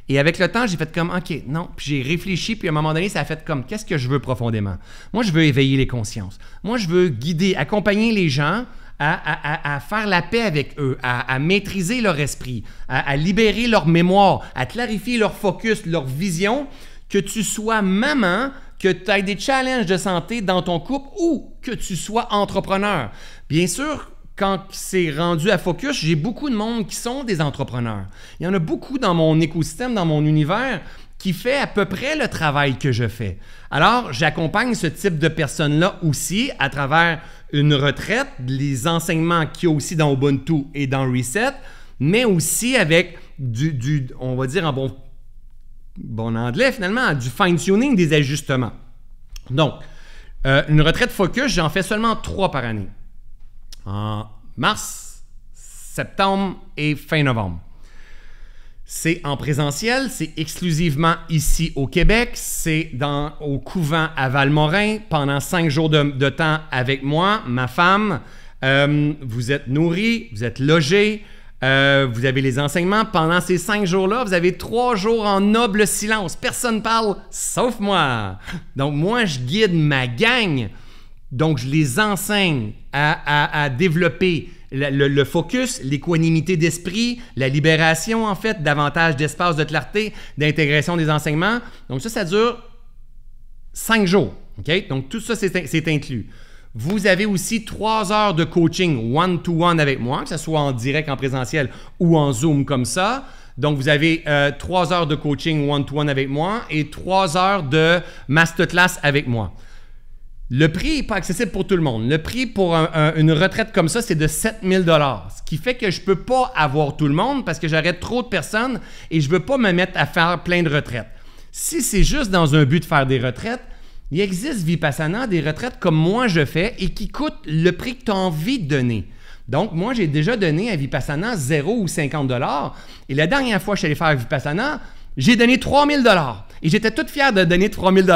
B: Et avec le temps, j'ai fait comme, OK, non. Puis j'ai réfléchi, puis à un moment donné, ça a fait comme, qu'est-ce que je veux profondément? Moi, je veux éveiller les consciences. Moi, je veux guider, accompagner les gens à, faire la paix avec eux, à, à maîtriser leur esprit, à, libérer leur mémoire, à clarifier leur focus, leur vision, que tu sois maman, que tu aies des challenges de santé dans ton couple ou que tu sois entrepreneur. Bien sûr, quand c'est rendu à Focus, j'ai beaucoup de monde qui sont des entrepreneurs. Il y en a beaucoup dans mon écosystème, dans mon univers, qui fait à peu près le travail que je fais. Alors, j'accompagne ce type de personnes-là aussi à travers une retraite, les enseignements qu'il y a aussi dans Ubuntu et dans Reset, mais aussi avec du, du on va dire en bon bon anglais finalement, du fine-tuning des ajustements. Donc, euh, une retraite focus, j'en fais seulement trois par année. En mars, septembre et fin novembre. C'est en présentiel, c'est exclusivement ici au Québec, c'est dans au couvent à Valmorin pendant cinq jours de, temps avec moi, ma femme. Euh, vous êtes nourri, vous êtes logé, euh, vous avez les enseignements pendant ces cinq jours-là. Vous avez trois jours en noble silence. Personne parle, sauf moi. Donc moi, je guide ma gang. Donc je les enseigne à, développer le, focus, l'équanimité d'esprit, la libération en fait, davantage d'espace de clarté, d'intégration des enseignements. Donc ça, ça dure cinq jours. Donc tout ça, c'est inclus. Vous avez aussi trois heures de coaching one-to-one avec moi, que ce soit en direct, en présentiel ou en Zoom comme ça. Donc, vous avez euh, trois heures de coaching one-to-one avec moi et trois heures de masterclass avec moi. Le prix n'est pas accessible pour tout le monde. Le prix pour une retraite comme ça, c'est de 7000 ce qui fait que je ne peux pas avoir tout le monde parce que j'arrête trop de personnes et je ne veux pas me mettre à faire plein de retraites. Si c'est juste dans un but de faire des retraites, il existe, Vipassana, des retraites comme moi je fais et qui coûtent le prix que tu as envie de donner. Donc, moi, j'ai déjà donné à Vipassana 0 ou 50 Et la dernière fois que je suis allé faire Vipassana, j'ai donné 3000 Et j'étais toute fière de donner 3000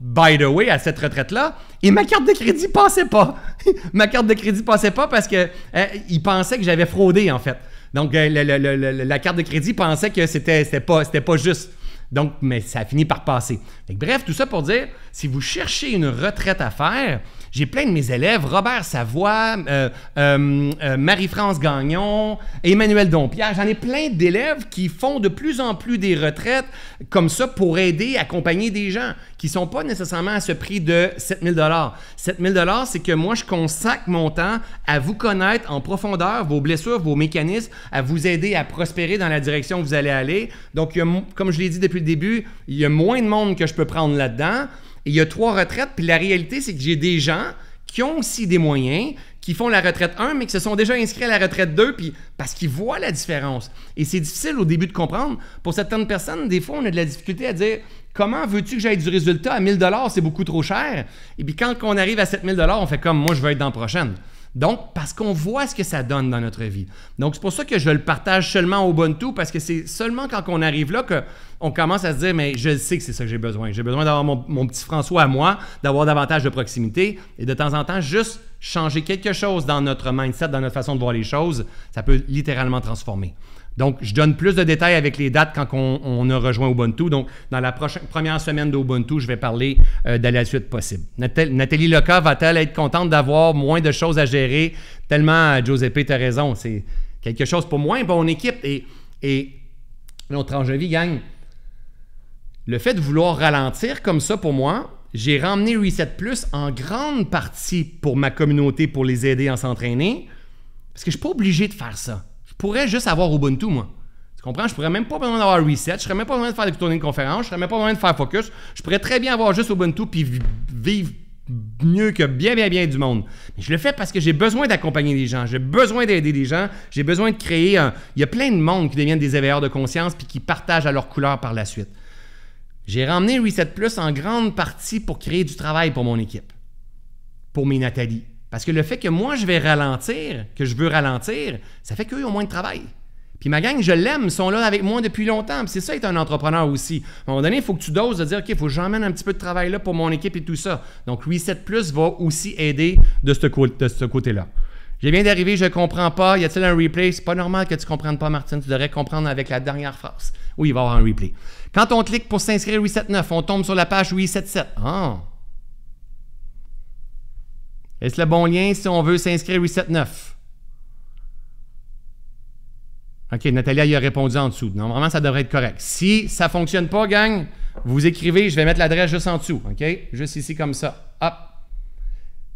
B: by the way, à cette retraite-là, et ma carte de crédit passait pas. [LAUGHS] ma carte de crédit passait pas parce que euh, pensait que j'avais fraudé, en fait. Donc, euh, la carte de crédit pensait que c'était pas, pas juste. Donc, mais ça fini par passer. bref, tout ça pour dire, si vous cherchez une retraite à faire, j'ai plein de mes élèves, Robert Savoie, euh, euh, euh, Marie-France Gagnon, Emmanuel Dompierre, j'en ai plein d'élèves qui font de plus en plus des retraites comme ça pour aider, accompagner des gens qui sont pas nécessairement à ce prix de 7000 dollars. 7000 dollars, c'est que moi je consacre mon temps à vous connaître en profondeur vos blessures, vos mécanismes, à vous aider à prospérer dans la direction où vous allez aller. Donc comme je l'ai dit depuis le début, il y a moins de monde que je peux prendre là-dedans il y a trois retraites. Puis la réalité, c'est que j'ai des gens qui ont aussi des moyens, qui font la retraite 1, mais qui se sont déjà inscrits à la retraite 2, puis parce qu'ils voient la différence. Et c'est difficile au début de comprendre. Pour certaines personnes, des fois, on a de la difficulté à dire comment veux-tu que j'aille du résultat à 1000 c'est beaucoup trop cher. Et puis quand on arrive à 7000 on fait comme moi, je veux être dans la prochaine. Donc, parce qu'on voit ce que ça donne dans notre vie. Donc, c'est pour ça que je le partage seulement au bon tout, parce que c'est seulement quand on arrive là qu'on commence à se dire, mais je sais que c'est ça que j'ai besoin. J'ai besoin d'avoir mon, mon, petit François à moi, d'avoir davantage de proximité et de temps en temps, juste changer quelque chose dans notre mindset, dans notre façon de voir les choses. Ça peut littéralement transformer. Donc, je donne plus de détails avec les dates quand on, a rejoint Ubuntu. Donc, dans la prochaine, première semaine d'Ubuntu, je vais parler euh, de la suite possible. Nathalie Loca va-t-elle être contente d'avoir moins de choses à gérer? Tellement, euh, Giuseppe, tu as raison, c'est quelque chose pour moi et équipe. Et, et notre enjeu vie gagne. Le fait de vouloir ralentir comme ça pour moi, j'ai ramené Reset Plus en grande partie pour ma communauté, pour les aider à s'entraîner, parce que je ne suis pas obligé de faire ça. Je pourrais juste avoir Ubuntu, moi. Tu comprends? Je pourrais même pas besoin d'avoir Reset. Je serais même pas besoin de faire des tournées de conférence. Je serais même pas besoin de faire Focus. Je pourrais très bien avoir juste Ubuntu puis vivre mieux que bien, bien, bien du monde. Mais je le fais parce que j'ai besoin d'accompagner les gens, j'ai besoin d'aider des gens, j'ai besoin de créer un... Il y a plein de monde qui deviennent des éveilleurs de conscience puis qui partagent à leur couleur par la suite. J'ai ramené Reset Plus en grande partie pour créer du travail pour mon équipe, pour mes Nathalie, parce que le fait que moi, je vais ralentir, que je veux ralentir, ça fait qu'eux ont moins de travail. Puis ma gang, je l'aime, sont là avec moi depuis longtemps. Puis C'est ça être un entrepreneur aussi. À un moment donné, il faut que tu doses de dire, OK, il faut que j'emmène un petit peu de travail là pour mon équipe et tout ça. Donc, Reset Plus va aussi aider de ce, côté-là. J'ai bien d'arriver, je ne comprends pas. Y a-t-il un replay? C'est pas normal que tu ne comprennes pas, Martine. Tu devrais comprendre avec la dernière force. Oui, il va y avoir un replay. Quand on clique pour s'inscrire Reset9, on tombe sur la page 877. Ah! Est-ce le bon lien si on veut s'inscrire Reset9? OK, Natalia y a répondu en dessous. Normalement, ça devrait être correct. Si ça ne fonctionne pas, gang, vous écrivez, je vais mettre l'adresse juste en dessous. OK? Juste ici comme ça. Hop.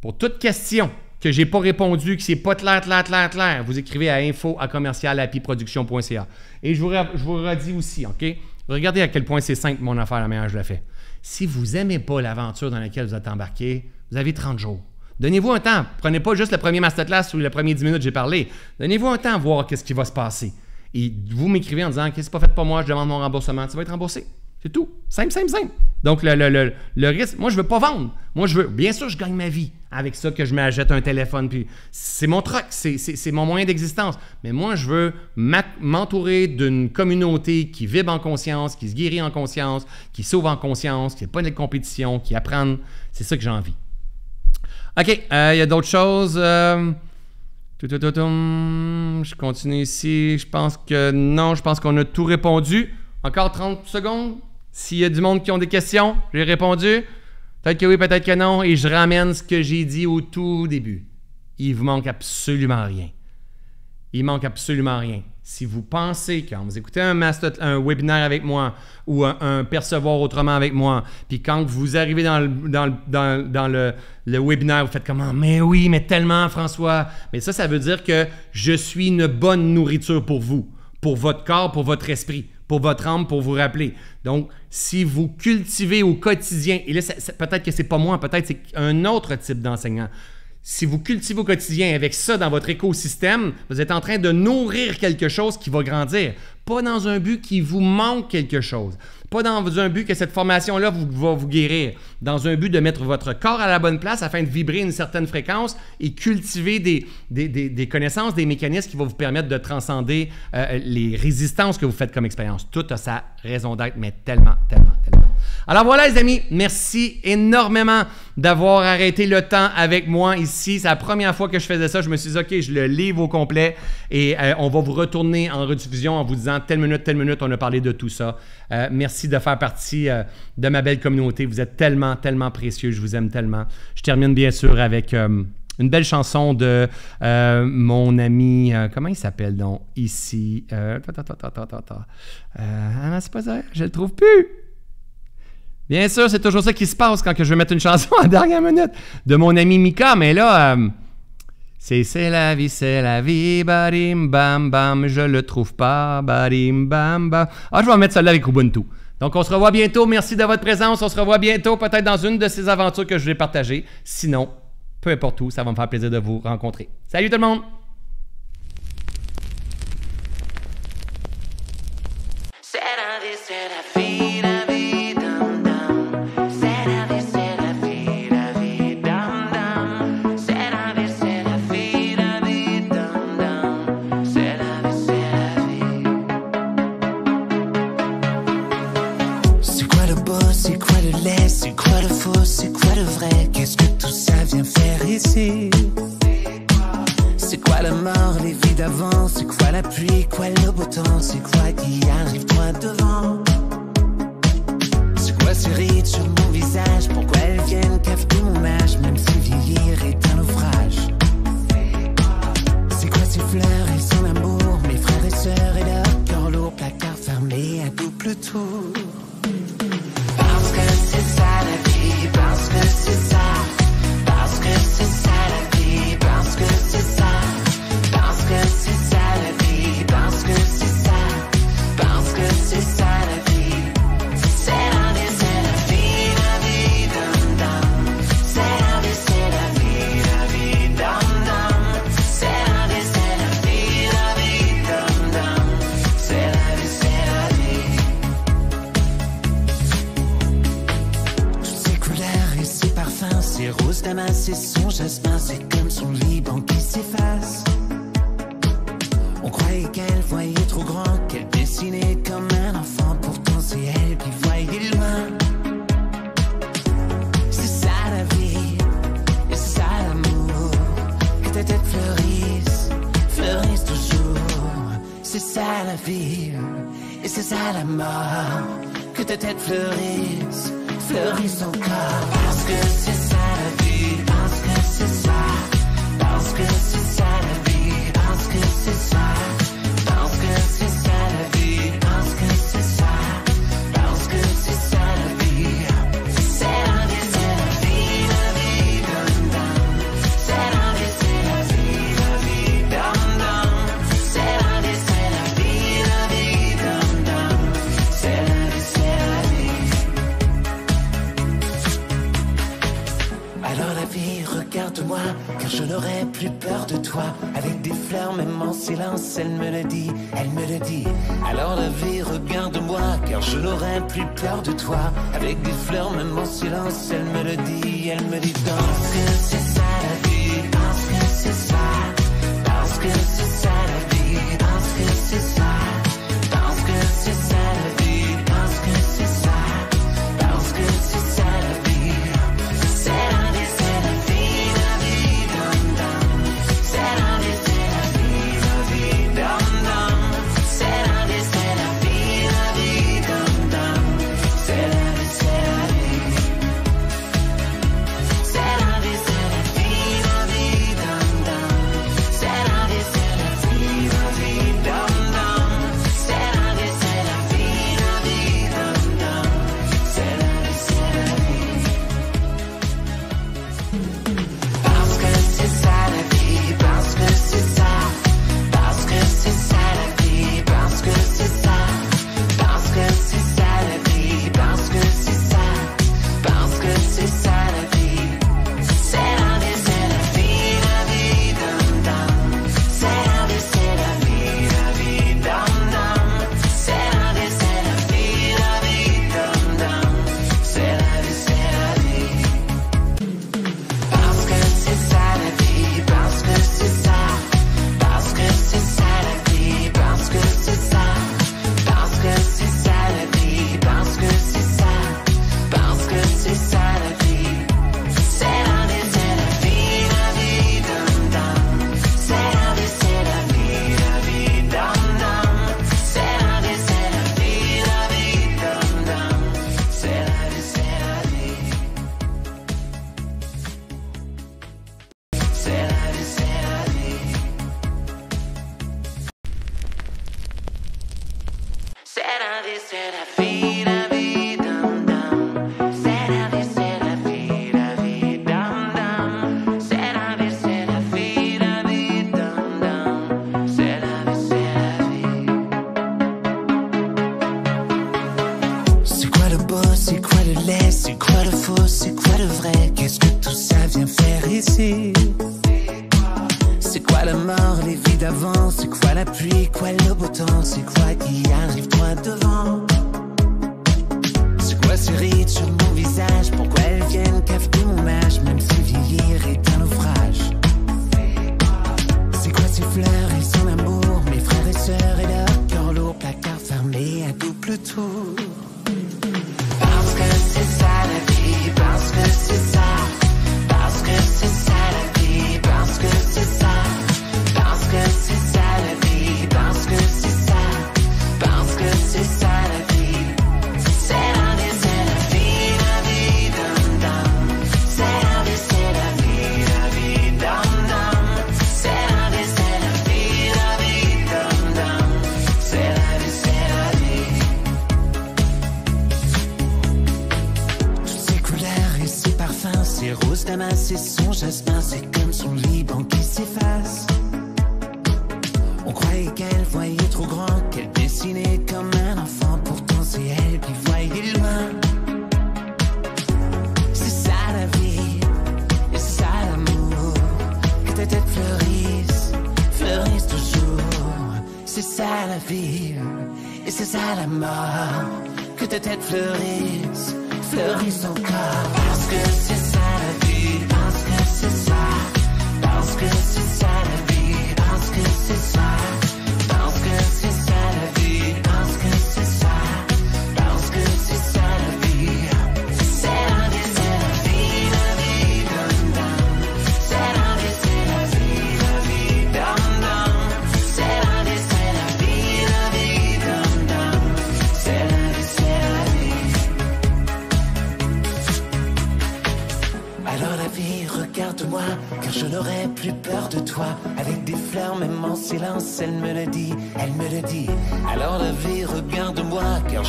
B: Pour toute question que je n'ai pas répondu, qui n'est pas clair, clair, clair, clair, vous écrivez à info à Et je vous, je vous redis aussi, OK? Regardez à quel point c'est simple mon affaire, la meilleure je la fait. Si vous n'aimez pas l'aventure dans laquelle vous êtes embarqué, vous avez 30 jours. Donnez-vous un temps. Prenez pas juste le premier masterclass ou le premier 10 minutes que j'ai parlé. Donnez-vous un temps à voir qu'est-ce qui va se passer. Et vous m'écrivez en disant Qu'est-ce pas fait pour moi, je demande mon remboursement. Tu vas être remboursé. C'est tout. Simple, simple, simple. Donc, le, le, le, le risque, moi, je ne veux pas vendre. Moi, je veux. Bien sûr, je gagne ma vie avec ça que je m'achète un téléphone. Puis c'est mon truc, c'est mon moyen d'existence. Mais moi, je veux m'entourer d'une communauté qui vibre en conscience, qui se guérit en conscience, qui sauve en conscience, qui n'est pas de compétition, qui apprend. C'est ça que j'ai envie. OK, il euh, y a d'autres choses. Euh, je continue ici. Je pense que non, je pense qu'on a tout répondu. Encore 30 secondes. S'il y a du monde qui ont des questions, j'ai répondu. Peut-être que oui, peut-être que non. Et je ramène ce que j'ai dit au tout début. Il vous manque absolument rien. Il manque absolument rien. Si vous pensez, quand vous écoutez un, un webinaire avec moi ou un, percevoir autrement avec moi, puis quand vous arrivez dans le, webinaire, vous faites comment? Ah, mais oui, mais tellement, François. Mais ça, ça veut dire que je suis une bonne nourriture pour vous, pour votre corps, pour votre esprit pour votre âme, pour vous rappeler. Donc, si vous cultivez au quotidien, et là, peut-être que c'est pas moi, peut-être c'est un autre type d'enseignant. Si vous cultivez au quotidien avec ça dans votre écosystème, vous êtes en train de nourrir quelque chose qui va grandir. Pas dans un but qui vous manque quelque chose. Pas dans un but que cette formation-là va vous guérir. Dans un but de mettre votre corps à la bonne place afin de vibrer une certaine fréquence et cultiver des, connaissances, des mécanismes qui vont vous permettre de transcender euh, les résistances que vous faites comme expérience. Tout a sa raison d'être, mais tellement, tellement, tellement. Alors voilà, les amis, merci énormément d'avoir arrêté le temps avec moi ici. C'est la première fois que je faisais ça. Je me suis dit, OK, je le livre au complet et euh, on va vous retourner en rediffusion en vous disant telle minute, telle minute, on a parlé de tout ça. Euh, merci de faire partie euh, de ma belle communauté. Vous êtes tellement, tellement précieux. Je vous aime tellement. Je termine bien sûr avec une belle chanson de mon ami, comment il s'appelle donc ici? Euh, ah, c'est pas ça, je le trouve plus! Bien sûr, c'est toujours ça qui se passe quand que je vais mettre une chanson [LAUGHS] en dernière minute de mon ami Mika, mais là, euh, c'est c'est la vie, c'est la vie, barim bam bam, je le trouve pas, barim bam bam. Ah, je vais mettre celle-là avec Ubuntu. Donc, on se revoit bientôt. Merci de votre présence. On se revoit bientôt, peut-être dans une de ces aventures que je vais partager. Sinon, peu importe où, ça va me faire plaisir de vous rencontrer. Salut tout le monde!
C: C'est quoi la mort, les vies d'avant C'est quoi la pluie, quoi le beau temps C'est quoi qui arrive droit devant C'est quoi ces rides sur mon visage Pourquoi elles viennent cafeter mon âge Même si vieillir est un naufrage C'est quoi ces fleurs et son amour Mes frères et sœurs et leur cœur lourd Placard fermé à double tour C'est son jasmin, c'est comme son Liban qui s'efface. On croyait qu'elle voyait trop grand, qu'elle dessinait comme un enfant, pourtant c'est elle qui voyait loin. C'est ça la vie, et c'est ça l'amour, que ta tête fleurisse, fleurisse toujours. C'est ça la vie, et c'est ça la mort, que ta tête fleurisse, fleurisse encore, parce que c'est ça. Je n'aurai plus peur de toi. Avec des fleurs, même en silence, elle me le dit, elle me le dit. Alors la vie, regarde-moi, car je n'aurai plus peur de toi. Avec des fleurs, même en silence, elle me le dit, elle me dit. Parce que c'est ça la vie, parce que c'est ça.
D: Parce que c'est ça la vie, parce que c'est ça.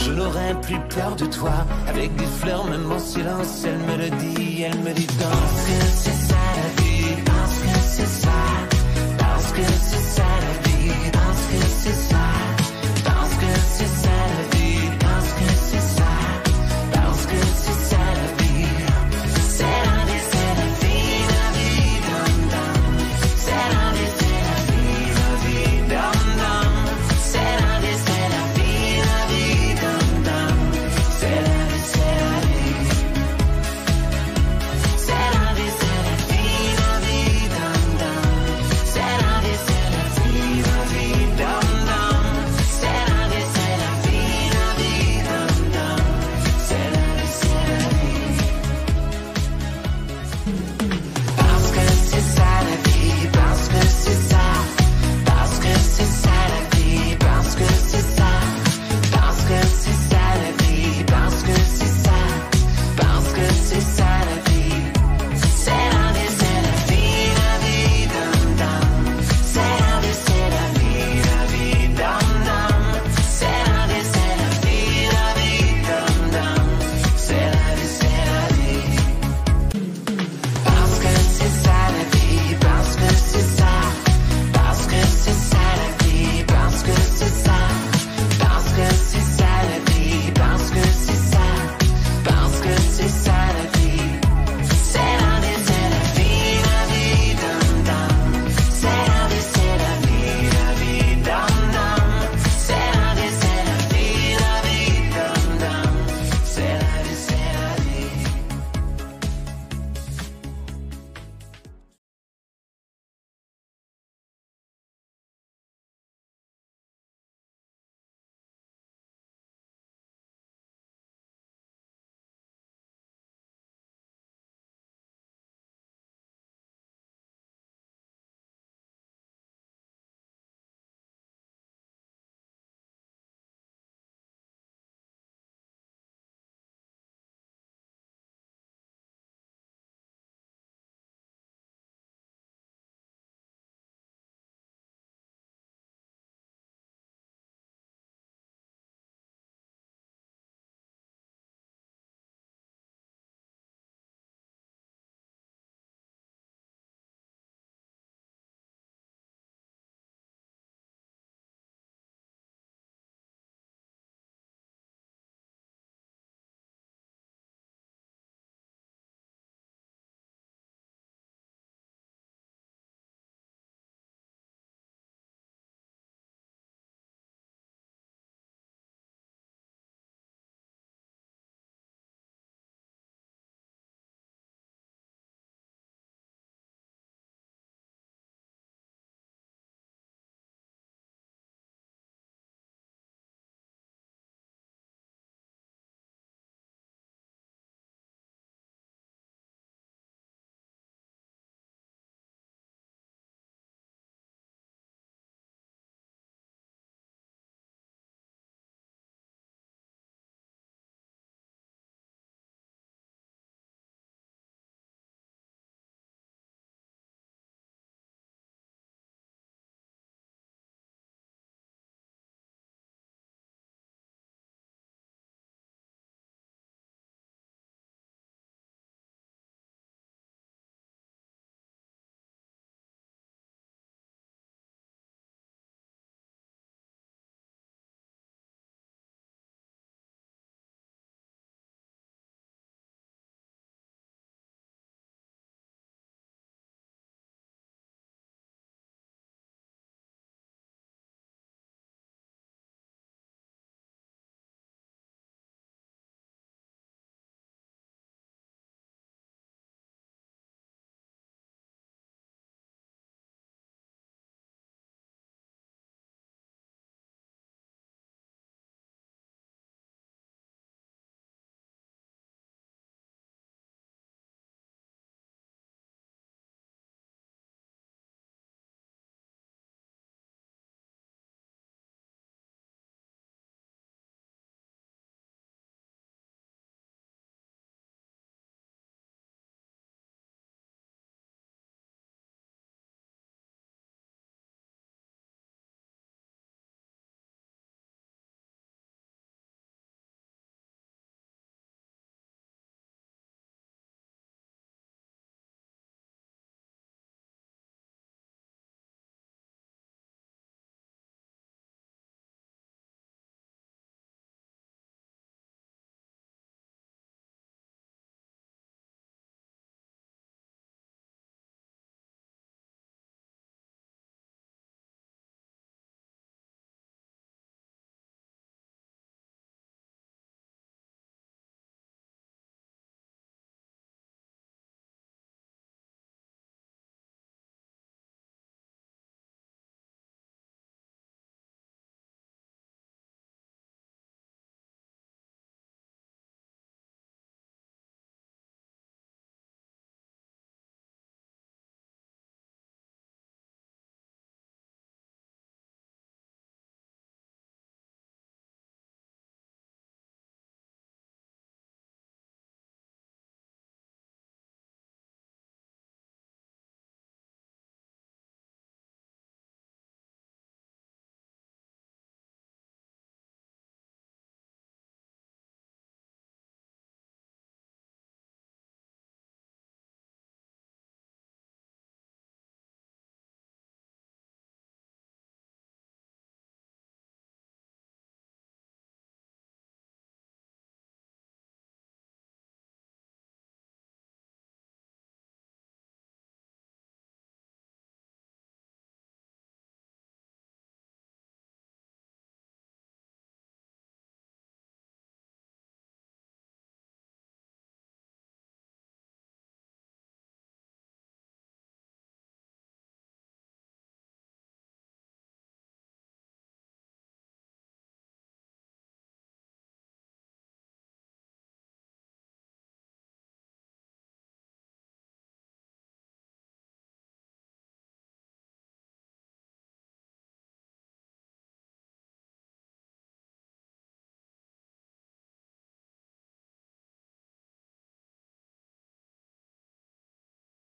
C: Je n'aurai plus peur de toi Avec des fleurs, même en silence Elle me le dit,
D: elle me dit danse C'est ça